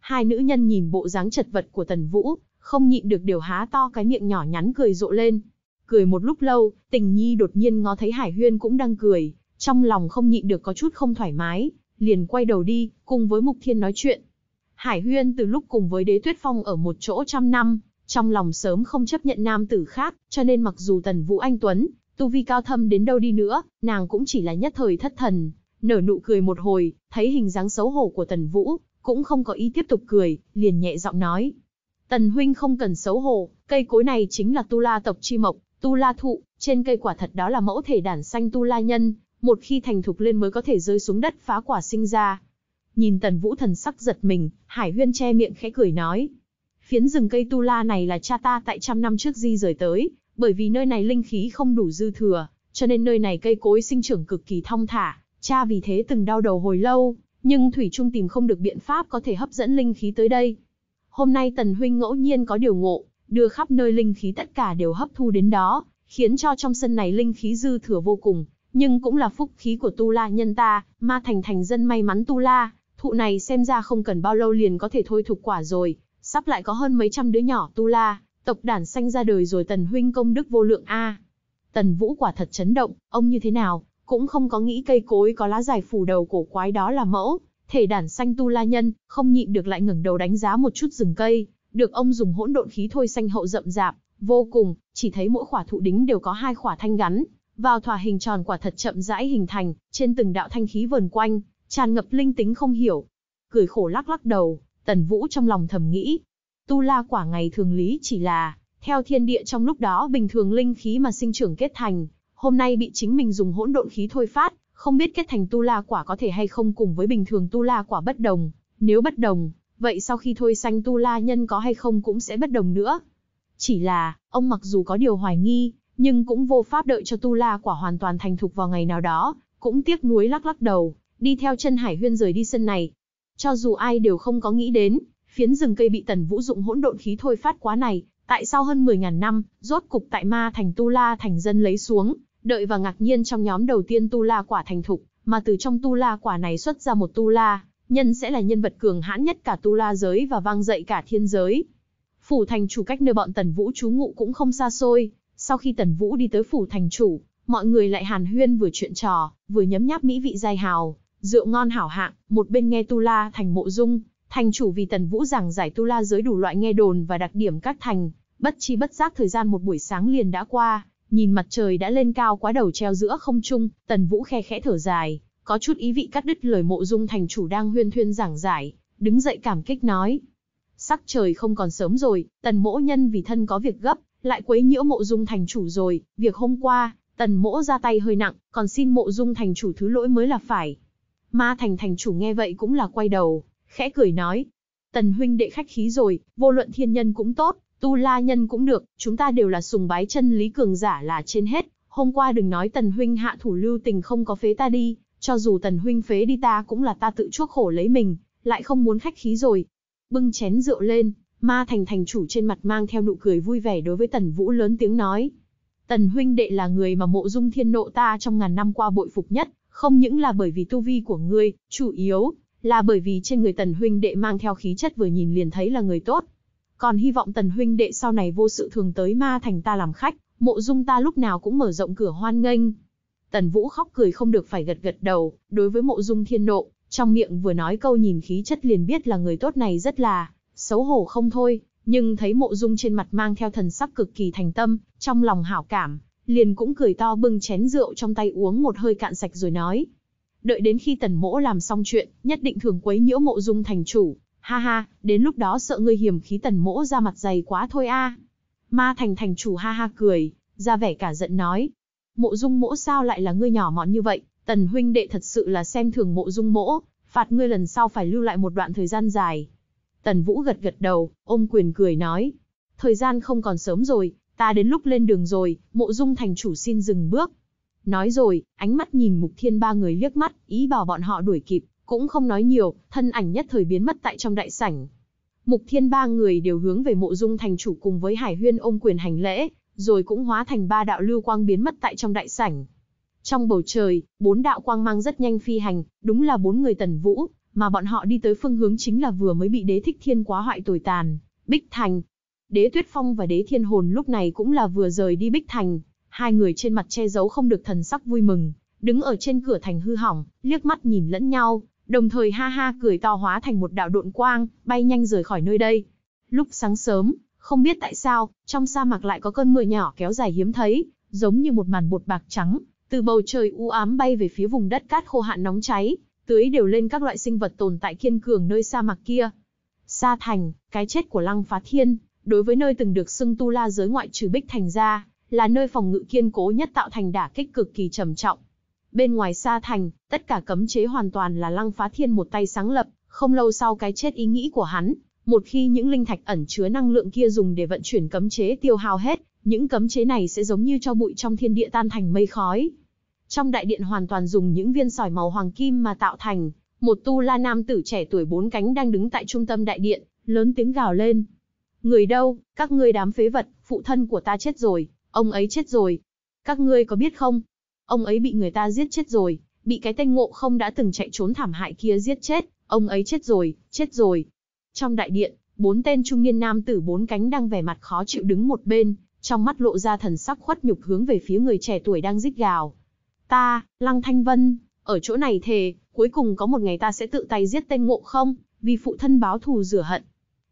Hai nữ nhân nhìn bộ dáng chật vật của Tần Vũ, không nhịn được điều há to cái miệng nhỏ nhắn cười rộ lên. Cười một lúc lâu, tình nhi đột nhiên ngó thấy Hải Huyên cũng đang cười, trong lòng không nhịn được có chút không thoải mái, liền quay đầu đi, cùng với Mục Thiên nói chuyện. Hải Huyên từ lúc cùng với Đế Tuyết Phong ở một chỗ trăm năm, trong lòng sớm không chấp nhận nam tử khác, cho nên mặc dù Tần Vũ Anh Tuấn Tu vi cao thâm đến đâu đi nữa, nàng cũng chỉ là nhất thời thất thần, nở nụ cười một hồi, thấy hình dáng xấu hổ của Tần Vũ, cũng không có ý tiếp tục cười, liền nhẹ giọng nói. Tần huynh không cần xấu hổ, cây cối này chính là tu la tộc chi mộc, tu la thụ, trên cây quả thật đó là mẫu thể đản xanh tu la nhân, một khi thành thục lên mới có thể rơi xuống đất phá quả sinh ra. Nhìn Tần Vũ thần sắc giật mình, Hải Huyên che miệng khẽ cười nói. Phiến rừng cây tu la này là cha ta tại trăm năm trước di rời tới, bởi vì nơi này linh khí không đủ dư thừa, cho nên nơi này cây cối sinh trưởng cực kỳ thong thả, cha vì thế từng đau đầu hồi lâu, nhưng Thủy Trung tìm không được biện pháp có thể hấp dẫn linh khí tới đây. Hôm nay Tần Huynh ngẫu nhiên có điều ngộ, đưa khắp nơi linh khí tất cả đều hấp thu đến đó, khiến cho trong sân này linh khí dư thừa vô cùng, nhưng cũng là phúc khí của Tu La nhân ta, ma thành thành dân may mắn Tu La, thụ này xem ra không cần bao lâu liền có thể thôi thục quả rồi, sắp lại có hơn mấy trăm đứa nhỏ Tu La, Tộc đản sanh ra đời rồi tần huynh công đức vô lượng A. Tần Vũ quả thật chấn động, ông như thế nào, cũng không có nghĩ cây cối có lá dài phủ đầu cổ quái đó là mẫu, thể đản sanh tu la nhân, không nhịn được lại ngẩng đầu đánh giá một chút rừng cây, được ông dùng hỗn độn khí thôi xanh hậu rậm rạp, vô cùng, chỉ thấy mỗi khỏa thụ đính đều có hai khỏa thanh gắn, vào thỏa hình tròn quả thật chậm rãi hình thành, trên từng đạo thanh khí vờn quanh, tràn ngập linh tính không hiểu. Cười khổ lắc lắc đầu, Tần Vũ trong lòng thầm nghĩ, Tu la quả ngày thường lý chỉ là, theo thiên địa trong lúc đó bình thường linh khí mà sinh trưởng kết thành, hôm nay bị chính mình dùng hỗn độn khí thôi phát, không biết kết thành tu la quả có thể hay không cùng với bình thường tu la quả bất đồng, nếu bất đồng, vậy sau khi thôi sanh tu la nhân có hay không cũng sẽ bất đồng nữa. Chỉ là, ông mặc dù có điều hoài nghi, nhưng cũng vô pháp đợi cho tu la quả hoàn toàn thành thục vào ngày nào đó, cũng tiếc nuối lắc lắc đầu, đi theo chân Hải Huyên rời đi sân này. Cho dù ai đều không có nghĩ đến, phiến rừng cây bị Tần Vũ dụng hỗn độn khí thôi phát quá này, tại sao hơn mười ngàn năm, rốt cục tại ma thành Tu La thành dân lấy xuống, đợi và ngạc nhiên trong nhóm đầu tiên Tu La quả thành thục, mà từ trong Tu La quả này xuất ra một Tu La, nhân sẽ là nhân vật cường hãn nhất cả Tu La giới và vang dậy cả thiên giới. Phủ thành chủ cách nơi bọn Tần Vũ trú ngụ cũng không xa xôi, sau khi Tần Vũ đi tới phủ thành chủ, mọi người lại hàn huyên vừa chuyện trò, vừa nhấm nháp mỹ vị dai hào, rượu ngon hảo hạng, một bên nghe Tu La thành mộ dung, Thành chủ vì Tần Vũ giảng giải tu la giới đủ loại nghe đồn và đặc điểm các thành, bất chi bất giác thời gian một buổi sáng liền đã qua, nhìn mặt trời đã lên cao quá đầu treo giữa không trung, Tần Vũ khe khẽ thở dài, có chút ý vị cắt đứt lời mộ dung thành chủ đang huyên thuyên giảng giải, đứng dậy cảm kích nói. Sắc trời không còn sớm rồi, Tần Mỗ nhân vì thân có việc gấp, lại quấy nhiễu mộ dung thành chủ rồi, việc hôm qua, Tần Mỗ ra tay hơi nặng, còn xin mộ dung thành chủ thứ lỗi mới là phải. Ma thành thành chủ nghe vậy cũng là quay đầu, khẽ cười nói. Tần huynh đệ khách khí rồi, vô luận thiên nhân cũng tốt, tu la nhân cũng được, chúng ta đều là sùng bái chân lý cường giả là trên hết. Hôm qua đừng nói tần huynh hạ thủ lưu tình không có phế ta đi, cho dù tần huynh phế đi ta cũng là ta tự chuốc khổ lấy mình, lại không muốn khách khí rồi. Bưng chén rượu lên, ma thành thành chủ trên mặt mang theo nụ cười vui vẻ đối với tần vũ lớn tiếng nói. Tần huynh đệ là người mà mộ dung thiên nộ ta trong ngàn năm qua bội phục nhất, không những là bởi vì tu vi của ngươi, chủ yếu là bởi vì trên người Tần huynh đệ mang theo khí chất vừa nhìn liền thấy là người tốt. Còn hy vọng Tần huynh đệ sau này vô sự thường tới Ma Thành ta làm khách, mộ dung ta lúc nào cũng mở rộng cửa hoan nghênh. Tần Vũ khóc cười không được phải gật gật đầu, đối với mộ dung thiên nộ, trong miệng vừa nói câu nhìn khí chất liền biết là người tốt này rất là xấu hổ không thôi, nhưng thấy mộ dung trên mặt mang theo thần sắc cực kỳ thành tâm, trong lòng hảo cảm, liền cũng cười to bưng chén rượu trong tay uống một hơi cạn sạch rồi nói, đợi đến khi tần mỗ làm xong chuyện, nhất định thường quấy nhiễu mộ dung thành chủ. Ha ha, đến lúc đó sợ ngươi hiểm khí tần mỗ ra mặt dày quá thôi a. Ma thành thành chủ ha ha cười, ra vẻ cả giận nói. Mộ dung mỗ sao lại là ngươi nhỏ mọn như vậy, tần huynh đệ thật sự là xem thường mộ dung mỗ, phạt ngươi lần sau phải lưu lại một đoạn thời gian dài. Tần vũ gật gật đầu, ôm quyền cười nói. Thời gian không còn sớm rồi, ta đến lúc lên đường rồi, mộ dung thành chủ xin dừng bước, Nói rồi, ánh mắt nhìn mục thiên ba người liếc mắt, ý bảo bọn họ đuổi kịp, cũng không nói nhiều, thân ảnh nhất thời biến mất tại trong đại sảnh. Mục thiên ba người đều hướng về mộ dung thành chủ cùng với hải huyên ôm quyền hành lễ, rồi cũng hóa thành ba đạo lưu quang biến mất tại trong đại sảnh. Trong bầu trời, bốn đạo quang mang rất nhanh phi hành, đúng là bốn người tần vũ, mà bọn họ đi tới phương hướng chính là vừa mới bị đế thích thiên quá hoại tồi tàn, Bích Thành. Đế Tuyết Phong và đế thiên hồn lúc này cũng là vừa rời đi Bích Thành, Hai người trên mặt che giấu không được thần sắc vui mừng, đứng ở trên cửa thành hư hỏng, liếc mắt nhìn lẫn nhau, đồng thời ha ha cười to hóa thành một đạo độn quang, bay nhanh rời khỏi nơi đây. Lúc sáng sớm, không biết tại sao, trong sa mạc lại có cơn mưa nhỏ kéo dài hiếm thấy, giống như một màn bột bạc trắng, từ bầu trời u ám bay về phía vùng đất cát khô hạn nóng cháy, tưới đều lên các loại sinh vật tồn tại kiên cường nơi sa mạc kia. Sa thành, cái chết của Lăng Phá Thiên, đối với nơi từng được xưng tu la giới ngoại trừ Bích Thành ra, là nơi phòng ngự kiên cố nhất tạo thành đả kích cực kỳ trầm trọng. Bên ngoài xa thành, tất cả cấm chế hoàn toàn là Lăng Phá Thiên một tay sáng lập, không lâu sau cái chết ý nghĩ của hắn, một khi những linh thạch ẩn chứa năng lượng kia dùng để vận chuyển cấm chế tiêu hao hết, những cấm chế này sẽ giống như cho bụi trong thiên địa tan thành mây khói. Trong đại điện hoàn toàn dùng những viên sỏi màu hoàng kim mà tạo thành, một tu la nam tử trẻ tuổi bốn cánh đang đứng tại trung tâm đại điện, lớn tiếng gào lên. Người đâu, các ngươi đám phế vật, phụ thân của ta chết rồi, Ông ấy chết rồi. Các ngươi có biết không? Ông ấy bị người ta giết chết rồi, bị cái tên ngộ không đã từng chạy trốn thảm hại kia giết chết, ông ấy chết rồi, chết rồi. Trong đại điện, bốn tên trung niên nam tử bốn cánh đang vẻ mặt khó chịu đứng một bên, trong mắt lộ ra thần sắc khuất nhục hướng về phía người trẻ tuổi đang rít gào. Ta, Lăng Thanh Vân, ở chỗ này thề, cuối cùng có một ngày ta sẽ tự tay giết tên ngộ không, vì phụ thân báo thù rửa hận.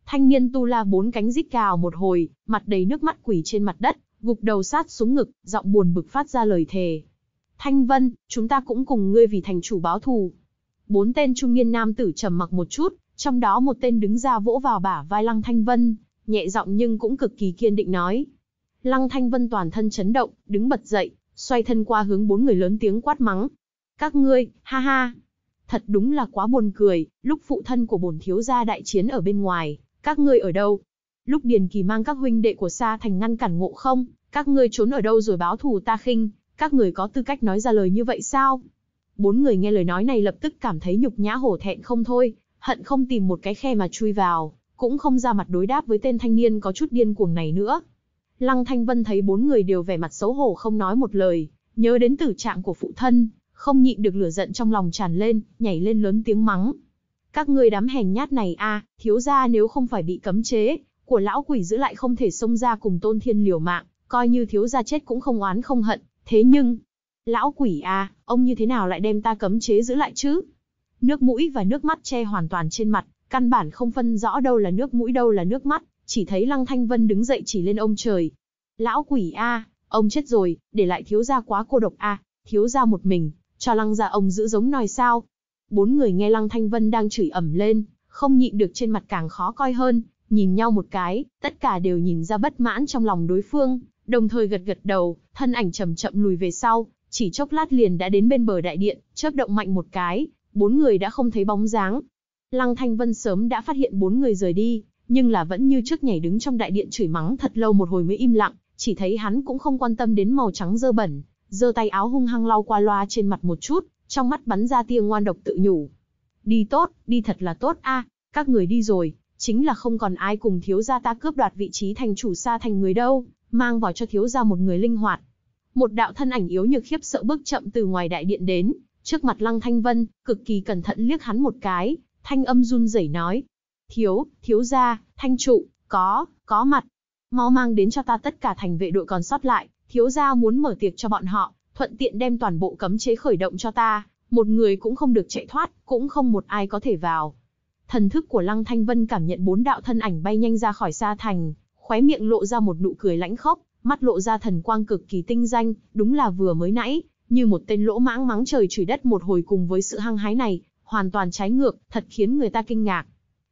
Thanh niên tu la bốn cánh rít gào một hồi, mặt đầy nước mắt quỷ trên mặt đất, gục đầu sát xuống ngực, giọng buồn bực phát ra lời thề. Thanh Vân, chúng ta cũng cùng ngươi vì thành chủ báo thù. Bốn tên trung niên nam tử trầm mặc một chút, trong đó một tên đứng ra vỗ vào bả vai Lăng Thanh Vân, nhẹ giọng nhưng cũng cực kỳ kiên định nói. Lăng Thanh Vân toàn thân chấn động, đứng bật dậy, xoay thân qua hướng bốn người lớn tiếng quát mắng. Các ngươi, ha ha. Thật đúng là quá buồn cười, lúc phụ thân của bổn thiếu gia đại chiến ở bên ngoài, các ngươi ở đâu, Lúc Điền Kỳ mang các huynh đệ của Sa Thành ngăn cản ngộ không, các ngươi trốn ở đâu rồi báo thù ta khinh, các người có tư cách nói ra lời như vậy sao? Bốn người nghe lời nói này lập tức cảm thấy nhục nhã hổ thẹn không thôi, hận không tìm một cái khe mà chui vào, cũng không ra mặt đối đáp với tên thanh niên có chút điên cuồng này nữa. Lăng Thanh Vân thấy bốn người đều vẻ mặt xấu hổ không nói một lời, nhớ đến tử trạng của phụ thân, không nhịn được lửa giận trong lòng tràn lên, nhảy lên lớn tiếng mắng. Các ngươi đám hèn nhát này a, thiếu gia nếu không phải bị cấm chế, của lão quỷ giữ lại không thể xông ra cùng tôn thiên liều mạng, coi như thiếu gia chết cũng không oán không hận, thế nhưng... Lão quỷ à, ông như thế nào lại đem ta cấm chế giữ lại chứ? Nước mũi và nước mắt che hoàn toàn trên mặt, căn bản không phân rõ đâu là nước mũi đâu là nước mắt, chỉ thấy Lăng Thanh Vân đứng dậy chỉ lên ông trời. Lão quỷ a, à, ông chết rồi, để lại thiếu gia quá cô độc a, à, thiếu gia một mình, cho Lăng gia ông giữ giống nòi sao? Bốn người nghe Lăng Thanh Vân đang chửi ẩm lên, không nhịn được trên mặt càng khó coi hơn, nhìn nhau một cái, tất cả đều nhìn ra bất mãn trong lòng đối phương, đồng thời gật gật đầu, thân ảnh chậm chậm lùi về sau, chỉ chốc lát liền đã đến bên bờ đại điện, chớp động mạnh một cái, bốn người đã không thấy bóng dáng. Lăng Thanh Vân sớm đã phát hiện bốn người rời đi, nhưng là vẫn như trước nhảy đứng trong đại điện chửi mắng thật lâu một hồi mới im lặng, chỉ thấy hắn cũng không quan tâm đến màu trắng dơ bẩn, giơ tay áo hung hăng lau qua loa trên mặt một chút, trong mắt bắn ra tia ngoan độc tự nhủ. Đi tốt, đi thật là tốt a, các người đi rồi, chính là không còn ai cùng thiếu gia ta cướp đoạt vị trí thành chủ xa thành người đâu, mang vào cho thiếu gia một người linh hoạt. Một đạo thân ảnh yếu nhược khiếp sợ bước chậm từ ngoài đại điện đến, trước mặt Lăng Thanh Vân, cực kỳ cẩn thận liếc hắn một cái, thanh âm run rẩy nói: "Thiếu, thiếu gia, Thanh trụ, có, có mặt. Mau mang đến cho ta tất cả thành vệ đội còn sót lại, thiếu gia muốn mở tiệc cho bọn họ, thuận tiện đem toàn bộ cấm chế khởi động cho ta, một người cũng không được chạy thoát, cũng không một ai có thể vào." Thần thức của Lăng Thanh Vân cảm nhận bốn đạo thân ảnh bay nhanh ra khỏi xa thành, khóe miệng lộ ra một nụ cười lãnh khốc, mắt lộ ra thần quang cực kỳ tinh danh, đúng là vừa mới nãy, như một tên lỗ mãng mắng trời chửi đất một hồi cùng với sự hăng hái này, hoàn toàn trái ngược, thật khiến người ta kinh ngạc.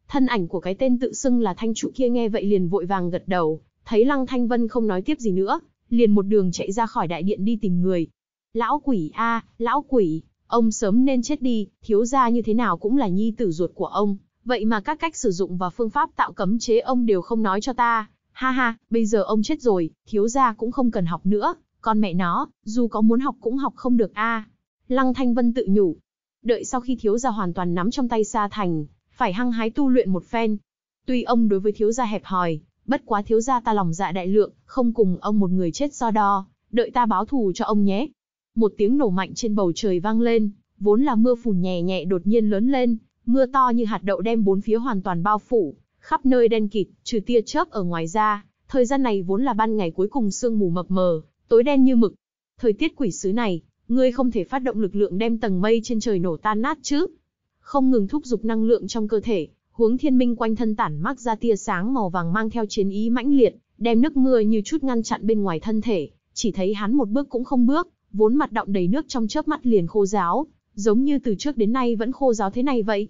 Thân ảnh của cái tên tự xưng là thanh trụ kia nghe vậy liền vội vàng gật đầu, thấy Lăng Thanh Vân không nói tiếp gì nữa, liền một đường chạy ra khỏi đại điện đi tìm người. Lão quỷ a, lão quỷ, ông sớm nên chết đi, thiếu gia như thế nào cũng là nhi tử ruột của ông, Vậy mà các cách sử dụng và phương pháp tạo cấm chế ông đều không nói cho ta. Ha ha, bây giờ ông chết rồi, thiếu gia cũng không cần học nữa. Con mẹ nó, dù có muốn học cũng học không được a. Lăng Thanh Vân tự nhủ. Đợi sau khi thiếu gia hoàn toàn nắm trong tay Sa Thành, phải hăng hái tu luyện một phen. Tuy ông đối với thiếu gia hẹp hòi, bất quá thiếu gia ta lòng dạ đại lượng, không cùng ông một người chết do đo, đợi ta báo thù cho ông nhé. Một tiếng nổ mạnh trên bầu trời vang lên, vốn là mưa phùn nhẹ nhẹ đột nhiên lớn lên, Mưa to như hạt đậu đem bốn phía hoàn toàn bao phủ, khắp nơi đen kịt, trừ tia chớp ở ngoài ra, thời gian này vốn là ban ngày cuối cùng sương mù mập mờ, tối đen như mực. Thời tiết quỷ sứ này, ngươi không thể phát động lực lượng đem tầng mây trên trời nổ tan nát chứ? Không ngừng thúc giục năng lượng trong cơ thể, Huống thiên minh quanh thân tản mắc ra tia sáng màu vàng mang theo chiến ý mãnh liệt, đem nước mưa như chút ngăn chặn bên ngoài thân thể, chỉ thấy hắn một bước cũng không bước, vốn mặt động đầy nước trong chớp mắt liền khô ráo, giống như từ trước đến nay vẫn khô giáo thế này vậy.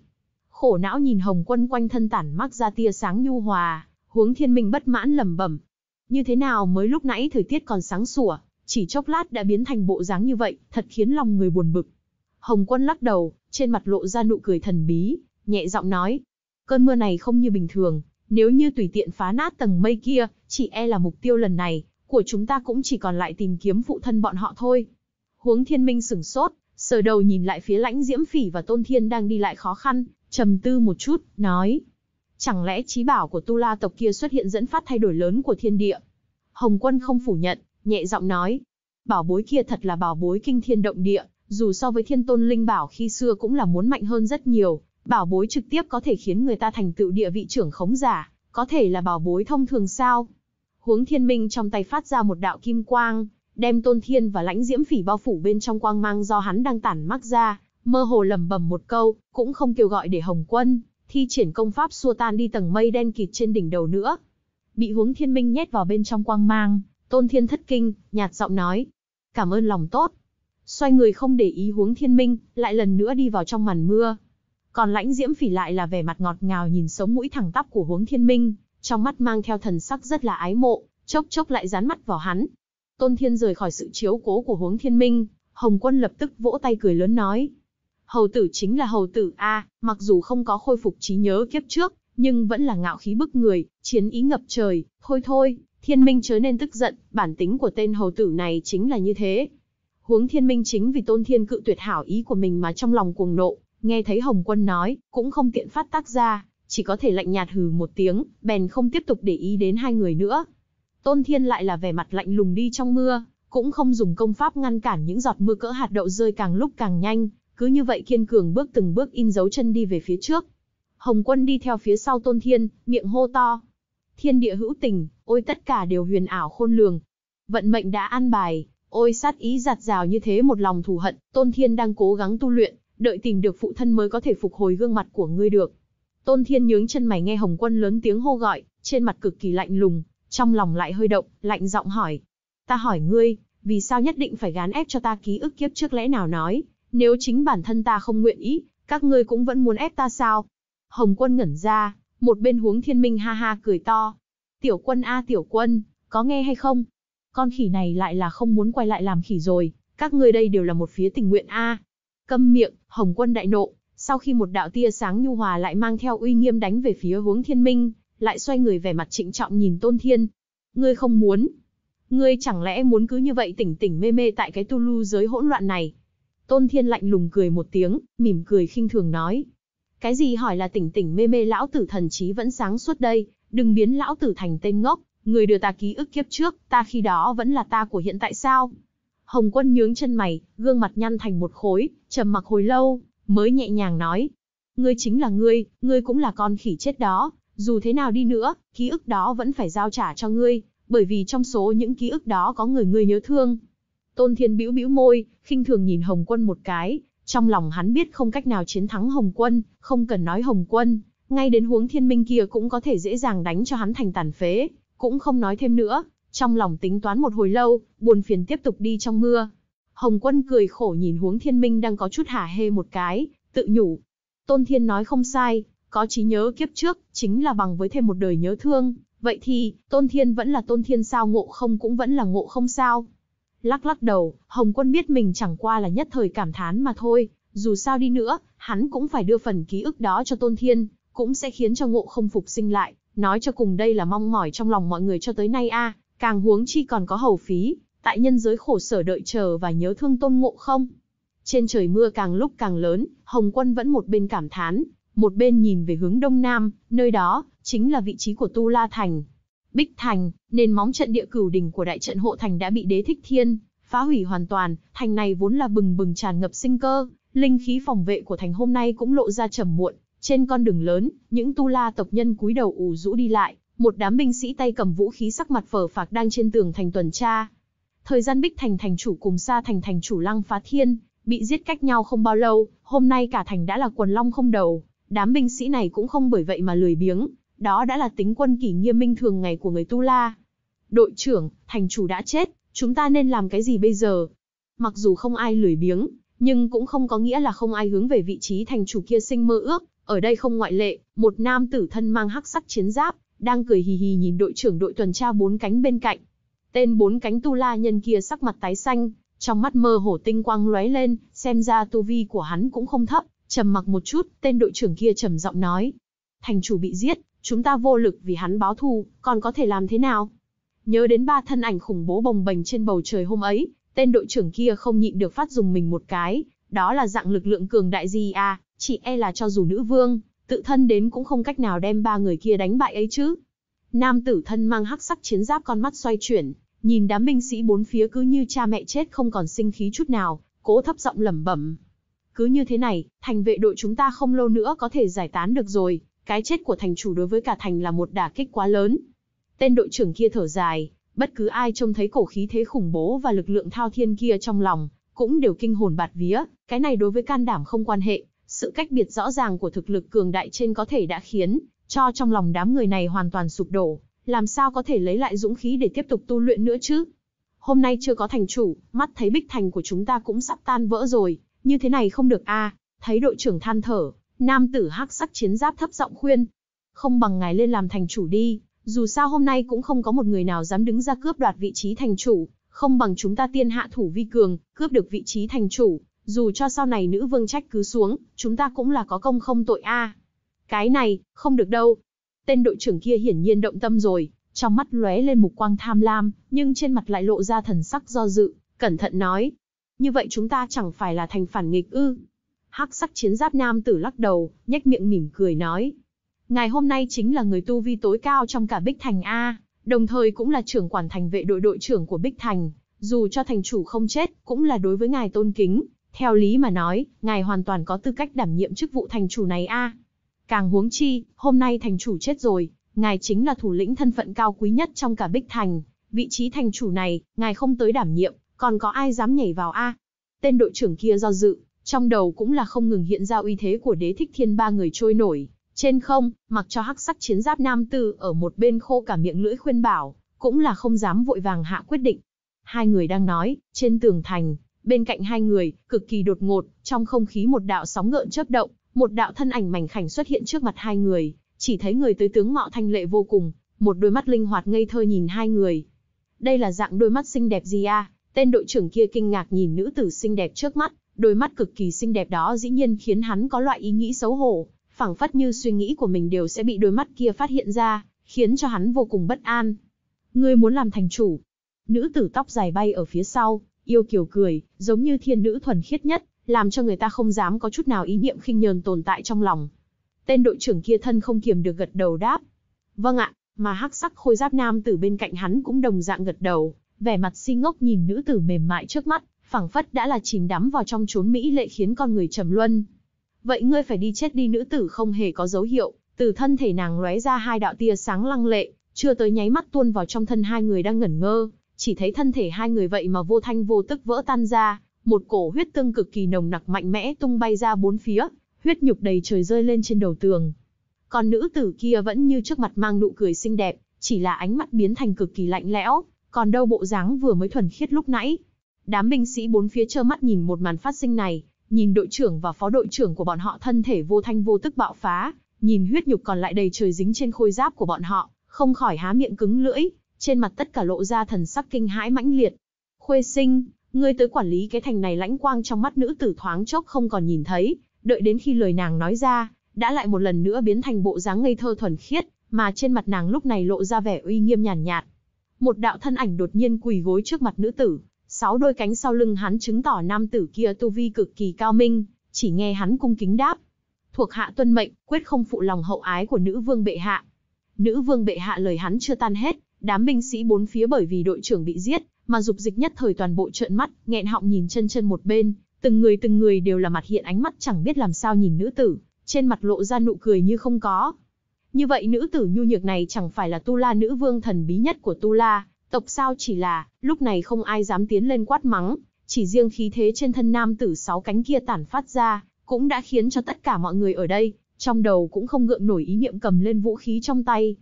Khổ não nhìn Hồng Quân quanh thân tản mắc ra tia sáng nhu hòa, huống thiên minh bất mãn lẩm bẩm. Như thế nào mới lúc nãy thời tiết còn sáng sủa, chỉ chốc lát đã biến thành bộ dáng như vậy, thật khiến lòng người buồn bực. Hồng Quân lắc đầu, trên mặt lộ ra nụ cười thần bí, nhẹ giọng nói. Cơn mưa này không như bình thường, nếu như tùy tiện phá nát tầng mây kia, chỉ e là mục tiêu lần này, của chúng ta cũng chỉ còn lại tìm kiếm phụ thân bọn họ thôi. Huống thiên minh sửng sốt, Sờ đầu nhìn lại phía lãnh diễm phỉ và tôn thiên đang đi lại khó khăn, trầm tư một chút, nói. Chẳng lẽ trí bảo của tu la tộc kia xuất hiện dẫn phát thay đổi lớn của thiên địa? Hồng quân không phủ nhận, nhẹ giọng nói. Bảo bối kia thật là bảo bối kinh thiên động địa, dù so với thiên tôn linh bảo khi xưa cũng là muốn mạnh hơn rất nhiều, bảo bối trực tiếp có thể khiến người ta thành tựu địa vị trưởng khống giả, có thể là bảo bối thông thường sao? Huống thiên minh trong tay phát ra một đạo kim quang, đem Tôn Thiên và Lãnh Diễm Phỉ bao phủ bên trong quang mang do hắn đang tản mắc ra, mơ hồ lẩm bẩm một câu, cũng không kêu gọi để Hồng Quân thi triển công pháp xua tan đi tầng mây đen kịt trên đỉnh đầu nữa. Bị huống Thiên Minh nhét vào bên trong quang mang, Tôn Thiên thất kinh, nhạt giọng nói: "Cảm ơn lòng tốt." Xoay người không để ý huống Thiên Minh, lại lần nữa đi vào trong màn mưa. Còn Lãnh Diễm Phỉ lại là vẻ mặt ngọt ngào nhìn sống mũi thẳng tắp của huống Thiên Minh, trong mắt mang theo thần sắc rất là ái mộ, chốc chốc lại dán mắt vào hắn, Tôn Thiên rời khỏi sự chiếu cố của Huống Thiên Minh, Hồng Quân lập tức vỗ tay cười lớn nói. Hầu tử chính là hầu tử A, mặc dù không có khôi phục trí nhớ kiếp trước, nhưng vẫn là ngạo khí bức người, chiến ý ngập trời, thôi thôi, Thiên Minh chớ nên tức giận, bản tính của tên hầu tử này chính là như thế. Huống Thiên Minh chính vì Tôn Thiên cự tuyệt hảo ý của mình mà trong lòng cuồng nộ, nghe thấy Hồng Quân nói, cũng không tiện phát tác ra, chỉ có thể lạnh nhạt hừ một tiếng, bèn không tiếp tục để ý đến hai người nữa, Tôn Thiên lại là vẻ mặt lạnh lùng đi trong mưa, cũng không dùng công pháp ngăn cản những giọt mưa cỡ hạt đậu rơi càng lúc càng nhanh, cứ như vậy kiên cường bước từng bước in dấu chân đi về phía trước. Hồng Quân đi theo phía sau Tôn Thiên, miệng hô to. Thiên địa hữu tình, ôi tất cả đều huyền ảo khôn lường. Vận mệnh đã an bài, ôi sát ý giạt rào như thế một lòng thù hận, Tôn Thiên đang cố gắng tu luyện, đợi tìm được phụ thân mới có thể phục hồi gương mặt của ngươi được. Tôn Thiên nhướng chân mày nghe Hồng Quân lớn tiếng hô gọi, trên mặt cực kỳ lạnh lùng, trong lòng lại hơi động, lạnh giọng hỏi. Ta hỏi ngươi, vì sao nhất định phải gán ép cho ta ký ức kiếp trước lẽ nào nói, nếu chính bản thân ta không nguyện ý, các ngươi cũng vẫn muốn ép ta sao? Hồng quân ngẩn ra, một bên huống thiên minh ha ha cười to. Tiểu quân a tiểu quân, có nghe hay không? Con khỉ này lại là không muốn quay lại làm khỉ rồi, các ngươi đây đều là một phía tình nguyện a. Câm miệng, hồng quân đại nộ, sau khi một đạo tia sáng nhu hòa lại mang theo uy nghiêm đánh về phía Huống thiên minh, lại xoay người vẻ mặt trịnh trọng nhìn Tôn Thiên. Ngươi không muốn. Ngươi chẳng lẽ muốn cứ như vậy tỉnh tỉnh mê mê tại cái tu lưu giới hỗn loạn này. Tôn Thiên lạnh lùng cười một tiếng, mỉm cười khinh thường nói. Cái gì hỏi là tỉnh tỉnh mê mê lão tử thần trí vẫn sáng suốt đây, đừng biến lão tử thành tên ngốc, người đưa ta ký ức kiếp trước, ta khi đó vẫn là ta của hiện tại sao? Hồng quân nhướng chân mày, gương mặt nhăn thành một khối, trầm mặc hồi lâu, mới nhẹ nhàng nói. Ngươi chính là ngươi, ngươi cũng là con khỉ chết đó, dù thế nào đi nữa, ký ức đó vẫn phải giao trả cho ngươi, bởi vì trong số những ký ức đó có người ngươi nhớ thương. Tôn Thiên bĩu bĩu môi, khinh thường nhìn Hồng Quân một cái, trong lòng hắn biết không cách nào chiến thắng Hồng Quân, không cần nói Hồng Quân, ngay đến huống thiên minh kia cũng có thể dễ dàng đánh cho hắn thành tàn phế, cũng không nói thêm nữa, trong lòng tính toán một hồi lâu, buồn phiền tiếp tục đi trong mưa. Hồng Quân cười khổ nhìn huống thiên minh đang có chút hả hê một cái, tự nhủ. Tôn Thiên nói không sai, có trí nhớ kiếp trước, chính là bằng với thêm một đời nhớ thương, vậy thì, tôn thiên vẫn là tôn thiên sao ngộ không cũng vẫn là ngộ không sao. Lắc lắc đầu, Hồng Quân biết mình chẳng qua là nhất thời cảm thán mà thôi, dù sao đi nữa, hắn cũng phải đưa phần ký ức đó cho tôn thiên, cũng sẽ khiến cho ngộ không phục sinh lại, nói cho cùng đây là mong mỏi trong lòng mọi người cho tới nay a càng huống chi còn có hầu phí, tại nhân giới khổ sở đợi chờ và nhớ thương tôn ngộ không. Trên trời mưa càng lúc càng lớn, Hồng Quân vẫn một bên cảm thán, một bên nhìn về hướng đông nam, nơi đó, chính là vị trí của Tu La Thành. Bích Thành, nền móng trận địa cửu đỉnh của đại trận hộ thành đã bị đế thích thiên, phá hủy hoàn toàn, thành này vốn là bừng bừng tràn ngập sinh cơ, linh khí phòng vệ của thành hôm nay cũng lộ ra trầm muộn. Trên con đường lớn, những tu la tộc nhân cúi đầu ủ rũ đi lại, một đám binh sĩ tay cầm vũ khí sắc mặt phờ phạc đang trên tường thành tuần tra. Thời gian Bích Thành thành chủ cùng xa thành thành chủ Lăng Phá Thiên, bị giết cách nhau không bao lâu, hôm nay cả thành đã là quần long không đầu, đám binh sĩ này cũng không bởi vậy mà lười biếng, đó đã là tính quân kỷ nghiêm minh thường ngày của người Tu La. Đội trưởng, thành chủ đã chết, chúng ta nên làm cái gì bây giờ? Mặc dù không ai lười biếng, nhưng cũng không có nghĩa là không ai hướng về vị trí thành chủ kia sinh mơ ước, ở đây không ngoại lệ, một nam tử thân mang hắc sắc chiến giáp, đang cười hì hì nhìn đội trưởng đội tuần tra bốn cánh bên cạnh. Tên bốn cánh tu la nhân kia sắc mặt tái xanh, trong mắt mơ hồ tinh quang lóe lên, xem ra tu vi của hắn cũng không thấp, Trầm mặc một chút, tên đội trưởng kia trầm giọng nói. Thành chủ bị giết, chúng ta vô lực vì hắn báo thù, còn có thể làm thế nào? Nhớ đến ba thân ảnh khủng bố bồng bềnh trên bầu trời hôm ấy, tên đội trưởng kia không nhịn được phát dùng mình một cái, đó là dạng lực lượng cường đại gì à, chị e là cho dù nữ vương, tự thân đến cũng không cách nào đem ba người kia đánh bại ấy chứ. Nam tử thân mang hắc sắc chiến giáp con mắt xoay chuyển, nhìn đám binh sĩ bốn phía cứ như cha mẹ chết không còn sinh khí chút nào, cố thấp giọng lẩm bẩm, cứ như thế này, thành vệ đội chúng ta không lâu nữa có thể giải tán được rồi, cái chết của thành chủ đối với cả thành là một đả kích quá lớn. Tên đội trưởng kia thở dài, bất cứ ai trông thấy cổ khí thế khủng bố và lực lượng thao thiên kia trong lòng, cũng đều kinh hồn bạt vía, cái này đối với can đảm không quan hệ, sự cách biệt rõ ràng của thực lực cường đại trên có thể đã khiến cho trong lòng đám người này hoàn toàn sụp đổ, làm sao có thể lấy lại dũng khí để tiếp tục tu luyện nữa chứ? Hôm nay chưa có thành chủ, mắt thấy bích thành của chúng ta cũng sắp tan vỡ rồi, như thế này không được a à, thấy đội trưởng than thở nam tử hắc sắc chiến giáp thấp giọng khuyên không bằng ngài lên làm thành chủ đi dù sao hôm nay cũng không có một người nào dám đứng ra cướp đoạt vị trí thành chủ không bằng chúng ta tiên hạ thủ vi cường cướp được vị trí thành chủ dù cho sau này nữ vương trách cứ xuống chúng ta cũng là có công không tội a à, cái này không được đâu tên đội trưởng kia hiển nhiên động tâm rồi trong mắt lóe lên mục quang tham lam nhưng trên mặt lại lộ ra thần sắc do dự cẩn thận nói như vậy chúng ta chẳng phải là thành phản nghịch ư. Hắc sắc chiến giáp nam tử lắc đầu, nhếch miệng mỉm cười nói. Ngài hôm nay chính là người tu vi tối cao trong cả Bích Thành A, đồng thời cũng là trưởng quản thành vệ đội đội trưởng của Bích Thành. Dù cho thành chủ không chết, cũng là đối với ngài tôn kính. Theo lý mà nói, ngài hoàn toàn có tư cách đảm nhiệm chức vụ thành chủ này A. Càng huống chi, hôm nay thành chủ chết rồi, ngài chính là thủ lĩnh thân phận cao quý nhất trong cả Bích Thành. Vị trí thành chủ này, ngài không tới đảm nhiệm, còn có ai dám nhảy vào a? Tên đội trưởng kia do dự, trong đầu cũng là không ngừng hiện ra uy thế của đế thích thiên ba người trôi nổi. Trên không, mặc cho hắc sắc chiến giáp nam tử ở một bên khô cả miệng lưỡi khuyên bảo, cũng là không dám vội vàng hạ quyết định. Hai người đang nói, trên tường thành, bên cạnh hai người, cực kỳ đột ngột, trong không khí một đạo sóng ngợn chớp động, một đạo thân ảnh mảnh khảnh xuất hiện trước mặt hai người, chỉ thấy người tới tướng mạo thanh lệ vô cùng, một đôi mắt linh hoạt ngây thơ nhìn hai người. Đây là dạng đôi mắt xinh đẹp gì a? À? Tên đội trưởng kia kinh ngạc nhìn nữ tử xinh đẹp trước mắt, đôi mắt cực kỳ xinh đẹp đó dĩ nhiên khiến hắn có loại ý nghĩ xấu hổ, phảng phất như suy nghĩ của mình đều sẽ bị đôi mắt kia phát hiện ra, khiến cho hắn vô cùng bất an. Ngươi muốn làm thành chủ. Nữ tử tóc dài bay ở phía sau, yêu kiều cười, giống như thiên nữ thuần khiết nhất, làm cho người ta không dám có chút nào ý niệm khinh nhờn tồn tại trong lòng. Tên đội trưởng kia thân không kiềm được gật đầu đáp. Vâng ạ, mà hắc sắc khôi giáp nam tử bên cạnh hắn cũng đồng dạng gật đầu, vẻ mặt si ngốc nhìn nữ tử mềm mại trước mắt, phảng phất đã là chìm đắm vào trong chốn mỹ lệ khiến con người trầm luân. Vậy ngươi phải đi chết đi nữ tử không hề có dấu hiệu, từ thân thể nàng lóe ra hai đạo tia sáng lăng lệ, chưa tới nháy mắt tuôn vào trong thân hai người đang ngẩn ngơ, chỉ thấy thân thể hai người vậy mà vô thanh vô tức vỡ tan ra, một cổ huyết tương cực kỳ nồng nặc mạnh mẽ tung bay ra bốn phía, huyết nhục đầy trời rơi lên trên đầu tường. Còn nữ tử kia vẫn như trước mặt mang nụ cười xinh đẹp, chỉ là ánh mắt biến thành cực kỳ lạnh lẽo, còn đâu bộ dáng vừa mới thuần khiết lúc nãy. Đám binh sĩ bốn phía trơ mắt nhìn một màn phát sinh này, nhìn đội trưởng và phó đội trưởng của bọn họ thân thể vô thanh vô tức bạo phá, nhìn huyết nhục còn lại đầy trời dính trên khôi giáp của bọn họ, không khỏi há miệng cứng lưỡi, trên mặt tất cả lộ ra thần sắc kinh hãi mãnh liệt. Khuê sinh, ngươi tới quản lý cái thành này lãnh quang trong mắt nữ tử thoáng chốc không còn nhìn thấy, đợi đến khi lời nàng nói ra, đã lại một lần nữa biến thành bộ dáng ngây thơ thuần khiết, mà trên mặt nàng lúc này lộ ra vẻ uy nghiêm nhàn nhạt, nhạt. Một đạo thân ảnh đột nhiên quỳ gối trước mặt nữ tử, sáu đôi cánh sau lưng hắn chứng tỏ nam tử kia tu vi cực kỳ cao minh, chỉ nghe hắn cung kính đáp. Thuộc hạ tuân mệnh, quyết không phụ lòng hậu ái của nữ vương bệ hạ. Nữ vương bệ hạ lời hắn chưa tan hết, đám binh sĩ bốn phía bởi vì đội trưởng bị giết, mà dục dịch nhất thời toàn bộ trợn mắt, nghẹn họng nhìn chân chân một bên, từng người từng người đều là mặt hiện ánh mắt chẳng biết làm sao nhìn nữ tử, trên mặt lộ ra nụ cười như không có. Như vậy nữ tử nhu nhược này chẳng phải là Tu La nữ vương thần bí nhất của Tu La, tộc sao chỉ là, lúc này không ai dám tiến lên quát mắng, chỉ riêng khí thế trên thân nam tử sáu cánh kia tản phát ra, cũng đã khiến cho tất cả mọi người ở đây, trong đầu cũng không gượng nổi ý niệm cầm lên vũ khí trong tay.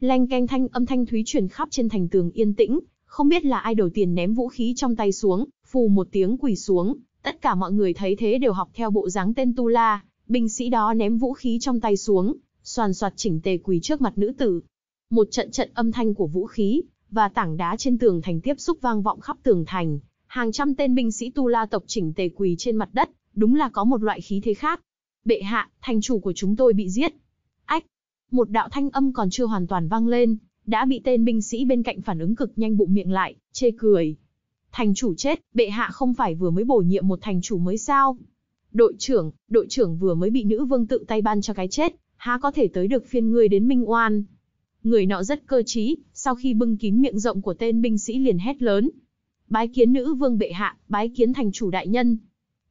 Lanh canh thanh âm thanh thúy truyền khắp trên thành tường yên tĩnh, không biết là ai đầu tiên ném vũ khí trong tay xuống, phù một tiếng quỳ xuống, tất cả mọi người thấy thế đều học theo bộ dáng tên Tu La, binh sĩ đó ném vũ khí trong tay xuống, soàn soạt chỉnh tề quỳ trước mặt nữ tử. Một trận trận âm thanh của vũ khí và tảng đá trên tường thành tiếp xúc vang vọng khắp tường thành, hàng trăm tên binh sĩ tu la tộc chỉnh tề quỳ trên mặt đất, đúng là có một loại khí thế khác. Bệ hạ, thành chủ của chúng tôi bị giết. Ách! Một đạo thanh âm còn chưa hoàn toàn vang lên, đã bị tên binh sĩ bên cạnh phản ứng cực nhanh bụng miệng lại, chê cười. Thành chủ chết, bệ hạ không phải vừa mới bổ nhiệm một thành chủ mới sao? Đội trưởng, đội trưởng vừa mới bị nữ vương tự tay ban cho cái chết, há có thể tới được phiên ngươi đến minh oan. Người nọ rất cơ trí, sau khi bưng kín miệng rộng của tên binh sĩ liền hét lớn. Bái kiến nữ vương bệ hạ, bái kiến thành chủ đại nhân.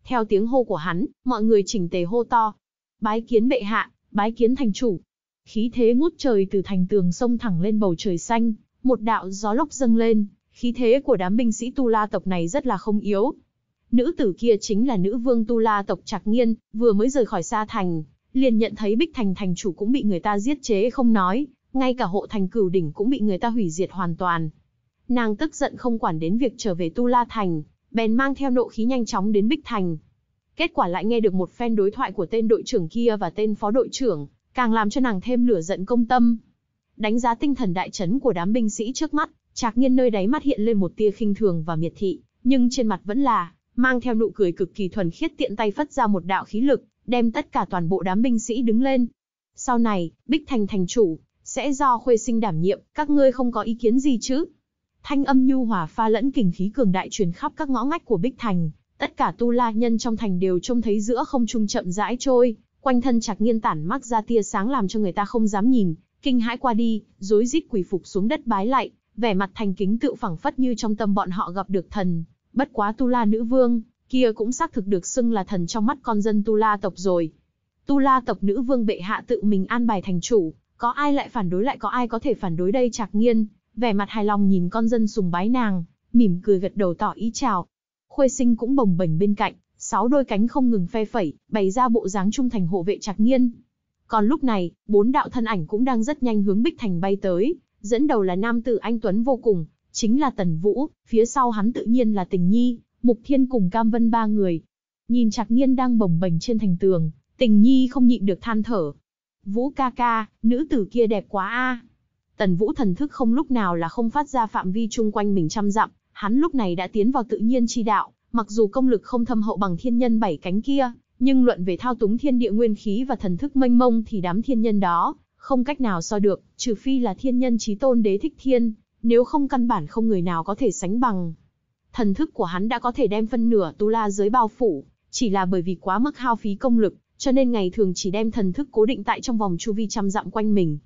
Theo tiếng hô của hắn, mọi người chỉnh tề hô to. Bái kiến bệ hạ, bái kiến thành chủ. Khí thế ngút trời từ thành tường sông thẳng lên bầu trời xanh, một đạo gió lốc dâng lên, khí thế của đám binh sĩ Tu La tộc này rất là không yếu. Nữ tử kia chính là nữ vương Tu La tộc Trạc Nghiên, vừa mới rời khỏi xa thành liền nhận thấy Bích Thành thành chủ cũng bị người ta giết chế không nói, ngay cả hộ thành cửu đỉnh cũng bị người ta hủy diệt hoàn toàn. Nàng tức giận không quản đến việc trở về Tu La Thành, bèn mang theo nộ khí nhanh chóng đến Bích Thành. Kết quả lại nghe được một phen đối thoại của tên đội trưởng kia và tên phó đội trưởng, càng làm cho nàng thêm lửa giận công tâm. Đánh giá tinh thần đại chấn của đám binh sĩ trước mắt, Trạc Nhiên nơi đáy mắt hiện lên một tia khinh thường và miệt thị, nhưng trên mặt vẫn là mang theo nụ cười cực kỳ thuần khiết tiện tay phất ra một đạo khí lực, đem tất cả toàn bộ đám binh sĩ đứng lên. Sau này, Bích Thành thành chủ, sẽ do Khuê Sinh đảm nhiệm, các ngươi không có ý kiến gì chứ? Thanh âm nhu hòa pha lẫn kình khí cường đại truyền khắp các ngõ ngách của Bích Thành, tất cả tu la nhân trong thành đều trông thấy giữa không trung chậm rãi trôi, quanh thân chặt nghiên tản mắc ra tia sáng làm cho người ta không dám nhìn, kinh hãi qua đi, rối rít quỳ phục xuống đất bái lạy, vẻ mặt thành kính tự phẳng phất như trong tâm bọn họ gặp được thần, bất quá tu la nữ vương, kia cũng xác thực được xưng là thần trong mắt con dân Tu La tộc rồi. Tu La tộc nữ vương bệ hạ tự mình an bài thành chủ, có ai lại phản đối lại có ai có thể phản đối đây Trạc Nghiên, vẻ mặt hài lòng nhìn con dân sùng bái nàng, mỉm cười gật đầu tỏ ý chào. Khuê Sinh cũng bồng bềnh bên cạnh, sáu đôi cánh không ngừng phe phẩy, bày ra bộ dáng trung thành hộ vệ Trạc Nghiên. Còn lúc này, bốn đạo thân ảnh cũng đang rất nhanh hướng Bích Thành bay tới, dẫn đầu là nam tử anh tuấn vô cùng, chính là Tần Vũ, phía sau hắn tự nhiên là Tình Nhi, Mục Thiên cùng Cam Vân ba người. Nhìn Trạc Nhiên đang bồng bềnh trên thành tường, tình nhi không nhịn được than thở. Vũ ca ca, nữ tử kia đẹp quá a. Tần Vũ thần thức không lúc nào là không phát ra phạm vi chung quanh mình trăm dặm, hắn lúc này đã tiến vào tự nhiên chi đạo, mặc dù công lực không thâm hậu bằng thiên nhân bảy cánh kia, nhưng luận về thao túng thiên địa nguyên khí và thần thức mênh mông thì đám thiên nhân đó, không cách nào so được, trừ phi là thiên nhân Chí tôn đế thích thiên, nếu không căn bản không người nào có thể sánh bằng thần thức của hắn đã có thể đem phân nửa tu la giới bao phủ, chỉ là bởi vì quá mức hao phí công lực, cho nên ngày thường chỉ đem thần thức cố định tại trong vòng chu vi trăm dặm quanh mình.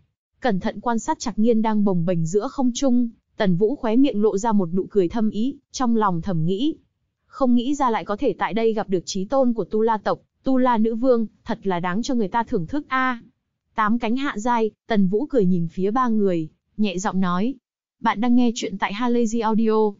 Cẩn thận quan sát Trạc Nhiên đang bồng bềnh giữa không trung, Tần Vũ khóe miệng lộ ra một nụ cười thâm ý, trong lòng thầm nghĩ, không nghĩ ra lại có thể tại đây gặp được chí tôn của Tu La tộc, Tu La nữ vương, thật là đáng cho người ta thưởng thức a. tám cánh hạ giai, Tần Vũ cười nhìn phía ba người, nhẹ giọng nói, bạn đang nghe chuyện tại Halazy Audio.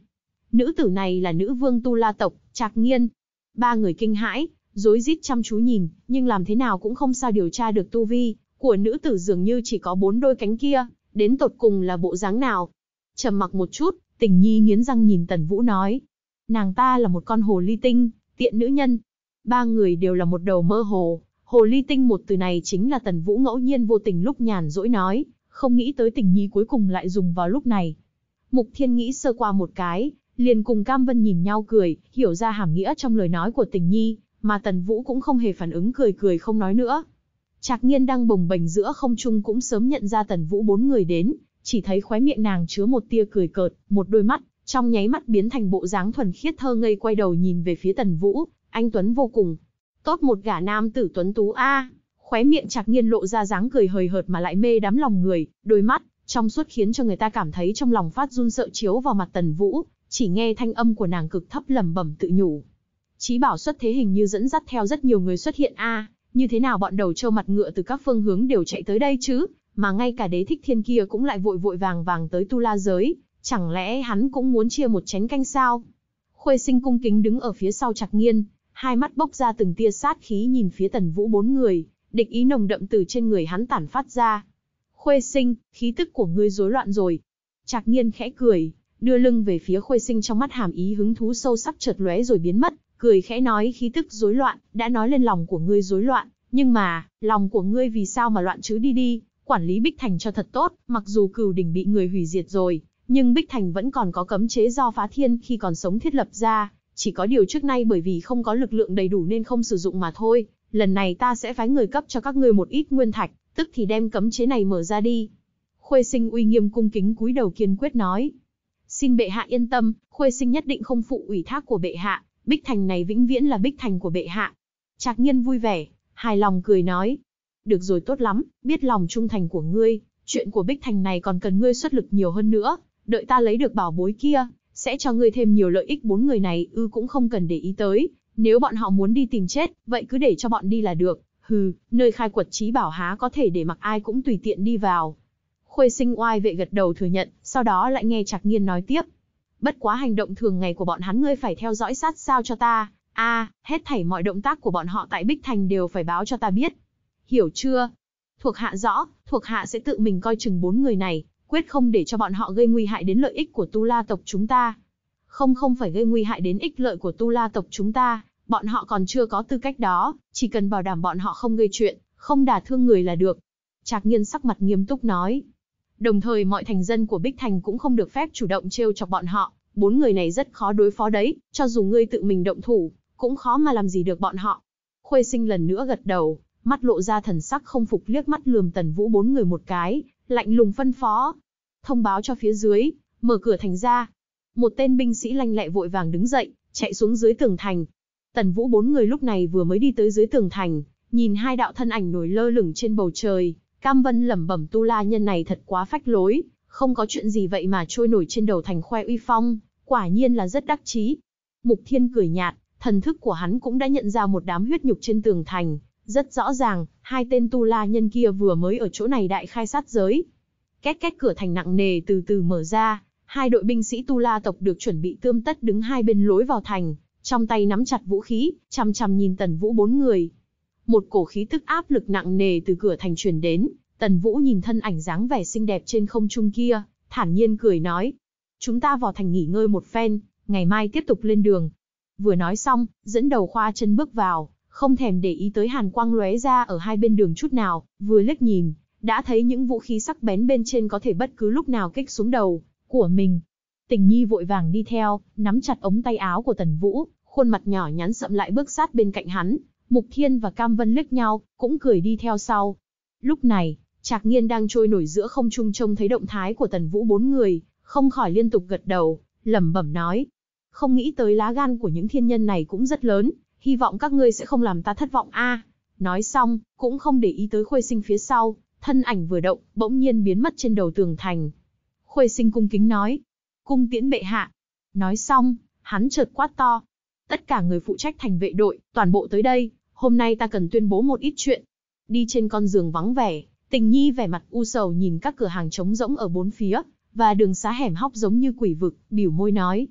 Nữ tử này là nữ vương Tu La tộc, Trạc Nghiên. Ba người kinh hãi, rối rít chăm chú nhìn, nhưng làm thế nào cũng không sao điều tra được tu vi của nữ tử dường như chỉ có bốn đôi cánh kia, đến tột cùng là bộ dáng nào. Trầm mặc một chút, Tình Nhi nghiến răng nhìn Tần Vũ nói, nàng ta là một con hồ ly tinh, tiện nữ nhân. Ba người đều là một đầu mơ hồ, hồ ly tinh một từ này chính là Tần Vũ ngẫu nhiên vô tình lúc nhàn rỗi nói, không nghĩ tới Tình Nhi cuối cùng lại dùng vào lúc này. Mục Thiên nghĩ sơ qua một cái, liền cùng Cam Vân nhìn nhau cười, hiểu ra hàm nghĩa trong lời nói của tình nhi, mà Tần Vũ cũng không hề phản ứng cười cười không nói nữa. Trạc Nghiên đang bồng bềnh giữa không trung cũng sớm nhận ra Tần Vũ bốn người đến, chỉ thấy khóe miệng nàng chứa một tia cười cợt, một đôi mắt, trong nháy mắt biến thành bộ dáng thuần khiết thơ ngây quay đầu nhìn về phía Tần Vũ, anh Tuấn vô cùng. Tốt một gã nam tử Tuấn Tú A. Khóe miệng Trạc Nghiên lộ ra dáng cười hời hợt mà lại mê đắm lòng người, đôi mắt, trong suốt khiến cho người ta cảm thấy trong lòng phát run sợ chiếu vào mặt Tần Vũ, chỉ nghe thanh âm của nàng cực thấp lẩm bẩm tự nhủ. Chí bảo xuất thế hình như dẫn dắt theo rất nhiều người xuất hiện a, như thế nào bọn đầu trâu mặt ngựa từ các phương hướng đều chạy tới đây chứ, mà ngay cả đế thích thiên kia cũng lại vội vội vàng vàng tới tu la giới, chẳng lẽ hắn cũng muốn chia một chén canh sao? Khuê sinh cung kính đứng ở phía sau chặt nghiên, hai mắt bốc ra từng tia sát khí nhìn phía tần vũ bốn người, địch ý nồng đậm từ trên người hắn tản phát ra. Khuê sinh, khí tức của ngươi rối loạn rồi. Trạc nghiên khẽ cười, đưa lưng về phía Khôi Sinh trong mắt hàm ý hứng thú sâu sắc chợt lóe rồi biến mất, cười khẽ nói khí tức rối loạn, đã nói lên lòng của ngươi rối loạn, nhưng mà, lòng của ngươi vì sao mà loạn chứ đi đi, quản lý Bích Thành cho thật tốt, mặc dù cửu đỉnh bị người hủy diệt rồi, nhưng Bích Thành vẫn còn có cấm chế do phá thiên khi còn sống thiết lập ra, chỉ có điều trước nay bởi vì không có lực lượng đầy đủ nên không sử dụng mà thôi, lần này ta sẽ phái người cấp cho các ngươi một ít nguyên thạch, tức thì đem cấm chế này mở ra đi. Khuê sinh uy nghiêm cung kính cúi đầu kiên quyết nói, Xin bệ hạ yên tâm, Khuê Sinh nhất định không phụ ủy thác của bệ hạ, Bích Thành này vĩnh viễn là Bích Thành của bệ hạ. Trạc Nhiên vui vẻ, hài lòng cười nói. Được rồi tốt lắm, biết lòng trung thành của ngươi, chuyện của Bích Thành này còn cần ngươi xuất lực nhiều hơn nữa, đợi ta lấy được bảo bối kia, sẽ cho ngươi thêm nhiều lợi ích bốn người này ư cũng không cần để ý tới, nếu bọn họ muốn đi tìm chết, vậy cứ để cho bọn đi là được, hừ, nơi khai quật trí bảo há có thể để mặc ai cũng tùy tiện đi vào, Khuê sinh oai vệ gật đầu thừa nhận, sau đó lại nghe Trạc Nhiên nói tiếp. Bất quá hành động thường ngày của bọn hắn ngươi phải theo dõi sát sao cho ta. a hết thảy mọi động tác của bọn họ tại Bích Thành đều phải báo cho ta biết. Hiểu chưa? Thuộc hạ rõ, thuộc hạ sẽ tự mình coi chừng bốn người này, quyết không để cho bọn họ gây nguy hại đến lợi ích của Tu La tộc chúng ta. Không không phải gây nguy hại đến ích lợi của Tu La tộc chúng ta, bọn họ còn chưa có tư cách đó, chỉ cần bảo đảm bọn họ không gây chuyện, không đả thương người là được. Trạc Nhiên sắc mặt nghiêm túc nói. Đồng thời mọi thành dân của Bích Thành cũng không được phép chủ động trêu chọc bọn họ, bốn người này rất khó đối phó đấy, cho dù ngươi tự mình động thủ, cũng khó mà làm gì được bọn họ. Khuê sinh lần nữa gật đầu, mắt lộ ra thần sắc không phục liếc mắt lườm tần vũ bốn người một cái, lạnh lùng phân phó. Thông báo cho phía dưới, mở cửa thành ra. Một tên binh sĩ lanh lẹ vội vàng đứng dậy, chạy xuống dưới tường thành. Tần vũ bốn người lúc này vừa mới đi tới dưới tường thành, nhìn hai đạo thân ảnh nổi lơ lửng trên bầu trời, Cam Vân lẩm bẩm tu la nhân này thật quá phách lối, không có chuyện gì vậy mà trôi nổi trên đầu thành khoe uy phong, quả nhiên là rất đắc chí. Mục Thiên cười nhạt, thần thức của hắn cũng đã nhận ra một đám huyết nhục trên tường thành, rất rõ ràng, hai tên tu la nhân kia vừa mới ở chỗ này đại khai sát giới. Két két cửa thành nặng nề từ từ mở ra, hai đội binh sĩ tu la tộc được chuẩn bị tươm tất đứng hai bên lối vào thành, trong tay nắm chặt vũ khí, chằm chằm nhìn Tần Vũ bốn người. Một cổ khí tức áp lực nặng nề từ cửa thành truyền đến, Tần Vũ nhìn thân ảnh dáng vẻ xinh đẹp trên không trung kia, thản nhiên cười nói. Chúng ta vào thành nghỉ ngơi một phen, ngày mai tiếp tục lên đường. Vừa nói xong, dẫn đầu khoa chân bước vào, không thèm để ý tới hàn quang lóe ra ở hai bên đường chút nào, vừa liếc nhìn, đã thấy những vũ khí sắc bén bên trên có thể bất cứ lúc nào kích xuống đầu của mình. Tình Nhi vội vàng đi theo, nắm chặt ống tay áo của Tần Vũ, khuôn mặt nhỏ nhắn sậm lại bước sát bên cạnh hắn, Mục Thiên và Cam Vân liếc nhau, cũng cười đi theo sau. Lúc này, Trạc Nghiên đang trôi nổi giữa không trung trông thấy động thái của Tần Vũ bốn người, không khỏi liên tục gật đầu, lẩm bẩm nói. Không nghĩ tới lá gan của những thiên nhân này cũng rất lớn, hy vọng các ngươi sẽ không làm ta thất vọng a. nói xong, cũng không để ý tới Khuê Sinh phía sau, thân ảnh vừa động, bỗng nhiên biến mất trên đầu tường thành. Khuê Sinh cung kính nói, cung tiễn bệ hạ. Nói xong, hắn chợt quát to, tất cả người phụ trách thành vệ đội, toàn bộ tới đây hôm nay ta cần tuyên bố một ít chuyện. Đi trên con giường vắng vẻ, tình nhi vẻ mặt u sầu nhìn các cửa hàng trống rỗng ở bốn phía, và đường xá hẻm hóc giống như quỷ vực, biểu môi nói.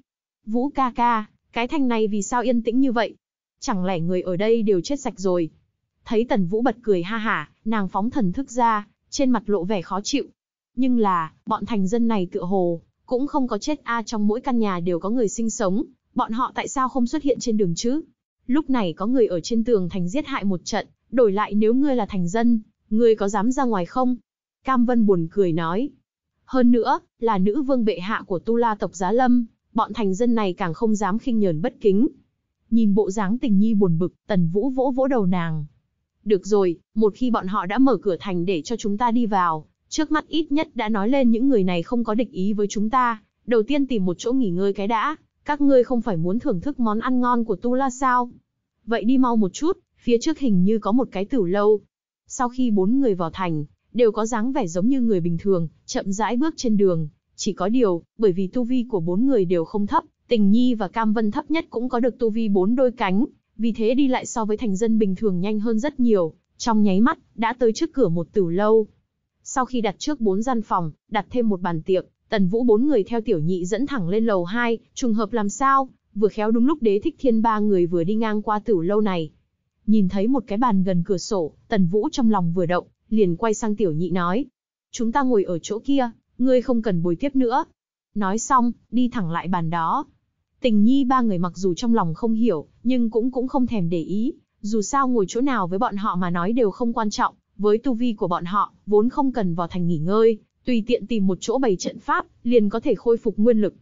Vũ ca ca, cái thanh này vì sao yên tĩnh như vậy? Chẳng lẽ người ở đây đều chết sạch rồi? Thấy tần vũ bật cười ha hả, nàng phóng thần thức ra, trên mặt lộ vẻ khó chịu. Nhưng là, bọn thành dân này tựa hồ, cũng không có chết a trong mỗi căn nhà đều có người sinh sống, bọn họ tại sao không xuất hiện trên đường chứ? Lúc này có người ở trên tường thành giết hại một trận, đổi lại nếu ngươi là thành dân, ngươi có dám ra ngoài không? Cam Vân buồn cười nói. Hơn nữa, là nữ vương bệ hạ của Tu La tộc Giá Lâm, bọn thành dân này càng không dám khinh nhờn bất kính. Nhìn bộ dáng tình nhi buồn bực, tần vũ vỗ vỗ đầu nàng. Được rồi, một khi bọn họ đã mở cửa thành để cho chúng ta đi vào, trước mắt ít nhất đã nói lên những người này không có địch ý với chúng ta, đầu tiên tìm một chỗ nghỉ ngơi cái đã. Các ngươi không phải muốn thưởng thức món ăn ngon của Tu La sao? Vậy đi mau một chút, phía trước hình như có một cái tử lâu. Sau khi bốn người vào thành, đều có dáng vẻ giống như người bình thường, chậm rãi bước trên đường. Chỉ có điều, bởi vì tu vi của bốn người đều không thấp, tình nhi và cam vân thấp nhất cũng có được tu vi bốn đôi cánh, vì thế đi lại so với thành dân bình thường nhanh hơn rất nhiều, trong nháy mắt, đã tới trước cửa một tử lâu. Sau khi đặt trước bốn gian phòng, đặt thêm một bàn tiệc, Tần Vũ bốn người theo tiểu nhị dẫn thẳng lên lầu 2, trùng hợp làm sao, vừa khéo đúng lúc đế thích thiên ba người vừa đi ngang qua tử lâu này. Nhìn thấy một cái bàn gần cửa sổ, Tần Vũ trong lòng vừa động, liền quay sang tiểu nhị nói. Chúng ta ngồi ở chỗ kia, ngươi không cần bồi tiếp nữa. Nói xong, đi thẳng lại bàn đó. Tình nhi ba người mặc dù trong lòng không hiểu, nhưng cũng cũng không thèm để ý. Dù sao ngồi chỗ nào với bọn họ mà nói đều không quan trọng, với tu vi của bọn họ, vốn không cần vào thành nghỉ ngơi, tùy tiện tìm một chỗ bày trận pháp, liền có thể khôi phục nguyên lực.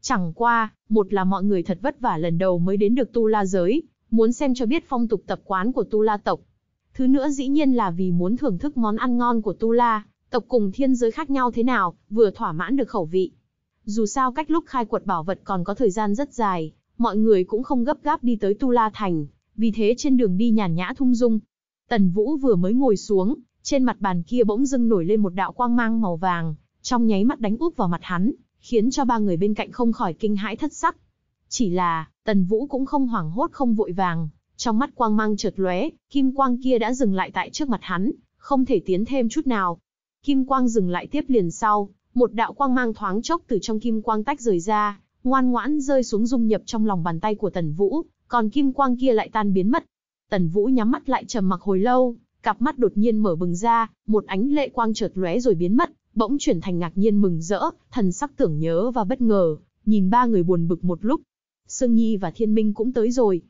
Chẳng qua, một là mọi người thật vất vả lần đầu mới đến được Tu La giới, muốn xem cho biết phong tục tập quán của Tu La tộc. Thứ nữa dĩ nhiên là vì muốn thưởng thức món ăn ngon của Tu La, tộc cùng thiên giới khác nhau thế nào, vừa thỏa mãn được khẩu vị. Dù sao cách lúc khai quật bảo vật còn có thời gian rất dài, mọi người cũng không gấp gáp đi tới Tu La Thành, vì thế trên đường đi nhàn nhã thung dung. Tần Vũ vừa mới ngồi xuống, trên mặt bàn kia bỗng dưng nổi lên một đạo quang mang màu vàng, trong nháy mắt đánh úp vào mặt hắn, khiến cho ba người bên cạnh không khỏi kinh hãi thất sắc. Chỉ là, Tần Vũ cũng không hoảng hốt không vội vàng, trong mắt quang mang chợt lóe, kim quang kia đã dừng lại tại trước mặt hắn, không thể tiến thêm chút nào. Kim quang dừng lại tiếp liền sau, một đạo quang mang thoáng chốc từ trong kim quang tách rời ra, ngoan ngoãn rơi xuống dung nhập trong lòng bàn tay của Tần Vũ, còn kim quang kia lại tan biến mất. Tần Vũ nhắm mắt lại trầm mặc hồi lâu, cặp mắt đột nhiên mở bừng ra, một ánh lệ quang chợt lóe rồi biến mất, bỗng chuyển thành ngạc nhiên mừng rỡ, thần sắc tưởng nhớ và bất ngờ, nhìn ba người buồn bực một lúc. Sương Nhi và Thiên Minh cũng tới rồi.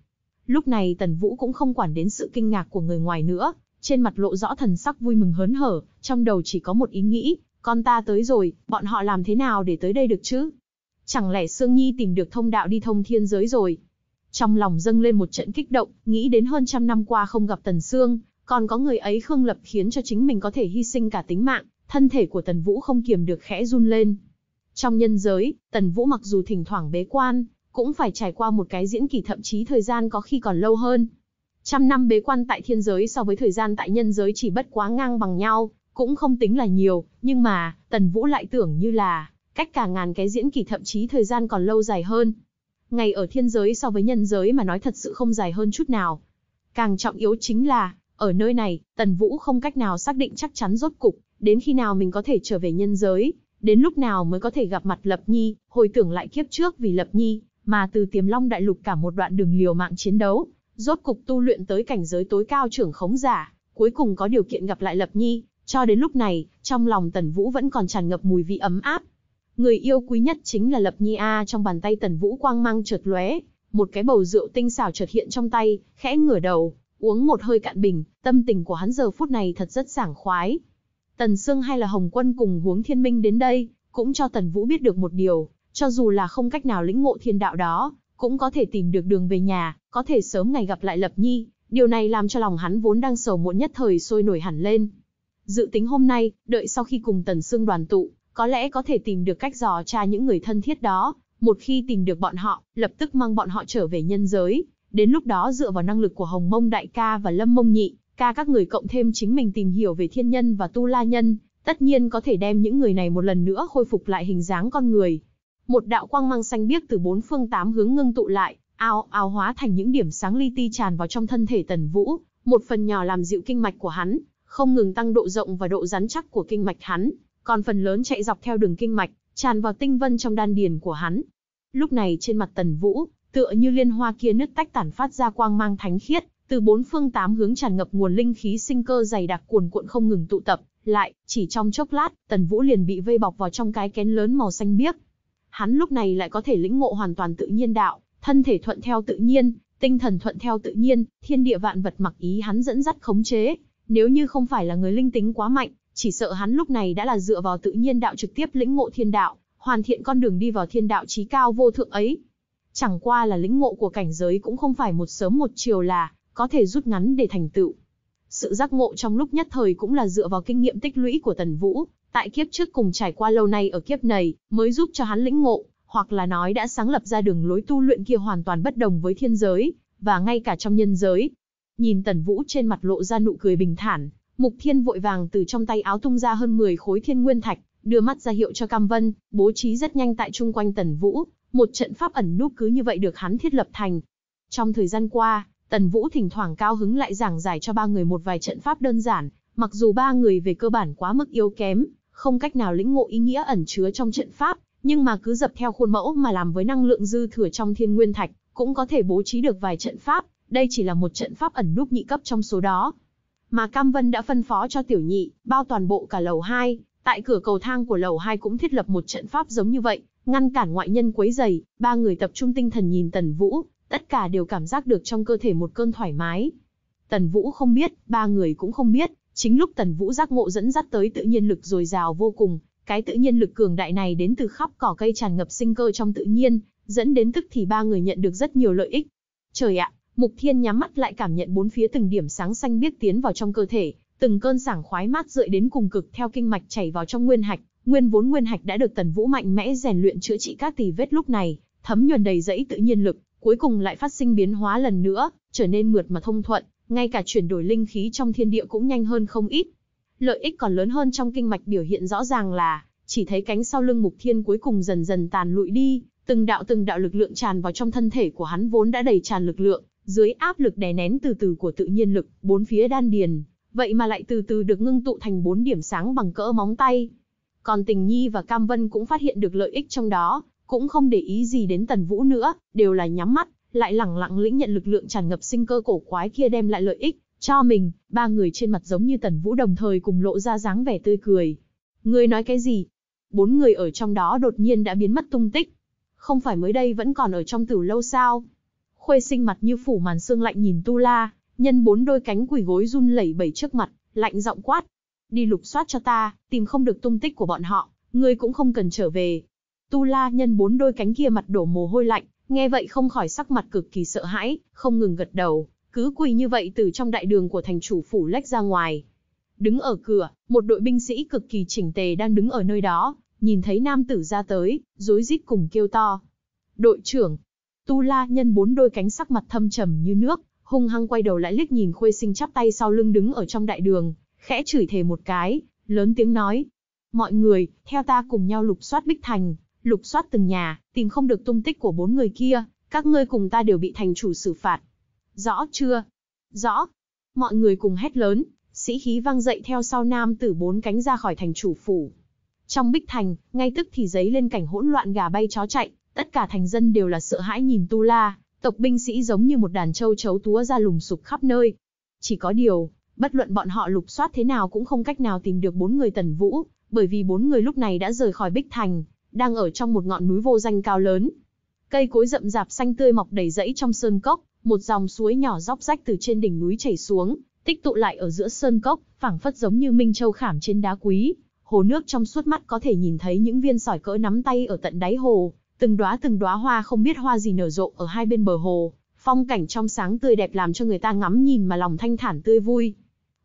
Lúc này Tần Vũ cũng không quản đến sự kinh ngạc của người ngoài nữa, trên mặt lộ rõ thần sắc vui mừng hớn hở, trong đầu chỉ có một ý nghĩ, con ta tới rồi, bọn họ làm thế nào để tới đây được chứ? Chẳng lẽ Sương Nhi tìm được thông đạo đi thông thiên giới rồi? Trong lòng dâng lên một trận kích động, nghĩ đến hơn trăm năm qua không gặp Tần Sương, còn có người ấy Khương Lập khiến cho chính mình có thể hy sinh cả tính mạng, thân thể của Tần Vũ không kiềm được khẽ run lên. Trong nhân giới, Tần Vũ mặc dù thỉnh thoảng bế quan, cũng phải trải qua một cái diễn kỳ thậm chí thời gian có khi còn lâu hơn. Trăm năm bế quan tại thiên giới so với thời gian tại nhân giới chỉ bất quá ngang bằng nhau, cũng không tính là nhiều, nhưng mà, Tần Vũ lại tưởng như là, cách cả ngàn cái diễn kỳ thậm chí thời gian còn lâu dài hơn. Ngày ở thiên giới so với nhân giới mà nói thật sự không dài hơn chút nào. Càng trọng yếu chính là, ở nơi này, Tần Vũ không cách nào xác định chắc chắn rốt cục, đến khi nào mình có thể trở về nhân giới, đến lúc nào mới có thể gặp mặt Lập Nhi, hồi tưởng lại kiếp trước vì Lập Nhi, mà từ tiềm long đại lục cả một đoạn đường liều mạng chiến đấu, rốt cục tu luyện tới cảnh giới tối cao trưởng khống giả, cuối cùng có điều kiện gặp lại Lập Nhi, cho đến lúc này, trong lòng Tần Vũ vẫn còn tràn ngập mùi vị ấm áp. Người yêu quý nhất chính là Lập Nhi A trong bàn tay Tần Vũ quang mang chợt lóe, một cái bầu rượu tinh xảo chợt hiện trong tay, khẽ ngửa đầu, Uống một hơi cạn bình, tâm tình của hắn giờ phút này thật rất sảng khoái. Tần Sương hay là Hồng Quân cùng Huống Thiên Minh đến đây, cũng cho Tần Vũ biết được một điều, cho dù là không cách nào lĩnh ngộ thiên đạo đó, cũng có thể tìm được đường về nhà, có thể sớm ngày gặp lại Lập Nhi, điều này làm cho lòng hắn vốn đang sầu muộn nhất thời sôi nổi hẳn lên. Dự tính hôm nay, đợi sau khi cùng Tần Sương đoàn tụ, có lẽ có thể tìm được cách dò tra những người thân thiết đó, một khi tìm được bọn họ, lập tức mang bọn họ trở về nhân giới, Đến lúc đó dựa vào năng lực của Hồng Mông Đại ca và Lâm Mông Nhị, ca các người cộng thêm chính mình tìm hiểu về thiên nhân và tu la nhân, tất nhiên có thể đem những người này một lần nữa khôi phục lại hình dáng con người. Một đạo quang mang xanh biếc từ bốn phương tám hướng ngưng tụ lại, ao ao hóa thành những điểm sáng li ti tràn vào trong thân thể Tần Vũ, một phần nhỏ làm dịu kinh mạch của hắn, không ngừng tăng độ rộng và độ rắn chắc của kinh mạch hắn, còn phần lớn chạy dọc theo đường kinh mạch, tràn vào tinh vân trong đan điền của hắn. Lúc này trên mặt Tần Vũ, tựa như liên hoa kia nứt tách tản phát ra quang mang thánh khiết, từ bốn phương tám hướng tràn ngập nguồn linh khí sinh cơ dày đặc cuồn cuộn không ngừng tụ tập, lại, chỉ trong chốc lát, Tần Vũ liền bị vây bọc vào trong cái kén lớn màu xanh biếc. Hắn lúc này lại có thể lĩnh ngộ hoàn toàn tự nhiên đạo, thân thể thuận theo tự nhiên, tinh thần thuận theo tự nhiên, thiên địa vạn vật mặc ý hắn dẫn dắt khống chế, nếu như không phải là người linh tính quá mạnh, chỉ sợ hắn lúc này đã là dựa vào tự nhiên đạo trực tiếp lĩnh ngộ thiên đạo, hoàn thiện con đường đi vào thiên đạo chí cao vô thượng ấy. Chẳng qua là lĩnh ngộ của cảnh giới cũng không phải một sớm một chiều là có thể rút ngắn để thành tựu. Sự giác ngộ trong lúc nhất thời cũng là dựa vào kinh nghiệm tích lũy của Tần Vũ, tại kiếp trước cùng trải qua lâu nay ở kiếp này, mới giúp cho hắn lĩnh ngộ, hoặc là nói đã sáng lập ra đường lối tu luyện kia hoàn toàn bất đồng với thiên giới, và ngay cả trong nhân giới. Nhìn Tần Vũ trên mặt lộ ra nụ cười bình thản, Mục Thiên vội vàng từ trong tay áo tung ra hơn 10 khối thiên nguyên thạch, đưa mắt ra hiệu cho Cam Vân, bố trí rất nhanh tại chung quanh Tần Vũ, một trận pháp ẩn núp cứ như vậy được hắn thiết lập thành. Trong thời gian qua, Tần Vũ thỉnh thoảng cao hứng lại giảng giải cho ba người một vài trận pháp đơn giản, mặc dù ba người về cơ bản quá mức yếu kém, không cách nào lĩnh ngộ ý nghĩa ẩn chứa trong trận pháp, nhưng mà cứ dập theo khuôn mẫu mà làm với năng lượng dư thừa trong thiên nguyên thạch, cũng có thể bố trí được vài trận pháp, đây chỉ là một trận pháp ẩn núp nhị cấp trong số đó. Mà Cam Vân đã phân phó cho tiểu nhị, bao toàn bộ cả lầu 2, tại cửa cầu thang của lầu 2 cũng thiết lập một trận pháp giống như vậy, Ngăn cản ngoại nhân quấy rầy, ba người tập trung tinh thần nhìn Tần Vũ, tất cả đều cảm giác được trong cơ thể một cơn thoải mái. Tần Vũ không biết, ba người cũng không biết, chính lúc Tần Vũ giác ngộ dẫn dắt tới tự nhiên lực dồi dào vô cùng, cái tự nhiên lực cường đại này đến từ khắp cỏ cây tràn ngập sinh cơ trong tự nhiên, dẫn đến tức thì ba người nhận được rất nhiều lợi ích. Trời ạ, Mục Thiên nhắm mắt lại cảm nhận bốn phía từng điểm sáng xanh biết tiến vào trong cơ thể, từng cơn sảng khoái mát rượi đến cùng cực theo kinh mạch chảy vào trong nguyên hạch, Nguyên vốn nguyên hạch đã được Tần Vũ mạnh mẽ rèn luyện chữa trị các tỳ vết lúc này, thấm nhuần đầy dẫy tự nhiên lực, cuối cùng lại phát sinh biến hóa lần nữa, trở nên mượt mà thông thuận, ngay cả chuyển đổi linh khí trong thiên địa cũng nhanh hơn không ít. Lợi ích còn lớn hơn trong kinh mạch biểu hiện rõ ràng là, chỉ thấy cánh sau lưng Mục Thiên cuối cùng dần dần tàn lụi đi, từng đạo từng đạo lực lượng tràn vào trong thân thể của hắn vốn đã đầy tràn lực lượng, dưới áp lực đè nén từ từ của tự nhiên lực, bốn phía đan điền, vậy mà lại từ từ được ngưng tụ thành bốn điểm sáng bằng cỡ móng tay, còn Tình Nhi và Cam Vân cũng phát hiện được lợi ích trong đó, cũng không để ý gì đến Tần Vũ nữa, đều là nhắm mắt, lại lẳng lặng lĩnh nhận lực lượng tràn ngập sinh cơ cổ quái kia đem lại lợi ích cho mình, ba người trên mặt giống như Tần Vũ đồng thời cùng lộ ra dáng vẻ tươi cười. Người nói cái gì? Bốn người ở trong đó đột nhiên đã biến mất tung tích. Không phải mới đây vẫn còn ở trong tử lâu sao? Khuê sinh mặt như phủ màn sương lạnh nhìn Tu La, nhân bốn đôi cánh quỷ gối run lẩy bẩy trước mặt, lạnh giọng quát, đi lục soát cho ta, tìm không được tung tích của bọn họ, ngươi cũng không cần trở về. Tu la nhân bốn đôi cánh kia mặt đổ mồ hôi lạnh, nghe vậy không khỏi sắc mặt cực kỳ sợ hãi, không ngừng gật đầu, cứ quỳ như vậy từ trong đại đường của thành chủ phủ lách ra ngoài. Đứng ở cửa, một đội binh sĩ cực kỳ chỉnh tề đang đứng ở nơi đó, nhìn thấy nam tử ra tới, rối rít cùng kêu to. Đội trưởng, tu la nhân bốn đôi cánh sắc mặt thâm trầm như nước, hung hăng quay đầu lại liếc nhìn khuê sinh chắp tay sau lưng đứng ở trong đại đường, khẽ chửi thề một cái, lớn tiếng nói. Mọi người, theo ta cùng nhau lục soát Bích Thành, lục soát từng nhà, tìm không được tung tích của bốn người kia, các ngươi cùng ta đều bị thành chủ xử phạt. Rõ chưa? Rõ. Mọi người cùng hét lớn, sĩ khí vang dậy theo sau nam tử bốn cánh ra khỏi thành chủ phủ. Trong Bích Thành, ngay tức thì giấy lên cảnh hỗn loạn gà bay chó chạy, tất cả thành dân đều là sợ hãi nhìn Tu La, tộc binh sĩ giống như một đàn trâu chấu túa ra lùng sục khắp nơi. Chỉ có điều, Bất luận bọn họ lục soát thế nào cũng không cách nào tìm được bốn người Tần Vũ, bởi vì bốn người lúc này đã rời khỏi Bích Thành, đang ở trong một ngọn núi vô danh cao lớn. Cây cối rậm rạp xanh tươi mọc đầy rẫy trong sơn cốc, một dòng suối nhỏ róc rách từ trên đỉnh núi chảy xuống, tích tụ lại ở giữa sơn cốc, phảng phất giống như minh châu khảm trên đá quý. Hồ nước trong suốt mắt có thể nhìn thấy những viên sỏi cỡ nắm tay ở tận đáy hồ, từng đóa từng đóa hoa không biết hoa gì nở rộ ở hai bên bờ hồ, phong cảnh trong sáng tươi đẹp làm cho người ta ngắm nhìn mà lòng thanh thản tươi vui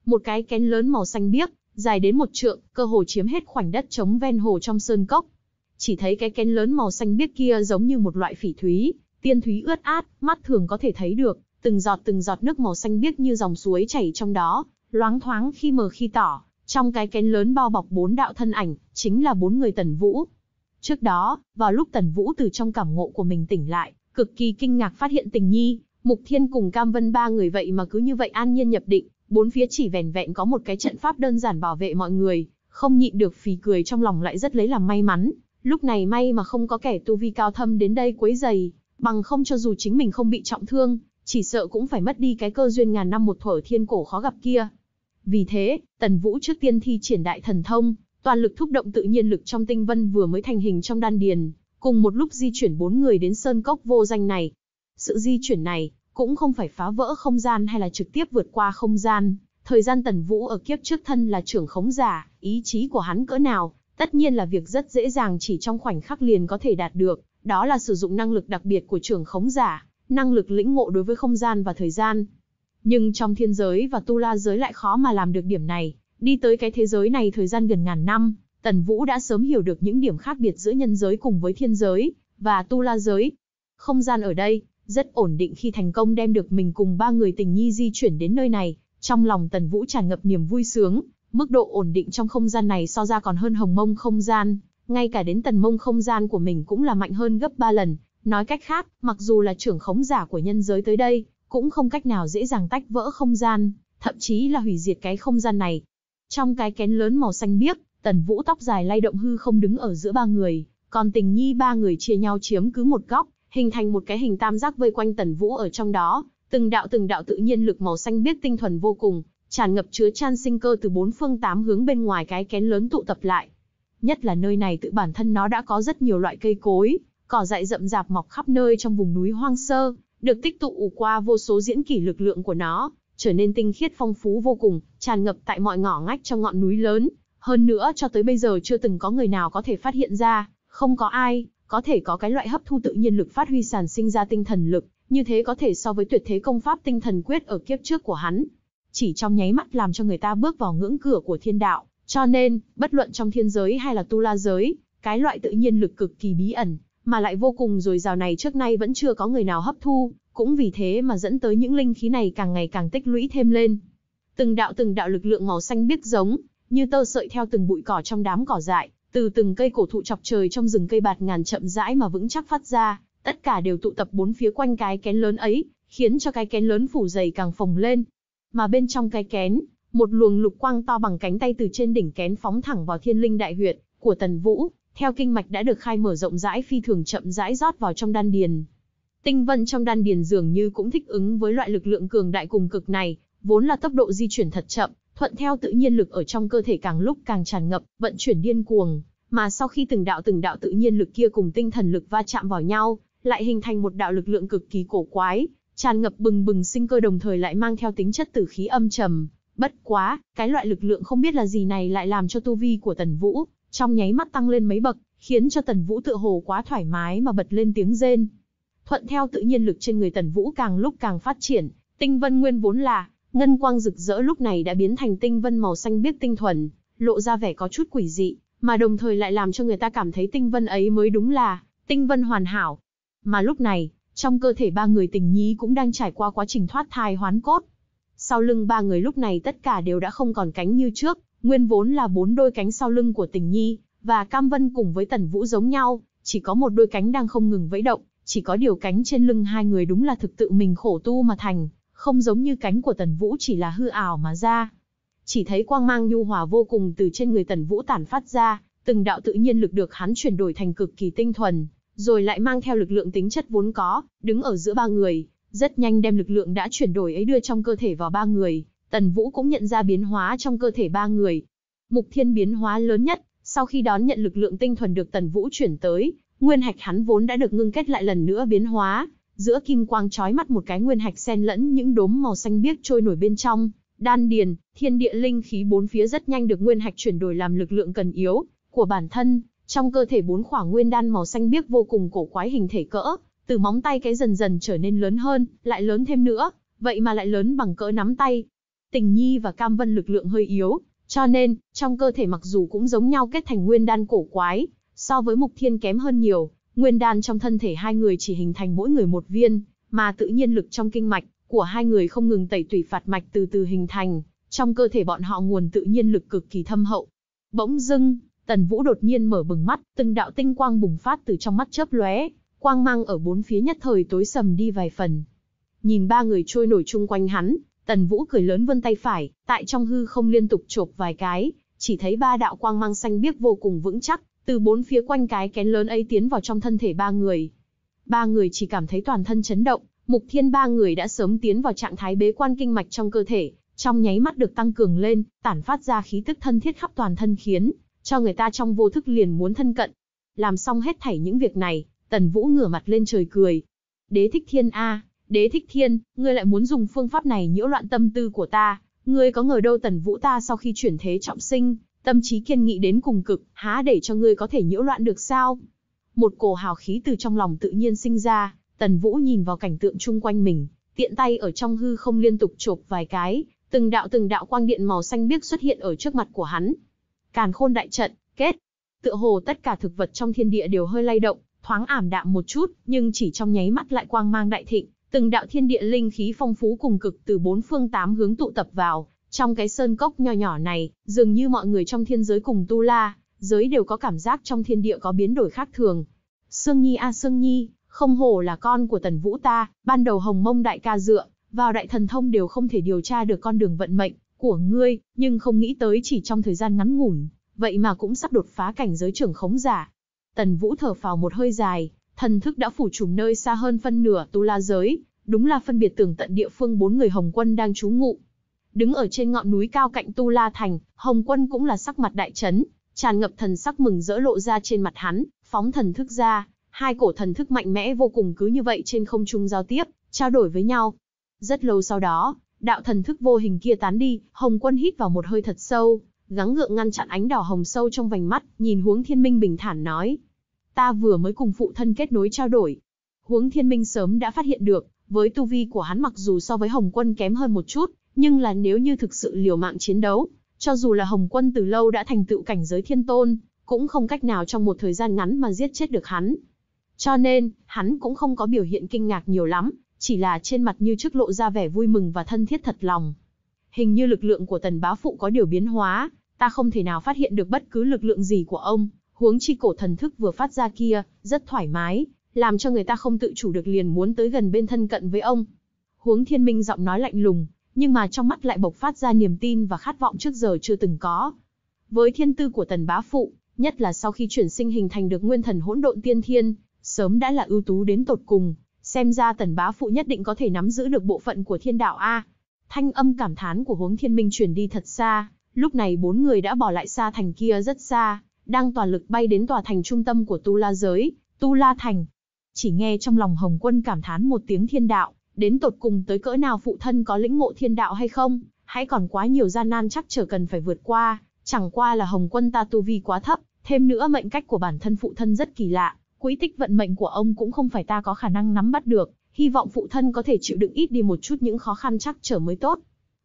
một cái kén lớn màu xanh biếc, dài đến một trượng, cơ hồ chiếm hết khoảnh đất trống ven hồ trong sơn cốc. Chỉ thấy cái kén lớn màu xanh biếc kia giống như một loại phỉ thúy, tiên thúy ướt át, mắt thường có thể thấy được, từng giọt từng giọt nước màu xanh biếc như dòng suối chảy trong đó, loáng thoáng khi mờ khi tỏ, trong cái kén lớn bao bọc bốn đạo thân ảnh, chính là bốn người Tần Vũ. Trước đó, vào lúc Tần Vũ từ trong cảm ngộ của mình tỉnh lại, cực kỳ kinh ngạc phát hiện Tình Nhi, Mục Thiên cùng Cam Vân ba người vậy mà cứ như vậy an nhiên nhập định, bốn phía chỉ vẻn vẹn có một cái trận pháp đơn giản bảo vệ mọi người, không nhịn được phì cười trong lòng lại rất lấy làm may mắn, lúc này may mà không có kẻ tu vi cao thâm đến đây quấy giày, bằng không cho dù chính mình không bị trọng thương, chỉ sợ cũng phải mất đi cái cơ duyên ngàn năm một thuở thiên cổ khó gặp kia. Vì thế, Tần Vũ trước tiên thi triển đại thần thông, toàn lực thúc động tự nhiên lực trong tinh vân vừa mới thành hình trong đan điền, cùng một lúc di chuyển bốn người đến sơn cốc vô danh này. Sự di chuyển này, cũng không phải phá vỡ không gian hay là trực tiếp vượt qua không gian. Thời gian Tần Vũ ở kiếp trước thân là trưởng khống giả, ý chí của hắn cỡ nào, tất nhiên là việc rất dễ dàng chỉ trong khoảnh khắc liền có thể đạt được, đó là sử dụng năng lực đặc biệt của trưởng khống giả, năng lực lĩnh ngộ đối với không gian và thời gian. Nhưng trong thiên giới và tu la giới lại khó mà làm được điểm này, đi tới cái thế giới này thời gian gần ngàn năm, Tần Vũ đã sớm hiểu được những điểm khác biệt giữa nhân giới cùng với thiên giới, và tu la giới. Không gian ở đây, rất ổn định khi thành công đem được mình cùng ba người tình nhi di chuyển đến nơi này, trong lòng Tần Vũ tràn ngập niềm vui sướng, mức độ ổn định trong không gian này so ra còn hơn hồng mông không gian, ngay cả đến tần mông không gian của mình cũng là mạnh hơn gấp 3 lần. Nói cách khác, mặc dù là trưởng khống giả của nhân giới tới đây, cũng không cách nào dễ dàng tách vỡ không gian, thậm chí là hủy diệt cái không gian này. Trong cái kén lớn màu xanh biếc, tần vũ tóc dài lay động hư không đứng ở giữa ba người, còn tình nhi ba người chia nhau chiếm cứ một góc, hình thành một cái hình tam giác vây quanh Tần Vũ ở trong đó, từng đạo từng đạo tự nhiên lực màu xanh biếc tinh thuần vô cùng, tràn ngập chứa chan sinh cơ từ bốn phương tám hướng bên ngoài cái kén lớn tụ tập lại. Nhất là nơi này tự bản thân nó đã có rất nhiều loại cây cối, cỏ dại rậm rạp mọc khắp nơi trong vùng núi hoang sơ, được tích tụ qua vô số diễn kỷ lực lượng của nó, trở nên tinh khiết phong phú vô cùng, tràn ngập tại mọi ngõ ngách trong ngọn núi lớn, hơn nữa cho tới bây giờ chưa từng có người nào có thể phát hiện ra, không có ai có thể có cái loại hấp thu tự nhiên lực phát huy sản sinh ra tinh thần lực, như thế có thể so với tuyệt thế công pháp tinh thần quyết ở kiếp trước của hắn. Chỉ trong nháy mắt làm cho người ta bước vào ngưỡng cửa của thiên đạo, cho nên, bất luận trong thiên giới hay là tu la giới, cái loại tự nhiên lực cực kỳ bí ẩn, mà lại vô cùng dồi rào này trước nay vẫn chưa có người nào hấp thu, cũng vì thế mà dẫn tới những linh khí này càng ngày càng tích lũy thêm lên. Từng đạo từng đạo lực lượng màu xanh biếc giống, như tơ sợi theo từng bụi cỏ trong đám cỏ dại, từ từng cây cổ thụ chọc trời trong rừng cây bạt ngàn chậm rãi mà vững chắc phát ra, tất cả đều tụ tập bốn phía quanh cái kén lớn ấy, khiến cho cái kén lớn phủ dày càng phồng lên. Mà bên trong cái kén, một luồng lục quang to bằng cánh tay từ trên đỉnh kén phóng thẳng vào thiên linh đại huyệt của Tần Vũ, theo kinh mạch đã được khai mở rộng rãi phi thường chậm rãi rót vào trong đan điền. Tinh vân trong đan điền dường như cũng thích ứng với loại lực lượng cường đại cùng cực này, vốn là tốc độ di chuyển thật chậm, thuận theo tự nhiên lực ở trong cơ thể càng lúc càng tràn ngập, vận chuyển điên cuồng, mà sau khi từng đạo từng đạo tự nhiên lực kia cùng tinh thần lực va chạm vào nhau, lại hình thành một đạo lực lượng cực kỳ cổ quái, tràn ngập bừng bừng sinh cơ đồng thời lại mang theo tính chất tử khí âm trầm. Bất quá, cái loại lực lượng không biết là gì này lại làm cho tu vi của Tần Vũ trong nháy mắt tăng lên mấy bậc, khiến cho Tần Vũ tựa hồ quá thoải mái mà bật lên tiếng rên. Thuận theo tự nhiên lực trên người Tần Vũ càng lúc càng phát triển, tinh vân nguyên vốn là Ngân quang rực rỡ lúc này đã biến thành tinh vân màu xanh biếc tinh thuần, lộ ra vẻ có chút quỷ dị, mà đồng thời lại làm cho người ta cảm thấy tinh vân ấy mới đúng là tinh vân hoàn hảo. Mà lúc này, trong cơ thể ba người tình nhí cũng đang trải qua quá trình thoát thai hoán cốt. Sau lưng ba người lúc này tất cả đều đã không còn cánh như trước, nguyên vốn là bốn đôi cánh sau lưng của tình nhi, và Cam Vân cùng với Tần Vũ giống nhau, chỉ có một đôi cánh đang không ngừng vẫy động, chỉ có điều cánh trên lưng hai người đúng là thực tự mình khổ tu mà thành không giống như cánh của Tần Vũ chỉ là hư ảo mà ra. Chỉ thấy quang mang nhu hòa vô cùng từ trên người Tần Vũ tản phát ra, từng đạo tự nhiên lực được hắn chuyển đổi thành cực kỳ tinh thuần, rồi lại mang theo lực lượng tính chất vốn có, đứng ở giữa ba người, rất nhanh đem lực lượng đã chuyển đổi ấy đưa trong cơ thể vào ba người, Tần Vũ cũng nhận ra biến hóa trong cơ thể ba người. Mục Thiên biến hóa lớn nhất, sau khi đón nhận lực lượng tinh thuần được Tần Vũ chuyển tới, nguyên hạch hắn vốn đã được ngưng kết lại lần nữa biến hóa, giữa kim quang chói mắt một cái nguyên hạch xen lẫn những đốm màu xanh biếc trôi nổi bên trong, đan điền, thiên địa linh khí bốn phía rất nhanh được nguyên hạch chuyển đổi làm lực lượng cần yếu của bản thân, trong cơ thể bốn khoảng nguyên đan màu xanh biếc vô cùng cổ quái hình thể cỡ, từ móng tay cái dần dần trở nên lớn hơn, lại lớn thêm nữa, vậy mà lại lớn bằng cỡ nắm tay. Tình Nhi và Cam Vân lực lượng hơi yếu, cho nên, trong cơ thể mặc dù cũng giống nhau kết thành nguyên đan cổ quái, so với Mục Thiên kém hơn nhiều, Nguyên đan trong thân thể hai người chỉ hình thành mỗi người một viên, mà tự nhiên lực trong kinh mạch của hai người không ngừng tẩy tủy phạt mạch từ từ hình thành, trong cơ thể bọn họ nguồn tự nhiên lực cực kỳ thâm hậu. Bỗng dưng, Tần Vũ đột nhiên mở bừng mắt, từng đạo tinh quang bùng phát từ trong mắt chớp lóe, quang mang ở bốn phía nhất thời tối sầm đi vài phần. Nhìn ba người trôi nổi chung quanh hắn, Tần Vũ cười lớn vươn tay phải, tại trong hư không liên tục chộp vài cái, chỉ thấy ba đạo quang mang xanh biếc vô cùng vững chắc, từ bốn phía quanh cái kén lớn ấy tiến vào trong thân thể ba người. Ba người chỉ cảm thấy toàn thân chấn động, mục thiên ba người đã sớm tiến vào trạng thái bế quan kinh mạch trong cơ thể, trong nháy mắt được tăng cường lên, tản phát ra khí tức thân thiết khắp toàn thân khiến, cho người ta trong vô thức liền muốn thân cận. Làm xong hết thảy những việc này, tần vũ ngửa mặt lên trời cười. Đế thích thiên A, đế thích thiên, ngươi lại muốn dùng phương pháp này nhiễu loạn tâm tư của ta, ngươi có ngờ đâu tần vũ ta sau khi chuyển thế trọng sinh, Tâm trí kiên nghị đến cùng cực, há để cho ngươi có thể nhiễu loạn được sao? Một cổ hào khí từ trong lòng tự nhiên sinh ra, Tần Vũ nhìn vào cảnh tượng chung quanh mình, tiện tay ở trong hư không liên tục chộp vài cái, từng đạo từng đạo quang điện màu xanh biếc xuất hiện ở trước mặt của hắn. Càn khôn đại trận, kết. Tựa hồ tất cả thực vật trong thiên địa đều hơi lay động, thoáng ảm đạm một chút, nhưng chỉ trong nháy mắt lại quang mang đại thịnh, từng đạo thiên địa linh khí phong phú cùng cực từ bốn phương tám hướng tụ tập vào, trong cái sơn cốc nhỏ nhỏ này, dường như mọi người trong thiên giới cùng tu la, giới đều có cảm giác trong thiên địa có biến đổi khác thường. Sương Nhi a Sương Nhi, không hổ là con của tần vũ ta, ban đầu hồng mông đại ca dựa, vào đại thần thông đều không thể điều tra được con đường vận mệnh của ngươi, nhưng không nghĩ tới chỉ trong thời gian ngắn ngủn, vậy mà cũng sắp đột phá cảnh giới trưởng khống giả. Tần Vũ thở phào một hơi dài, thần thức đã phủ trùm nơi xa hơn phân nửa tu la giới, đúng là phân biệt tường tận địa phương bốn người Hồng quân đang trú ngụ, Đứng ở trên ngọn núi cao cạnh Tu La Thành, Hồng Quân cũng là sắc mặt đại chấn, tràn ngập thần sắc mừng rỡ lộ ra trên mặt hắn, phóng thần thức ra, hai cổ thần thức mạnh mẽ vô cùng cứ như vậy trên không trung giao tiếp, trao đổi với nhau. Rất lâu sau đó, đạo thần thức vô hình kia tán đi, Hồng Quân hít vào một hơi thật sâu, gắng gượng ngăn chặn ánh đỏ hồng sâu trong vành mắt, nhìn Huống Thiên Minh bình thản nói: "Ta vừa mới cùng phụ thân kết nối trao đổi." Huống Thiên Minh sớm đã phát hiện được, với tu vi của hắn mặc dù so với Hồng Quân kém hơn một chút, nhưng là nếu như thực sự liều mạng chiến đấu, cho dù là Hồng Quân từ lâu đã thành tựu cảnh giới thiên tôn, cũng không cách nào trong một thời gian ngắn mà giết chết được hắn. Cho nên, hắn cũng không có biểu hiện kinh ngạc nhiều lắm, chỉ là trên mặt như trước lộ ra vẻ vui mừng và thân thiết thật lòng. Hình như lực lượng của tần bá phụ có điều biến hóa, ta không thể nào phát hiện được bất cứ lực lượng gì của ông, huống chi cổ thần thức vừa phát ra kia, rất thoải mái, làm cho người ta không tự chủ được liền muốn tới gần bên thân cận với ông. Huống thiên minh giọng nói lạnh lùng, nhưng mà trong mắt lại bộc phát ra niềm tin và khát vọng trước giờ chưa từng có. Với thiên tư của Tần Bá Phụ, nhất là sau khi chuyển sinh hình thành được nguyên thần hỗn độn tiên thiên, sớm đã là ưu tú đến tột cùng, xem ra Tần Bá Phụ nhất định có thể nắm giữ được bộ phận của thiên đạo A. Thanh âm cảm thán của hướng thiên minh chuyển đi thật xa, lúc này bốn người đã bỏ lại xa thành kia rất xa, đang toàn lực bay đến tòa thành trung tâm của Tu La Giới, Tu La Thành. Chỉ nghe trong lòng Hồng Quân cảm thán một tiếng thiên đạo, đến tột cùng tới cỡ nào phụ thân có lĩnh ngộ thiên đạo hay không, hãy còn quá nhiều gian nan chắc trở cần phải vượt qua, chẳng qua là hồng quân ta tu vi quá thấp, thêm nữa mệnh cách của bản thân phụ thân rất kỳ lạ, quỹ tích vận mệnh của ông cũng không phải ta có khả năng nắm bắt được, hy vọng phụ thân có thể chịu đựng ít đi một chút những khó khăn chắc trở mới tốt.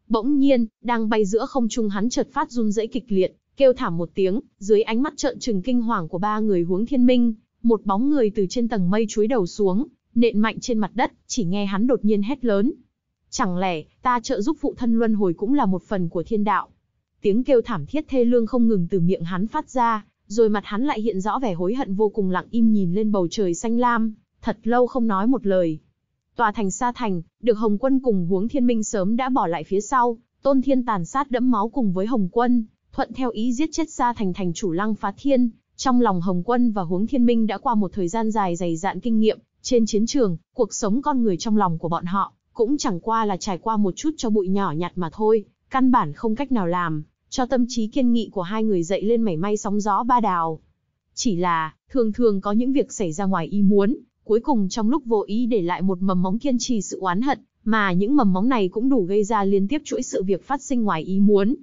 Bỗng nhiên, đang bay giữa không trung hắn chợt phát run rẩy kịch liệt, kêu thảm một tiếng, dưới ánh mắt trợn trừng kinh hoàng của ba người huống thiên minh, một bóng người từ trên tầng mây chuối đầu xuống, nện mạnh trên mặt đất, chỉ nghe hắn đột nhiên hét lớn. Chẳng lẽ, ta trợ giúp phụ thân luân hồi cũng là một phần của thiên đạo. Tiếng kêu thảm thiết thê lương không ngừng từ miệng hắn phát ra, rồi mặt hắn lại hiện rõ vẻ hối hận vô cùng lặng im nhìn lên bầu trời xanh lam, thật lâu không nói một lời. Tòa thành xa thành, được Hồng Quân cùng huống thiên minh sớm đã bỏ lại phía sau, tôn thiên tàn sát đẫm máu cùng với Hồng Quân, thuận theo ý giết chết xa thành thành chủ lăng phá thiên, trong lòng Hồng Quân và Huống Thiên Minh đã qua một thời gian dài dày dạn kinh nghiệm, trên chiến trường, cuộc sống con người trong lòng của bọn họ, cũng chẳng qua là trải qua một chút cho bụi nhỏ nhặt mà thôi, căn bản không cách nào làm, cho tâm trí kiên nghị của hai người dậy lên mảy may sóng gió ba đào. Chỉ là, thường thường có những việc xảy ra ngoài ý muốn, cuối cùng trong lúc vô ý để lại một mầm móng kiên trì sự oán hận, mà những mầm móng này cũng đủ gây ra liên tiếp chuỗi sự việc phát sinh ngoài ý muốn.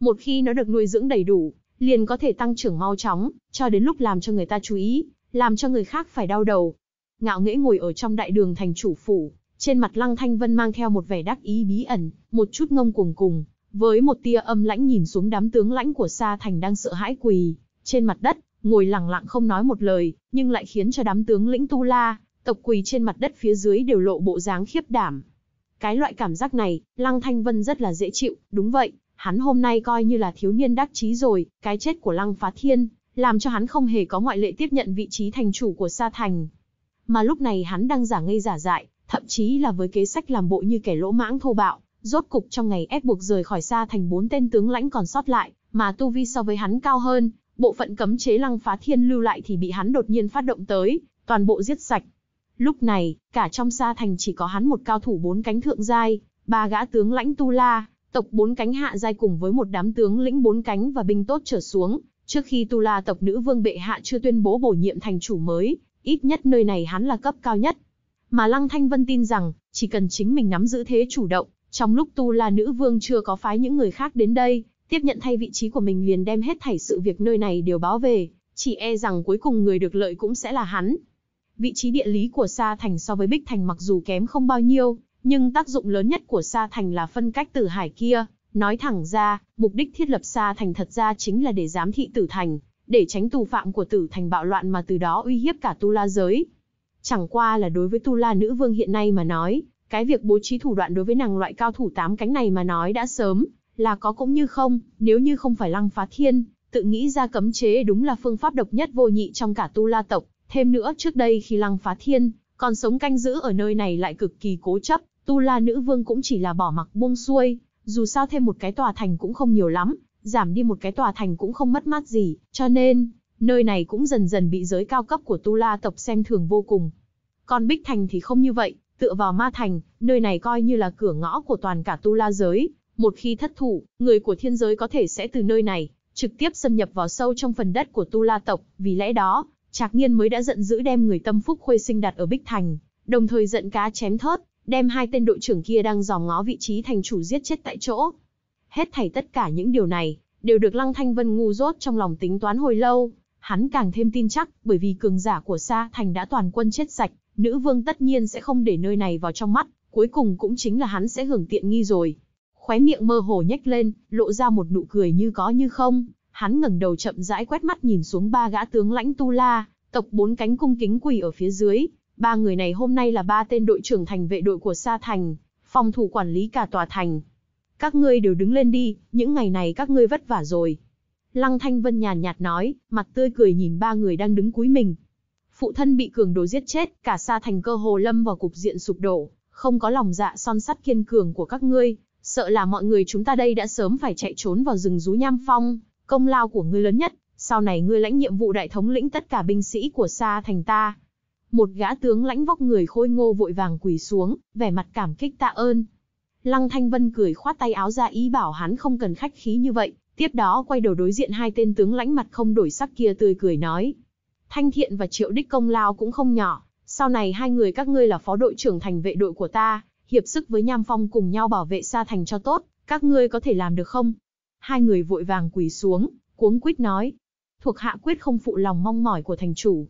Một khi nó được nuôi dưỡng đầy đủ, liền có thể tăng trưởng mau chóng, cho đến lúc làm cho người ta chú ý, làm cho người khác phải đau đầu, ngạo nghễ ngồi ở trong đại đường thành chủ phủ, trên mặt Lăng Thanh Vân mang theo một vẻ đắc ý bí ẩn, một chút ngông cuồng cùng, với một tia âm lãnh nhìn xuống đám tướng lãnh của Sa Thành đang sợ hãi quỳ trên mặt đất, ngồi lặng lặng không nói một lời, nhưng lại khiến cho đám tướng lĩnh Tu La, tộc quỳ trên mặt đất phía dưới đều lộ bộ dáng khiếp đảm. Cái loại cảm giác này, Lăng Thanh Vân rất là dễ chịu, đúng vậy, hắn hôm nay coi như là thiếu niên đắc chí rồi, cái chết của Lăng Phá Thiên, làm cho hắn không hề có ngoại lệ tiếp nhận vị trí thành chủ của Sa Thành mà lúc này hắn đang giả ngây giả dại, thậm chí là với kế sách làm bộ như kẻ lỗ mãng thô bạo, rốt cục trong ngày ép buộc rời khỏi xa thành bốn tên tướng lãnh còn sót lại, mà tu vi so với hắn cao hơn, bộ phận cấm chế lăng phá thiên lưu lại thì bị hắn đột nhiên phát động tới, toàn bộ giết sạch. Lúc này, cả trong xa thành chỉ có hắn một cao thủ bốn cánh thượng giai, ba gã tướng lãnh tu la, tộc bốn cánh hạ giai cùng với một đám tướng lĩnh bốn cánh và binh tốt trở xuống, trước khi tu la tộc nữ vương bệ hạ chưa tuyên bố bổ nhiệm thành chủ mới, ít nhất nơi này hắn là cấp cao nhất. Mà Lăng Thanh Vân tin rằng, chỉ cần chính mình nắm giữ thế chủ động, trong lúc Tu La Nữ Vương chưa có phái những người khác đến đây, tiếp nhận thay vị trí của mình liền đem hết thảy sự việc nơi này đều báo về, chỉ e rằng cuối cùng người được lợi cũng sẽ là hắn. Vị trí địa lý của Sa Thành so với Bích Thành mặc dù kém không bao nhiêu, nhưng tác dụng lớn nhất của Sa Thành là phân cách tử hải kia. Nói thẳng ra, mục đích thiết lập Sa Thành thật ra chính là để giám thị tử thành, để tránh tù phạm của tử thành bạo loạn mà từ đó uy hiếp cả tu la giới. Chẳng qua là đối với tu la nữ vương hiện nay mà nói, cái việc bố trí thủ đoạn đối với nàng loại cao thủ tám cánh này mà nói đã sớm, là có cũng như không, nếu như không phải lăng phá thiên, tự nghĩ ra cấm chế đúng là phương pháp độc nhất vô nhị trong cả tu la tộc. Thêm nữa trước đây khi lăng phá thiên, còn sống canh giữ ở nơi này lại cực kỳ cố chấp, tu la nữ vương cũng chỉ là bỏ mặc buông xuôi, dù sao thêm một cái tòa thành cũng không nhiều lắm, giảm đi một cái tòa thành cũng không mất mát gì, cho nên, nơi này cũng dần dần bị giới cao cấp của Tu La tộc xem thường vô cùng. Còn Bích Thành thì không như vậy, tựa vào Ma Thành, nơi này coi như là cửa ngõ của toàn cả Tu La giới, một khi thất thủ, người của thiên giới có thể sẽ từ nơi này, trực tiếp xâm nhập vào sâu trong phần đất của Tu La tộc, vì lẽ đó, Trạc Nhiên mới đã giận dữ đem người tâm phúc khuê sinh đặt ở Bích Thành, đồng thời giận cá chém thớt, đem hai tên đội trưởng kia đang dò ngó vị trí thành chủ giết chết tại chỗ, Hết thảy tất cả những điều này, đều được Lăng Thanh Vân ngu dốt trong lòng tính toán hồi lâu. Hắn càng thêm tin chắc, bởi vì cường giả của Sa Thành đã toàn quân chết sạch, nữ vương tất nhiên sẽ không để nơi này vào trong mắt, cuối cùng cũng chính là hắn sẽ hưởng tiện nghi rồi. Khóe miệng mơ hồ nhếch lên, lộ ra một nụ cười như có như không, hắn ngẩng đầu chậm rãi quét mắt nhìn xuống ba gã tướng lãnh Tu La, tộc bốn cánh cung kính quỳ ở phía dưới, ba người này hôm nay là ba tên đội trưởng thành vệ đội của Sa Thành, phòng thủ quản lý cả tòa thành. Các ngươi đều đứng lên đi, những ngày này các ngươi vất vả rồi. Lăng Thanh Vân nhàn nhạt nói, mặt tươi cười nhìn ba người đang đứng cúi mình. Phụ thân bị cường đồ giết chết, cả xa thành cơ hồ lâm vào cục diện sụp đổ, không có lòng dạ son sắt kiên cường của các ngươi, sợ là mọi người chúng ta đây đã sớm phải chạy trốn vào rừng rú nham phong, công lao của ngươi lớn nhất, sau này ngươi lãnh nhiệm vụ đại thống lĩnh tất cả binh sĩ của xa thành ta. Một gã tướng lãnh vóc người khôi ngô vội vàng quỳ xuống, vẻ mặt cảm kích tạ ơn, Lăng Thanh Vân cười khoát tay áo ra ý bảo hắn không cần khách khí như vậy, tiếp đó quay đầu đối diện hai tên tướng lãnh mặt không đổi sắc kia tươi cười nói. Thanh Thiện và Triệu Đích công lao cũng không nhỏ, sau này hai người các ngươi là phó đội trưởng thành vệ đội của ta, hiệp sức với Nham Phong cùng nhau bảo vệ xa thành cho tốt, các ngươi có thể làm được không? Hai người vội vàng quỳ xuống, cuống quýt nói. Thuộc hạ quyết không phụ lòng mong mỏi của thành chủ.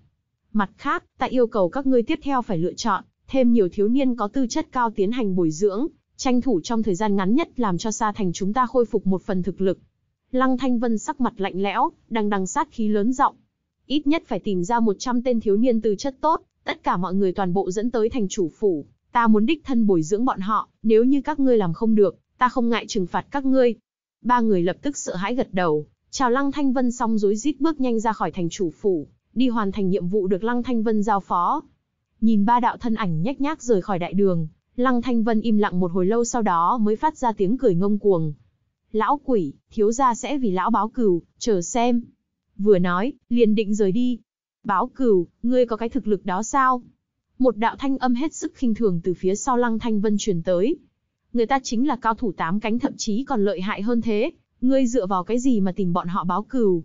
Mặt khác, ta yêu cầu các ngươi tiếp theo phải lựa chọn, thêm nhiều thiếu niên có tư chất cao tiến hành bồi dưỡng, tranh thủ trong thời gian ngắn nhất làm cho Sa Thành chúng ta khôi phục một phần thực lực. Lăng Thanh Vân sắc mặt lạnh lẽo, đang đằng sát khí lớn giọng. Ít nhất phải tìm ra 100 tên thiếu niên từ chất tốt, tất cả mọi người toàn bộ dẫn tới thành chủ phủ. Ta muốn đích thân bồi dưỡng bọn họ, nếu như các ngươi làm không được, ta không ngại trừng phạt các ngươi. Ba người lập tức sợ hãi gật đầu, chào Lăng Thanh Vân xong rối rít bước nhanh ra khỏi thành chủ phủ, đi hoàn thành nhiệm vụ được Lăng Thanh Vân giao phó. Nhìn ba đạo thân ảnh nhách nhác rời khỏi đại đường, Lăng Thanh Vân im lặng một hồi lâu sau đó mới phát ra tiếng cười ngông cuồng. Lão quỷ, thiếu gia sẽ vì lão báo cừu, chờ xem. Vừa nói, liền định rời đi. Báo cừu, ngươi có cái thực lực đó sao? Một đạo thanh âm hết sức khinh thường từ phía sau Lăng Thanh Vân truyền tới. Người ta chính là cao thủ tám cánh thậm chí còn lợi hại hơn thế. Ngươi dựa vào cái gì mà tìm bọn họ báo cừu?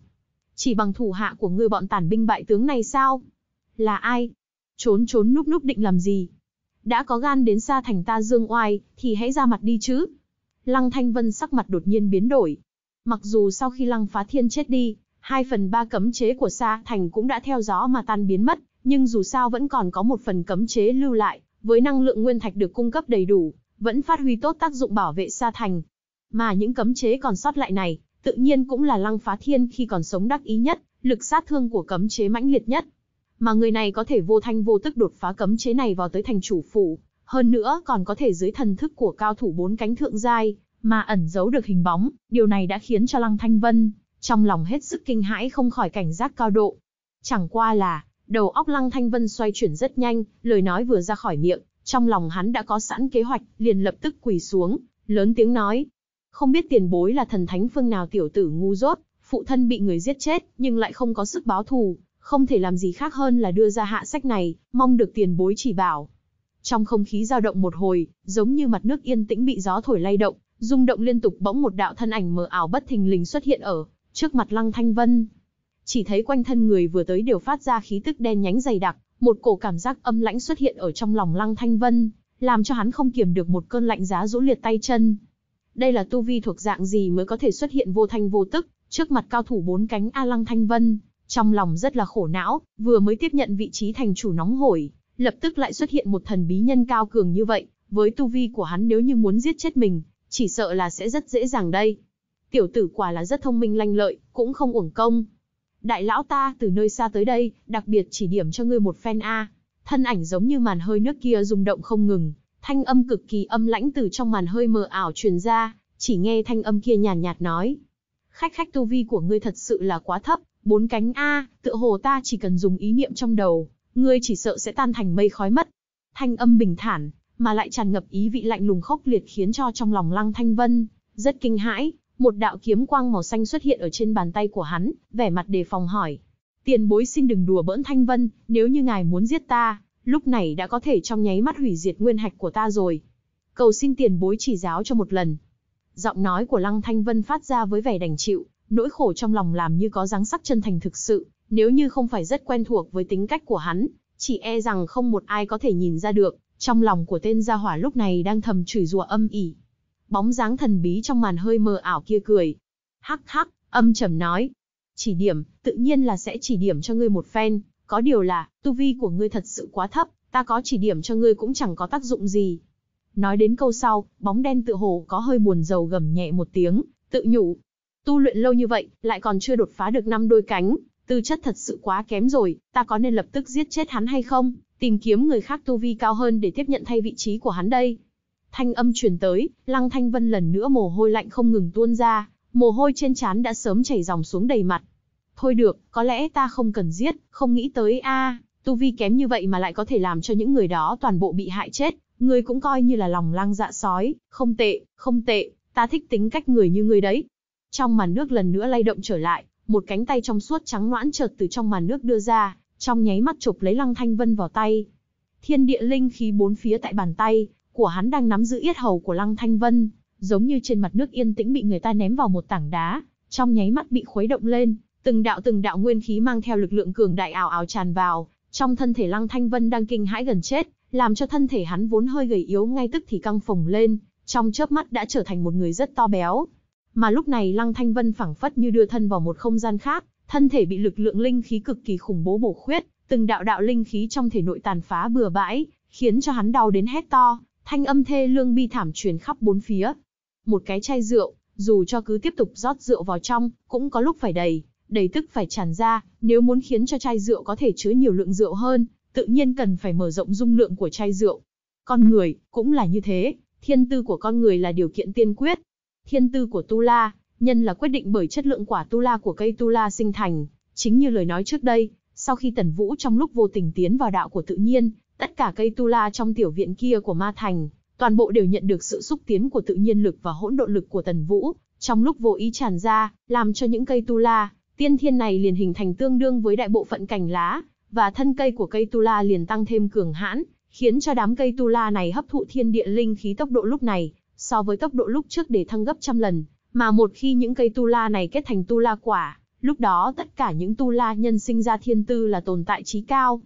Chỉ bằng thủ hạ của ngươi bọn tản binh bại tướng này sao? Là ai? Trốn trốn núp núp định làm gì? đã có gan đến xa thành ta dương oai, thì hãy ra mặt đi chứ. Lăng Thanh Vân sắc mặt đột nhiên biến đổi. Mặc dù sau khi Lăng Phá Thiên chết đi, hai phần ba cấm chế của xa thành cũng đã theo gió mà tan biến mất, nhưng dù sao vẫn còn có một phần cấm chế lưu lại, với năng lượng nguyên thạch được cung cấp đầy đủ, vẫn phát huy tốt tác dụng bảo vệ xa thành. Mà những cấm chế còn sót lại này, tự nhiên cũng là Lăng Phá Thiên khi còn sống đắc ý nhất, lực sát thương của cấm chế mãnh liệt nhất, mà người này có thể vô thanh vô tức đột phá cấm chế này vào tới thành chủ phủ, hơn nữa còn có thể dưới thần thức của cao thủ bốn cánh thượng giai mà ẩn giấu được hình bóng, điều này đã khiến cho Lăng Thanh Vân trong lòng hết sức kinh hãi không khỏi cảnh giác cao độ. Chẳng qua là, đầu óc Lăng Thanh Vân xoay chuyển rất nhanh, lời nói vừa ra khỏi miệng, trong lòng hắn đã có sẵn kế hoạch, liền lập tức quỳ xuống, lớn tiếng nói: "Không biết tiền bối là thần thánh phương nào tiểu tử ngu dốt, phụ thân bị người giết chết, nhưng lại không có sức báo thù, không thể làm gì khác hơn là đưa ra hạ sách này, mong được tiền bối chỉ bảo. Trong không khí dao động một hồi, giống như mặt nước yên tĩnh bị gió thổi lay động, rung động liên tục bỗng một đạo thân ảnh mờ ảo bất thình lình xuất hiện ở trước mặt Lăng Thanh Vân. Chỉ thấy quanh thân người vừa tới đều phát ra khí tức đen nhánh dày đặc, một cổ cảm giác âm lãnh xuất hiện ở trong lòng Lăng Thanh Vân, làm cho hắn không kiềm được một cơn lạnh giá rũ liệt tay chân. Đây là tu vi thuộc dạng gì mới có thể xuất hiện vô thanh vô tức, trước mặt cao thủ bốn cánh A Lăng Thanh Vân, trong lòng rất là khổ não, vừa mới tiếp nhận vị trí thành chủ nóng hổi, lập tức lại xuất hiện một thần bí nhân cao cường như vậy, với tu vi của hắn nếu như muốn giết chết mình, chỉ sợ là sẽ rất dễ dàng đây. Tiểu tử quả là rất thông minh lanh lợi, cũng không uổng công. Đại lão ta từ nơi xa tới đây, đặc biệt chỉ điểm cho ngươi một phen A. Thân ảnh giống như màn hơi nước kia rung động không ngừng, thanh âm cực kỳ âm lãnh từ trong màn hơi mờ ảo truyền ra, chỉ nghe thanh âm kia nhàn nhạt nói. Khách khách tu vi của ngươi thật sự là quá thấp, bốn cánh A, tựa hồ ta chỉ cần dùng ý niệm trong đầu, ngươi chỉ sợ sẽ tan thành mây khói mất. Thanh âm bình thản, mà lại tràn ngập ý vị lạnh lùng khốc liệt khiến cho trong lòng Lăng Thanh Vân rất kinh hãi, một đạo kiếm quang màu xanh xuất hiện ở trên bàn tay của hắn, vẻ mặt đề phòng hỏi: "Tiền bối xin đừng đùa bỡn Thanh Vân, nếu như ngài muốn giết ta, lúc này đã có thể trong nháy mắt hủy diệt nguyên hạch của ta rồi. Cầu xin tiền bối chỉ giáo cho một lần." Giọng nói của Lăng Thanh Vân phát ra với vẻ đành chịu, nỗi khổ trong lòng làm như có dáng sắc chân thành thực sự, nếu như không phải rất quen thuộc với tính cách của hắn, chỉ e rằng không một ai có thể nhìn ra được, trong lòng của tên gia hỏa lúc này đang thầm chửi rủa âm ỉ. Bóng dáng thần bí trong màn hơi mờ ảo kia cười. Hắc hắc, âm trầm nói. Chỉ điểm, tự nhiên là sẽ chỉ điểm cho ngươi một phen, có điều là, tu vi của ngươi thật sự quá thấp, ta có chỉ điểm cho ngươi cũng chẳng có tác dụng gì. Nói đến câu sau, bóng đen tự hồ có hơi buồn rầu gầm nhẹ một tiếng, tự nhủ, Tu luyện lâu như vậy, lại còn chưa đột phá được năm đôi cánh, tư chất thật sự quá kém rồi, ta có nên lập tức giết chết hắn hay không, tìm kiếm người khác tu vi cao hơn để tiếp nhận thay vị trí của hắn đây. Thanh âm truyền tới, Lăng Thanh Vân lần nữa mồ hôi lạnh không ngừng tuôn ra, mồ hôi trên trán đã sớm chảy dòng xuống đầy mặt. Thôi được, có lẽ ta không cần giết, không nghĩ tới a, tu vi kém như vậy mà lại có thể làm cho những người đó toàn bộ bị hại chết, ngươi cũng coi như là lòng lang dạ sói, không tệ, không tệ, ta thích tính cách người như ngươi đấy, trong màn nước lần nữa lay động trở lại, một cánh tay trong suốt trắng noãn chợt từ trong màn nước đưa ra, trong nháy mắt chụp lấy Lăng Thanh Vân vào tay. Thiên địa linh khí bốn phía tại bàn tay của hắn đang nắm giữ yết hầu của Lăng Thanh Vân, giống như trên mặt nước yên tĩnh bị người ta ném vào một tảng đá, trong nháy mắt bị khuấy động lên, từng đạo từng đạo nguyên khí mang theo lực lượng cường đại ảo ảo tràn vào, trong thân thể Lăng Thanh Vân đang kinh hãi gần chết, làm cho thân thể hắn vốn hơi gầy yếu ngay tức thì căng phồng lên, trong chớp mắt đã trở thành một người rất to béo. Mà lúc này Lăng Thanh Vân phảng phất như đưa thân vào một không gian khác, thân thể bị lực lượng linh khí cực kỳ khủng bố bổ khuyết, từng đạo đạo linh khí trong thể nội tàn phá bừa bãi, khiến cho hắn đau đến hét to, thanh âm thê lương bi thảm truyền khắp bốn phía. Một cái chai rượu, dù cho cứ tiếp tục rót rượu vào trong, cũng có lúc phải đầy, đầy tức phải tràn ra, nếu muốn khiến cho chai rượu có thể chứa nhiều lượng rượu hơn, tự nhiên cần phải mở rộng dung lượng của chai rượu. Con người, cũng là như thế, thiên tư của con người là điều kiện tiên quyết, Thiên tư của tu la, nhân là quyết định bởi chất lượng quả tu la của cây tu la sinh thành. Chính như lời nói trước đây, sau khi Tần Vũ trong lúc vô tình tiến vào đạo của tự nhiên, tất cả cây tu la trong tiểu viện kia của Ma Thành, toàn bộ đều nhận được sự xúc tiến của tự nhiên lực và hỗn độn lực của Tần Vũ, trong lúc vô ý tràn ra, làm cho những cây tu la, tiên thiên này liền hình thành tương đương với đại bộ phận cành lá, và thân cây của cây tu la liền tăng thêm cường hãn, khiến cho đám cây tu la này hấp thụ thiên địa linh khí tốc độ lúc này so với tốc độ lúc trước để thăng gấp trăm lần, mà một khi những cây tu la này kết thành tu la quả, lúc đó tất cả những tu la nhân sinh ra thiên tư là tồn tại trí cao.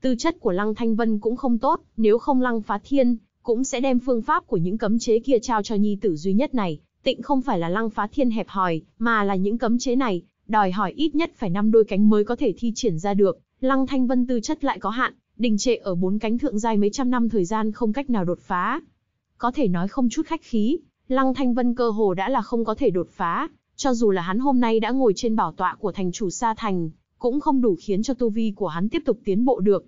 Tư chất của Lăng Thanh Vân cũng không tốt, nếu không Lăng Phá Thiên, cũng sẽ đem phương pháp của những cấm chế kia trao cho nhi tử duy nhất này, tịnh không phải là Lăng Phá Thiên hẹp hòi, mà là những cấm chế này, đòi hỏi ít nhất phải năm đôi cánh mới có thể thi triển ra được, Lăng Thanh Vân tư chất lại có hạn, đình trệ ở bốn cánh thượng giai mấy trăm năm thời gian không cách nào đột phá. Có thể nói không chút khách khí, Lăng Thanh Vân cơ hồ đã là không có thể đột phá, cho dù là hắn hôm nay đã ngồi trên bảo tọa của thành chủ Sa Thành, cũng không đủ khiến cho tu vi của hắn tiếp tục tiến bộ được.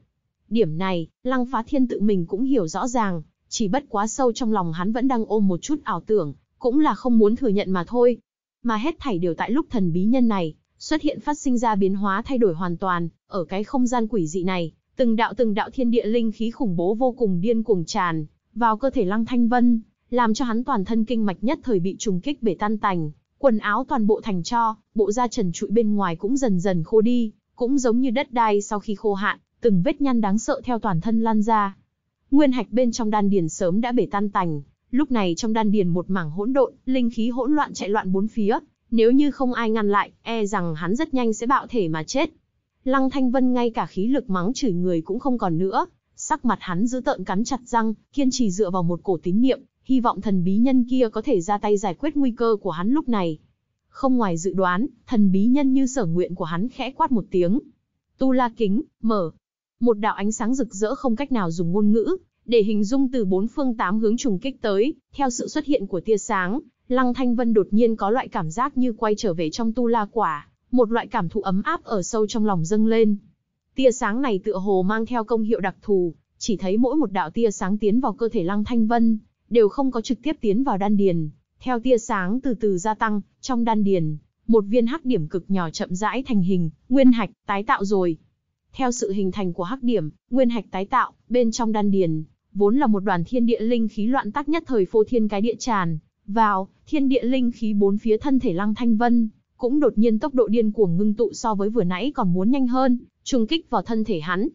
Điểm này, Lăng Phá Thiên tự mình cũng hiểu rõ ràng, chỉ bất quá sâu trong lòng hắn vẫn đang ôm một chút ảo tưởng, cũng là không muốn thừa nhận mà thôi. Mà hết thảy đều tại lúc thần bí nhân này, xuất hiện phát sinh ra biến hóa thay đổi hoàn toàn, ở cái không gian quỷ dị này, từng đạo từng đạo thiên địa linh khí khủng bố vô cùng điên cuồng tràn, vào cơ thể Lăng Thanh Vân, làm cho hắn toàn thân kinh mạch nhất thời bị trùng kích bể tan tành, quần áo toàn bộ thành cho, bộ da trần trụi bên ngoài cũng dần dần khô đi, cũng giống như đất đai sau khi khô hạn, từng vết nhăn đáng sợ theo toàn thân lan ra. Nguyên hạch bên trong đan điền sớm đã bể tan tành, lúc này trong đan điền một mảng hỗn độn, linh khí hỗn loạn chạy loạn bốn phía, nếu như không ai ngăn lại, e rằng hắn rất nhanh sẽ bạo thể mà chết. Lăng Thanh Vân ngay cả khí lực mắng chửi người cũng không còn nữa, Sắc mặt hắn giữ tợn cắn chặt răng, kiên trì dựa vào một cổ tín niệm, hy vọng thần bí nhân kia có thể ra tay giải quyết nguy cơ của hắn lúc này. Không ngoài dự đoán, thần bí nhân như sở nguyện của hắn khẽ quát một tiếng. Tu la kính, mở. Một đạo ánh sáng rực rỡ không cách nào dùng ngôn ngữ, để hình dung từ bốn phương tám hướng trùng kích tới, theo sự xuất hiện của tia sáng, Lăng Thanh Vân đột nhiên có loại cảm giác như quay trở về trong tu la quả, một loại cảm thụ ấm áp ở sâu trong lòng dâng lên, Tia sáng này tựa hồ mang theo công hiệu đặc thù, chỉ thấy mỗi một đạo tia sáng tiến vào cơ thể Lăng Thanh Vân, đều không có trực tiếp tiến vào đan điền. Theo tia sáng từ từ gia tăng, trong đan điền, một viên hắc điểm cực nhỏ chậm rãi thành hình, nguyên hạch tái tạo rồi. Theo sự hình thành của hắc điểm, nguyên hạch tái tạo, bên trong đan điền, vốn là một đoàn thiên địa linh khí loạn tác nhất thời phô thiên cái địa tràn, vào, thiên địa linh khí bốn phía thân thể Lăng Thanh Vân, cũng đột nhiên tốc độ điên cuồng ngưng tụ so với vừa nãy còn muốn nhanh hơn, trùng kích vào thân thể hắn.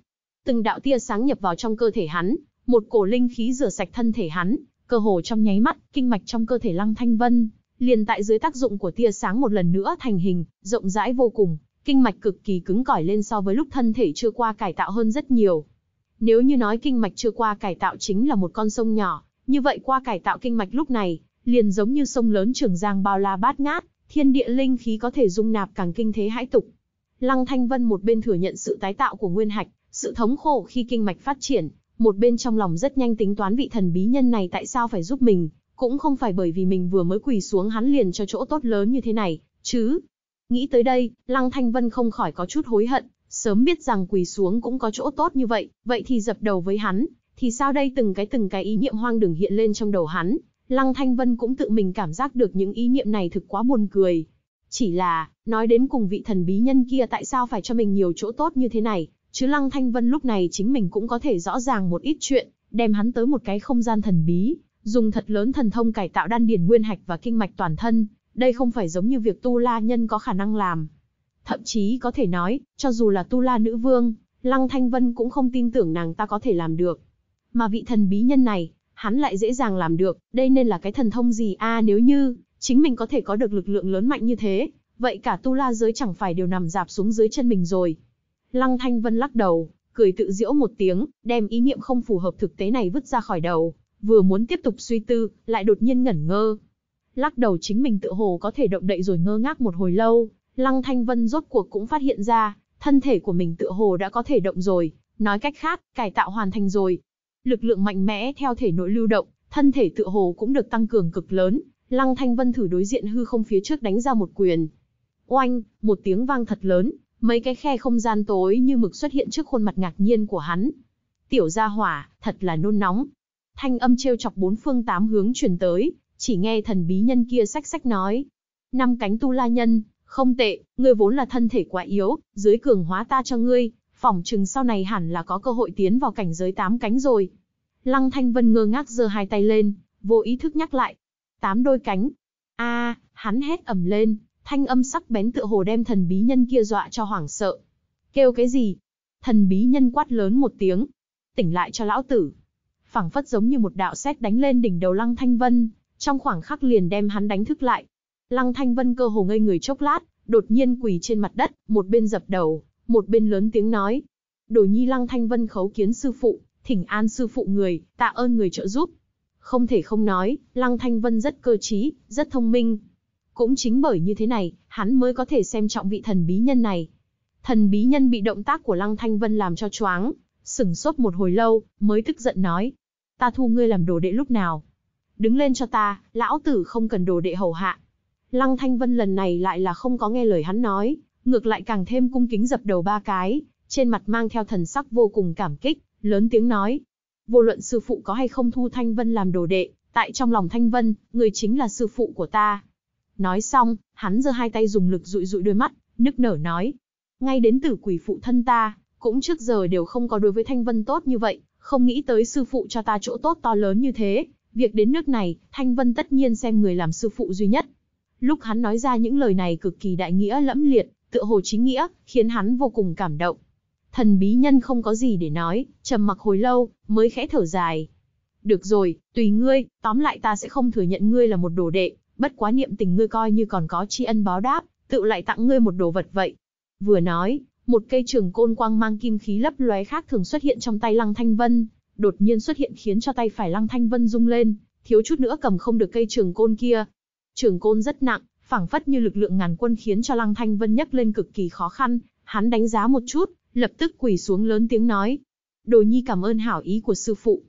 Từng đạo tia sáng nhập vào trong cơ thể hắn, một cổ linh khí rửa sạch thân thể hắn, cơ hồ trong nháy mắt, kinh mạch trong cơ thể Lăng Thanh Vân liền tại dưới tác dụng của tia sáng một lần nữa thành hình, rộng rãi vô cùng, kinh mạch cực kỳ cứng cỏi lên so với lúc thân thể chưa qua cải tạo hơn rất nhiều. Nếu như nói kinh mạch chưa qua cải tạo chính là một con sông nhỏ, như vậy qua cải tạo kinh mạch lúc này, liền giống như sông lớn Trường Giang bao la bát ngát, thiên địa linh khí có thể dung nạp càng kinh thế hãi tục. Lăng Thanh Vân một bên thừa nhận sự tái tạo của nguyên hạch, sự thống khổ khi kinh mạch phát triển, một bên trong lòng rất nhanh tính toán vị thần bí nhân này tại sao phải giúp mình, cũng không phải bởi vì mình vừa mới quỳ xuống hắn liền cho chỗ tốt lớn như thế này, chứ. Nghĩ tới đây, Lăng Thanh Vân không khỏi có chút hối hận, sớm biết rằng quỳ xuống cũng có chỗ tốt như vậy, vậy thì dập đầu với hắn, thì sao đây từng cái từng cái ý niệm hoang đường hiện lên trong đầu hắn, Lăng Thanh Vân cũng tự mình cảm giác được những ý niệm này thực quá buồn cười. Chỉ là, Nói đến cùng vị thần bí nhân kia tại sao phải cho mình nhiều chỗ tốt như thế này, chứ Lăng Thanh Vân lúc này chính mình cũng có thể rõ ràng một ít chuyện, đem hắn tới một cái không gian thần bí, dùng thật lớn thần thông cải tạo đan điền nguyên hạch và kinh mạch toàn thân, đây không phải giống như việc tu la nhân có khả năng làm. Thậm chí có thể nói, cho dù là tu la nữ vương, Lăng Thanh Vân cũng không tin tưởng nàng ta có thể làm được. Mà vị thần bí nhân này, hắn lại dễ dàng làm được, đây nên là cái thần thông gì a nếu như, chính mình có thể có được lực lượng lớn mạnh như thế, vậy cả tu la giới chẳng phải đều nằm dạp xuống dưới chân mình rồi. Lăng Thanh Vân lắc đầu, cười tự giễu một tiếng, đem ý niệm không phù hợp thực tế này vứt ra khỏi đầu, vừa muốn tiếp tục suy tư, lại đột nhiên ngẩn ngơ. Lắc đầu chính mình tự hồ có thể động đậy rồi ngơ ngác một hồi lâu, Lăng Thanh Vân rốt cuộc cũng phát hiện ra, thân thể của mình tự hồ đã có thể động rồi, nói cách khác, cải tạo hoàn thành rồi. Lực lượng mạnh mẽ theo thể nội lưu động, thân thể tự hồ cũng được tăng cường cực lớn, Lăng Thanh Vân thử đối diện hư không phía trước đánh ra một quyền, Oanh, một tiếng vang thật lớn, mấy cái khe không gian tối như mực xuất hiện trước khuôn mặt ngạc nhiên của hắn. Tiểu gia hỏa, thật là nôn nóng. Thanh âm trêu chọc bốn phương tám hướng truyền tới, chỉ nghe thần bí nhân kia sách sách nói. Năm cánh tu la nhân, không tệ, ngươi vốn là thân thể quá yếu, dưới cường hóa ta cho ngươi, phỏng chừng sau này hẳn là có cơ hội tiến vào cảnh giới tám cánh rồi. Lăng Thanh Vân ngơ ngác giơ hai tay lên, vô ý thức nhắc lại. Tám đôi cánh. a hắn hét ầm lên, Thanh âm sắc bén tựa hồ đem thần bí nhân kia dọa cho hoảng sợ. Kêu cái gì? Thần bí nhân quát lớn một tiếng. Tỉnh lại cho lão tử. phảng phất giống như một đạo sét đánh lên đỉnh đầu Lăng Thanh Vân, trong khoảng khắc liền đem hắn đánh thức lại. Lăng Thanh Vân cơ hồ ngây người chốc lát, đột nhiên quỳ trên mặt đất, một bên dập đầu, một bên lớn tiếng nói. Đồ nhi Lăng Thanh Vân khấu kiến sư phụ, thỉnh an sư phụ người, tạ ơn người trợ giúp. Không thể không nói, Lăng Thanh Vân rất cơ trí, rất thông minh, cũng chính bởi như thế này, hắn mới có thể xem trọng vị thần bí nhân này. Thần bí nhân bị động tác của Lăng Thanh Vân làm cho choáng, sửng sốt một hồi lâu, mới tức giận nói. Ta thu ngươi làm đồ đệ lúc nào? Đứng lên cho ta, lão tử không cần đồ đệ hầu hạ. Lăng Thanh Vân lần này lại là không có nghe lời hắn nói, ngược lại càng thêm cung kính dập đầu ba cái, trên mặt mang theo thần sắc vô cùng cảm kích, lớn tiếng nói. Vô luận sư phụ có hay không thu Thanh Vân làm đồ đệ, tại trong lòng Thanh Vân, người chính là sư phụ của ta, Nói xong, hắn giơ hai tay dùng lực dụi dụi đôi mắt, nức nở nói. Ngay đến tử quỷ phụ thân ta, cũng trước giờ đều không có đối với Thanh Vân tốt như vậy, không nghĩ tới sư phụ cho ta chỗ tốt to lớn như thế. Việc đến nước này, Thanh Vân tất nhiên xem người làm sư phụ duy nhất. Lúc hắn nói ra những lời này cực kỳ đại nghĩa lẫm liệt, tựa hồ chính nghĩa, khiến hắn vô cùng cảm động. Thần bí nhân không có gì để nói, trầm mặc hồi lâu, mới khẽ thở dài. Được rồi, tùy ngươi, tóm lại ta sẽ không thừa nhận ngươi là một đồ đệ, bất quá niệm tình ngươi coi như còn có tri ân báo đáp, tự lại tặng ngươi một đồ vật vậy. Vừa nói, một cây trường côn quang mang kim khí lấp lóe khác thường xuất hiện trong tay Lăng Thanh Vân, đột nhiên xuất hiện khiến cho tay phải Lăng Thanh Vân rung lên, thiếu chút nữa cầm không được cây trường côn kia. Trường côn rất nặng, phảng phất như lực lượng ngàn quân khiến cho Lăng Thanh Vân nhấc lên cực kỳ khó khăn, hắn đánh giá một chút, lập tức quỳ xuống lớn tiếng nói: "Đồ nhi cảm ơn hảo ý của sư phụ."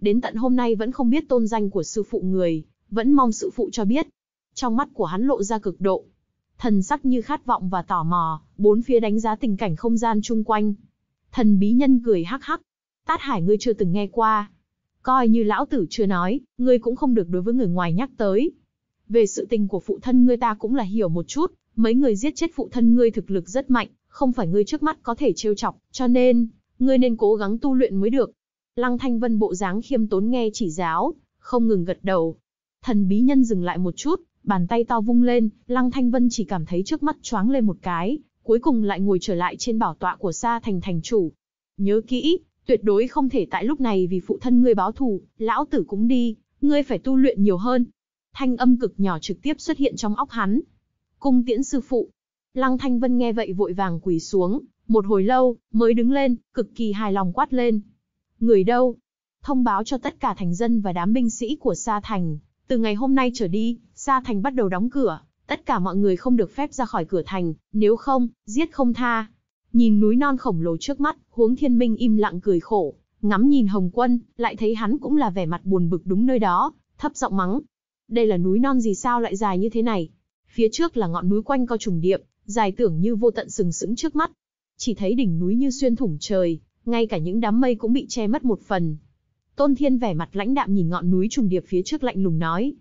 Đến tận hôm nay vẫn không biết tôn danh của sư phụ người, vẫn mong sự phụ cho biết. Trong mắt của hắn lộ ra cực độ, thần sắc như khát vọng và tò mò, bốn phía đánh giá tình cảnh không gian chung quanh. Thần bí nhân cười hắc hắc, tát hải ngươi chưa từng nghe qua. Coi như lão tử chưa nói, ngươi cũng không được đối với người ngoài nhắc tới. Về sự tình của phụ thân ngươi ta cũng là hiểu một chút, mấy người giết chết phụ thân ngươi thực lực rất mạnh, không phải ngươi trước mắt có thể trêu chọc, cho nên, ngươi nên cố gắng tu luyện mới được. Lăng Thanh Vân bộ dáng khiêm tốn nghe chỉ giáo, không ngừng gật đầu, Thần bí nhân dừng lại một chút, bàn tay to vung lên, Lăng Thanh Vân chỉ cảm thấy trước mắt choáng lên một cái, cuối cùng lại ngồi trở lại trên bảo tọa của Sa Thành thành chủ. Nhớ kỹ, tuyệt đối không thể tại lúc này vì phụ thân ngươi báo thù, lão tử cũng đi, ngươi phải tu luyện nhiều hơn. Thanh âm cực nhỏ trực tiếp xuất hiện trong óc hắn. Cung tiễn sư phụ. Lăng Thanh Vân nghe vậy vội vàng quỳ xuống, một hồi lâu, mới đứng lên, cực kỳ hài lòng quát lên. Người đâu? Thông báo cho tất cả thành dân và đám binh sĩ của Sa Thành. Từ ngày hôm nay trở đi, Sa Thành bắt đầu đóng cửa, tất cả mọi người không được phép ra khỏi cửa thành, nếu không, giết không tha. Nhìn núi non khổng lồ trước mắt, huống thiên minh im lặng cười khổ, ngắm nhìn Hồng Quân, lại thấy hắn cũng là vẻ mặt buồn bực đúng nơi đó, thấp giọng mắng. Đây là núi non gì sao lại dài như thế này? Phía trước là ngọn núi quanh co trùng điệp, dài tưởng như vô tận sừng sững trước mắt. Chỉ thấy đỉnh núi như xuyên thủng trời, ngay cả những đám mây cũng bị che mất một phần, Tôn Thiên vẻ mặt lãnh đạm nhìn ngọn núi trùng điệp phía trước lạnh lùng nói.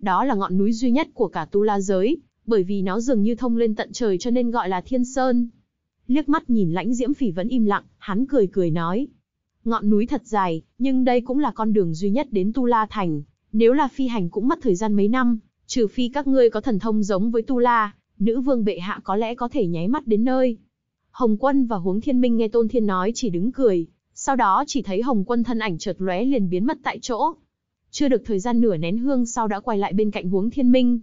Đó là ngọn núi duy nhất của cả tu la giới, bởi vì nó dường như thông lên tận trời cho nên gọi là Thiên Sơn. Liếc mắt nhìn lãnh diễm phỉ vẫn im lặng, hắn cười cười nói. Ngọn núi thật dài, nhưng đây cũng là con đường duy nhất đến Tu La Thành. Nếu là phi hành cũng mất thời gian mấy năm, trừ phi các ngươi có thần thông giống với Tu La, nữ vương bệ hạ có lẽ có thể nháy mắt đến nơi. Hồng Quân và Huống Thiên Minh nghe Tôn Thiên nói chỉ đứng cười, sau đó chỉ thấy Hồng Quân thân ảnh chợt lóe liền biến mất tại chỗ. Chưa được thời gian nửa nén hương sau đã quay lại bên cạnh Huống Thiên Minh.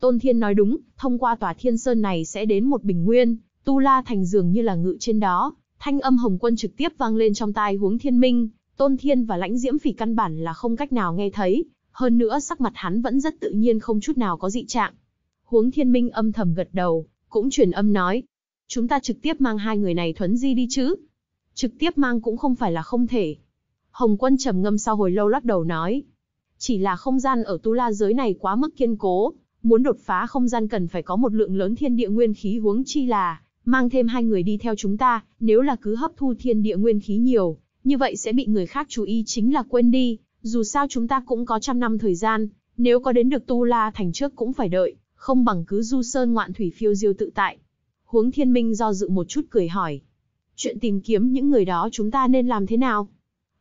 Tôn Thiên nói đúng, thông qua tòa Thiên Sơn này sẽ đến một bình nguyên, Tu La thành dường như là ngự trên đó, thanh âm Hồng Quân trực tiếp vang lên trong tai Huống Thiên Minh, Tôn Thiên và Lãnh Diễm Phỉ căn bản là không cách nào nghe thấy, hơn nữa sắc mặt hắn vẫn rất tự nhiên không chút nào có dị trạng. Huống Thiên Minh âm thầm gật đầu, cũng truyền âm nói, chúng ta trực tiếp mang hai người này thuấn di đi chứ trực tiếp mang cũng không phải là không thể. Hồng quân trầm ngâm sau hồi lâu lắc đầu nói, chỉ là không gian ở tu la giới này quá mức kiên cố, muốn đột phá không gian cần phải có một lượng lớn thiên địa nguyên khí huống chi là, mang thêm hai người đi theo chúng ta, nếu là cứ hấp thu thiên địa nguyên khí nhiều, như vậy sẽ bị người khác chú ý chính là quên đi, dù sao chúng ta cũng có trăm năm thời gian, nếu có đến được tu la thành trước cũng phải đợi, không bằng cứ du sơn ngoạn thủy phiêu diêu tự tại. Huống thiên minh do dự một chút cười hỏi, chuyện tìm kiếm những người đó chúng ta nên làm thế nào?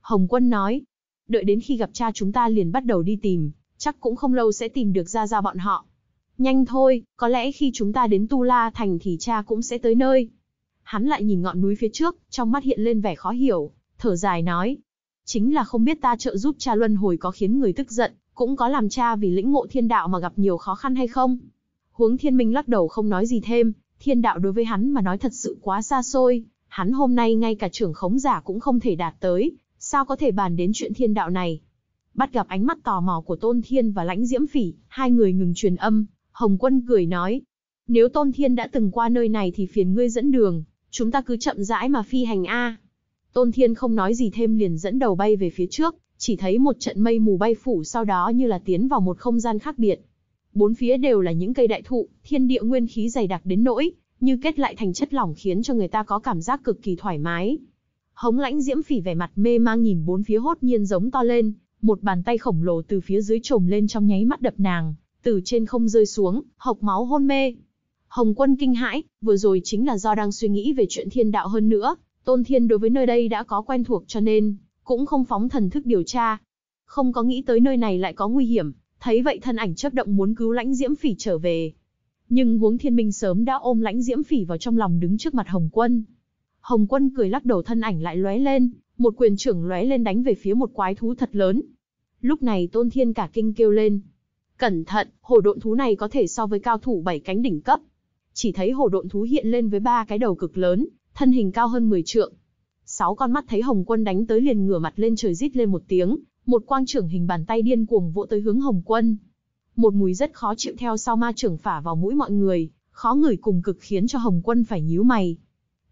Hồng Quân nói, đợi đến khi gặp cha chúng ta liền bắt đầu đi tìm, chắc cũng không lâu sẽ tìm được ra ra bọn họ. Nhanh thôi, có lẽ khi chúng ta đến Tu La Thành thì cha cũng sẽ tới nơi. Hắn lại nhìn ngọn núi phía trước, trong mắt hiện lên vẻ khó hiểu, thở dài nói. Chính là không biết ta trợ giúp cha luân hồi có khiến người tức giận, cũng có làm cha vì lĩnh ngộ thiên đạo mà gặp nhiều khó khăn hay không. Huống thiên minh lắc đầu không nói gì thêm, thiên đạo đối với hắn mà nói thật sự quá xa xôi, Hắn hôm nay ngay cả trưởng khống giả cũng không thể đạt tới, sao có thể bàn đến chuyện thiên đạo này. Bắt gặp ánh mắt tò mò của Tôn Thiên và Lãnh Diễm Phỉ, hai người ngừng truyền âm, Hồng Quân cười nói. Nếu Tôn Thiên đã từng qua nơi này thì phiền ngươi dẫn đường, chúng ta cứ chậm rãi mà phi hành A. Tôn Thiên không nói gì thêm liền dẫn đầu bay về phía trước, chỉ thấy một trận mây mù bay phủ sau đó như là tiến vào một không gian khác biệt. Bốn phía đều là những cây đại thụ, thiên địa nguyên khí dày đặc đến nỗi, như kết lại thành chất lỏng khiến cho người ta có cảm giác cực kỳ thoải mái. Hống lãnh diễm phỉ vẻ mặt mê mang nhìn bốn phía hốt nhiên giống to lên, một bàn tay khổng lồ từ phía dưới trồm lên trong nháy mắt đập nàng, từ trên không rơi xuống, hộc máu hôn mê. Hồng quân kinh hãi, vừa rồi chính là do đang suy nghĩ về chuyện thiên đạo hơn nữa, tôn thiên đối với nơi đây đã có quen thuộc cho nên, cũng không phóng thần thức điều tra. Không có nghĩ tới nơi này lại có nguy hiểm, thấy vậy thân ảnh chấp động muốn cứu lãnh diễm phỉ trở về, nhưng huống thiên minh sớm đã ôm lãnh diễm phỉ vào trong lòng đứng trước mặt Hồng Quân. Hồng Quân cười lắc đầu thân ảnh lại lóe lên, một quyền trưởng lóe lên đánh về phía một quái thú thật lớn. Lúc này Tôn Thiên cả kinh kêu lên. Cẩn thận, hồ độn thú này có thể so với cao thủ bảy cánh đỉnh cấp. Chỉ thấy hồ độn thú hiện lên với ba cái đầu cực lớn, thân hình cao hơn 10 trượng. Sáu con mắt thấy Hồng Quân đánh tới liền ngửa mặt lên trời rít lên một tiếng, một quang trưởng hình bàn tay điên cuồng vỗ tới hướng Hồng Quân. Một mùi rất khó chịu theo sau ma trưởng phả vào mũi mọi người, khó ngửi cùng cực khiến cho Hồng Quân phải nhíu mày.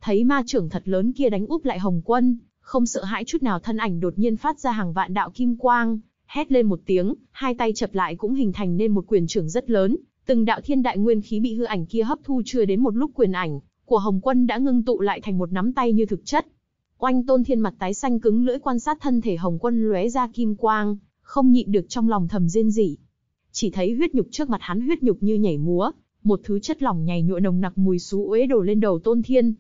Thấy ma trưởng thật lớn kia đánh úp lại Hồng Quân, không sợ hãi chút nào thân ảnh đột nhiên phát ra hàng vạn đạo kim quang, hét lên một tiếng, hai tay chập lại cũng hình thành nên một quyền trưởng rất lớn, từng đạo thiên đại nguyên khí bị hư ảnh kia hấp thu chưa đến một lúc quyền ảnh của Hồng Quân đã ngưng tụ lại thành một nắm tay như thực chất. Oanh Tôn Thiên mặt tái xanh cứng lưỡi quan sát thân thể Hồng Quân lóe ra kim quang, không nhịn được trong lòng thầm rên rỉ, chỉ thấy huyết nhục trước mặt hắn huyết nhục như nhảy múa, một thứ chất lỏng nhầy nhụa nồng nặc mùi xú uế đổ lên đầu Tôn Thiên.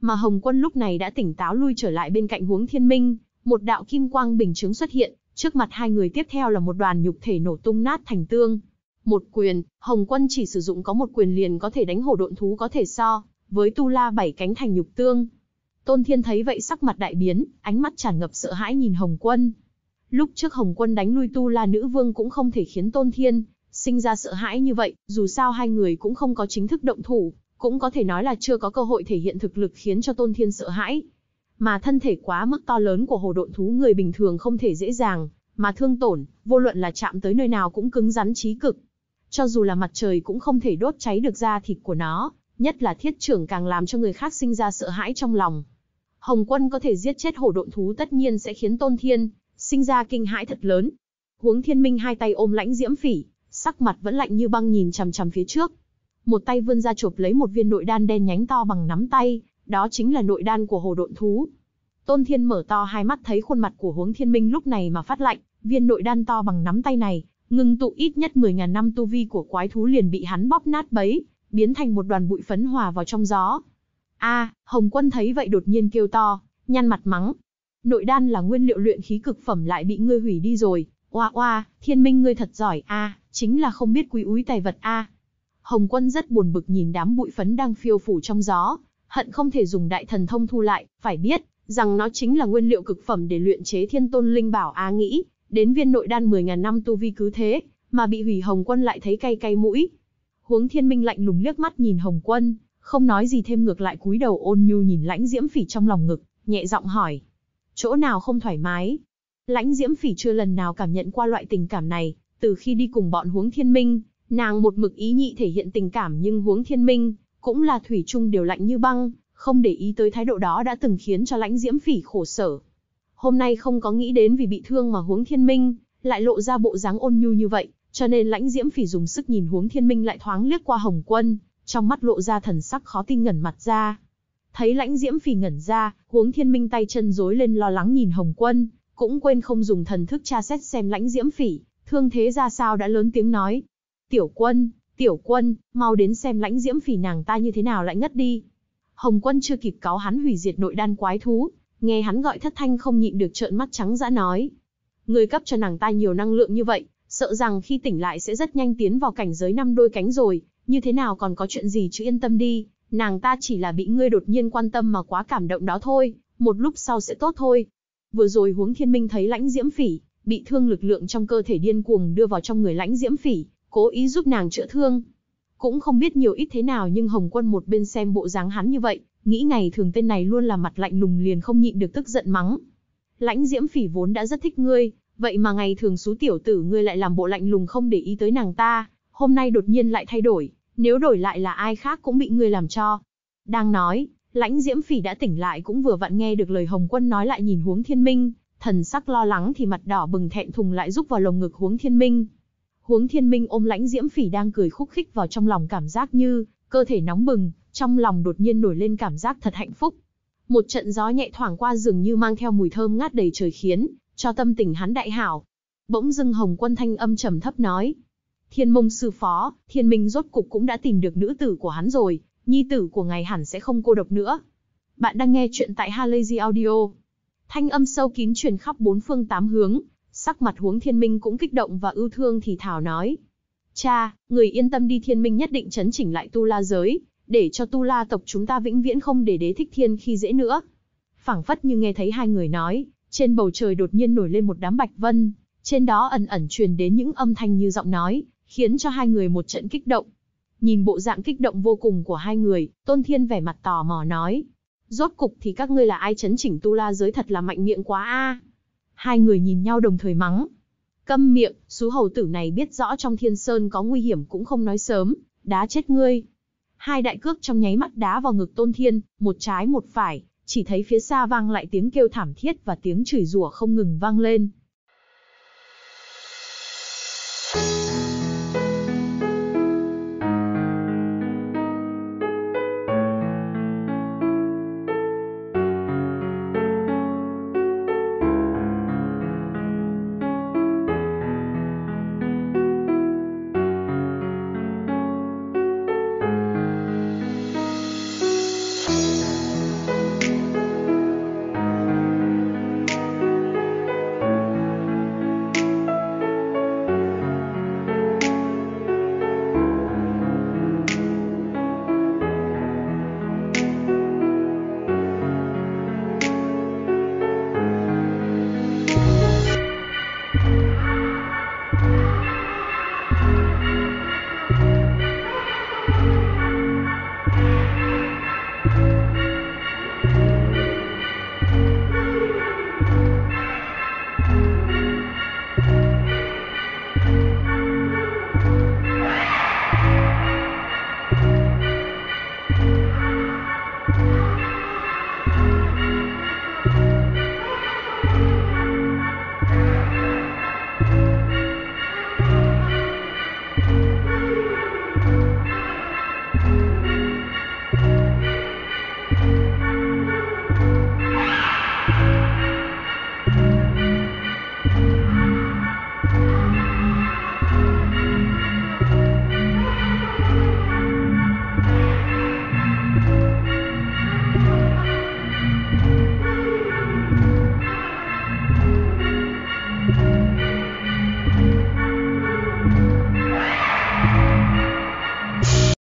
Mà Hồng Quân lúc này đã tỉnh táo lui trở lại bên cạnh Huống Thiên Minh, một đạo kim quang bình chứng xuất hiện, trước mặt hai người tiếp theo là một đoàn nhục thể nổ tung nát thành tương. Một quyền, Hồng Quân chỉ sử dụng có một quyền liền có thể đánh hổ độn thú có thể so với tu la bảy cánh thành nhục tương. Tôn Thiên thấy vậy sắc mặt đại biến, ánh mắt tràn ngập sợ hãi nhìn Hồng Quân, Lúc trước Hồng quân đánh lui Tu La Nữ Vương cũng không thể khiến Tôn Thiên sinh ra sợ hãi như vậy, dù sao hai người cũng không có chính thức động thủ, cũng có thể nói là chưa có cơ hội thể hiện thực lực khiến cho Tôn Thiên sợ hãi. Mà thân thể quá mức to lớn của hồ độn thú người bình thường không thể dễ dàng, mà thương tổn, vô luận là chạm tới nơi nào cũng cứng rắn trí cực. Cho dù là mặt trời cũng không thể đốt cháy được da thịt của nó, nhất là thiết trưởng càng làm cho người khác sinh ra sợ hãi trong lòng. Hồng quân có thể giết chết hổ độn thú tất nhiên sẽ khiến Tôn Thiên sinh ra kinh hãi thật lớn. Huống Thiên Minh hai tay ôm lãnh diễm phỉ, sắc mặt vẫn lạnh như băng nhìn chằm chằm phía trước. Một tay vươn ra chụp lấy một viên nội đan đen nhánh to bằng nắm tay, đó chính là nội đan của hồ độn thú. Tôn Thiên mở to hai mắt thấy khuôn mặt của Huống Thiên Minh lúc này mà phát lạnh, viên nội đan to bằng nắm tay này, ngưng tụ ít nhất 10.000 năm tu vi của quái thú liền bị hắn bóp nát bấy, biến thành một đoàn bụi phấn hòa vào trong gió. A, Hồng Quân thấy vậy đột nhiên kêu to, nhăn mặt mắng, Nội đan là nguyên liệu luyện khí cực phẩm lại bị ngươi hủy đi rồi, oa oa, thiên minh ngươi thật giỏi a, chính là không biết quý úi tài vật a. Hồng quân rất buồn bực nhìn đám bụi phấn đang phiêu phủ trong gió, hận không thể dùng đại thần thông thu lại, phải biết, rằng nó chính là nguyên liệu cực phẩm để luyện chế thiên tôn linh bảo á nghĩ, đến viên nội đan 10.000 năm tu vi cứ thế, mà bị hủy Hồng Quân lại thấy cay cay mũi. Huống Thiên Minh lạnh lùng liếc mắt nhìn Hồng Quân, không nói gì thêm ngược lại cúi đầu ôn nhu nhìn lãnh diễm phỉ trong lòng ngực, nhẹ giọng hỏi, chỗ nào không thoải mái. Lãnh diễm phỉ chưa lần nào cảm nhận qua loại tình cảm này, từ khi đi cùng bọn huống thiên minh, nàng một mực ý nhị thể hiện tình cảm nhưng huống thiên minh, cũng là thủy chung đều lạnh như băng, không để ý tới thái độ đó đã từng khiến cho lãnh diễm phỉ khổ sở. Hôm nay không có nghĩ đến vì bị thương mà huống thiên minh, lại lộ ra bộ dáng ôn nhu như vậy, cho nên lãnh diễm phỉ dùng sức nhìn huống thiên minh lại thoáng liếc qua hồng quân, trong mắt lộ ra thần sắc khó tin ngẩn mặt ra. Thấy lãnh diễm phỉ ngẩn ra, huống thiên minh tay chân rối lên lo lắng nhìn Hồng Quân, cũng quên không dùng thần thức tra xét xem lãnh diễm phỉ, thương thế ra sao đã lớn tiếng nói. Tiểu quân, tiểu quân, mau đến xem lãnh diễm phỉ nàng ta như thế nào lại ngất đi. Hồng quân chưa kịp cáo hắn hủy diệt nội đan quái thú, nghe hắn gọi thất thanh không nhịn được trợn mắt trắng dã nói. Người cấp cho nàng ta nhiều năng lượng như vậy, sợ rằng khi tỉnh lại sẽ rất nhanh tiến vào cảnh giới năm đôi cánh rồi, như thế nào còn có chuyện gì chứ yên tâm đi, nàng ta chỉ là bị ngươi đột nhiên quan tâm mà quá cảm động đó thôi, một lúc sau sẽ tốt thôi. Vừa rồi huống thiên minh thấy lãnh diễm phỉ, bị thương lực lượng trong cơ thể điên cuồng đưa vào trong người lãnh diễm phỉ, cố ý giúp nàng chữa thương. Cũng không biết nhiều ít thế nào nhưng Hồng Quân một bên xem bộ dáng hắn như vậy, nghĩ ngày thường tên này luôn là mặt lạnh lùng liền không nhịn được tức giận mắng. Lãnh diễm phỉ vốn đã rất thích ngươi, vậy mà ngày thường xú tiểu tử ngươi lại làm bộ lạnh lùng không để ý tới nàng ta, hôm nay đột nhiên lại thay đổi, nếu đổi lại là ai khác cũng bị ngươi làm cho. Đang nói, lãnh diễm phỉ đã tỉnh lại cũng vừa vặn nghe được lời Hồng Quân nói lại nhìn huống thiên minh, thần sắc lo lắng thì mặt đỏ bừng thẹn thùng lại rúc vào lồng ngực huống thiên minh. Huống thiên minh ôm lãnh diễm phỉ đang cười khúc khích vào trong lòng cảm giác như, cơ thể nóng bừng, trong lòng đột nhiên nổi lên cảm giác thật hạnh phúc. Một trận gió nhẹ thoảng qua dường như mang theo mùi thơm ngát đầy trời khiến, cho tâm tình hắn đại hảo. Bỗng dưng Hồng Quân thanh âm trầm thấp nói, Thiên mông sư phó, thiên minh rốt cục cũng đã tìm được nữ tử của hắn rồi, nhi tử của ngài hẳn sẽ không cô độc nữa. Bạn đang nghe chuyện tại Halazy Audio. Thanh âm sâu kín truyền khắp bốn phương tám hướng, sắc mặt huống thiên minh cũng kích động và ưu thương thì thảo nói. Cha, người yên tâm đi thiên minh nhất định chấn chỉnh lại tu la giới, để cho tu la tộc chúng ta vĩnh viễn không để đế thích thiên khi dễ nữa. phảng phất như nghe thấy hai người nói, trên bầu trời đột nhiên nổi lên một đám bạch vân, trên đó ẩn ẩn truyền đến những âm thanh như giọng nói, khiến cho hai người một trận kích động. Nhìn bộ dạng kích động vô cùng của hai người, Tôn Thiên vẻ mặt tò mò nói. Rốt cục thì các ngươi là ai chấn chỉnh tu la giới thật là mạnh miệng quá a. Hai người nhìn nhau đồng thời mắng. Câm miệng, sú hầu tử này biết rõ trong thiên sơn có nguy hiểm cũng không nói sớm, đá chết ngươi. Hai đại cước trong nháy mắt đá vào ngực tôn thiên, một trái một phải, chỉ thấy phía xa vang lại tiếng kêu thảm thiết và tiếng chửi rủa không ngừng vang lên.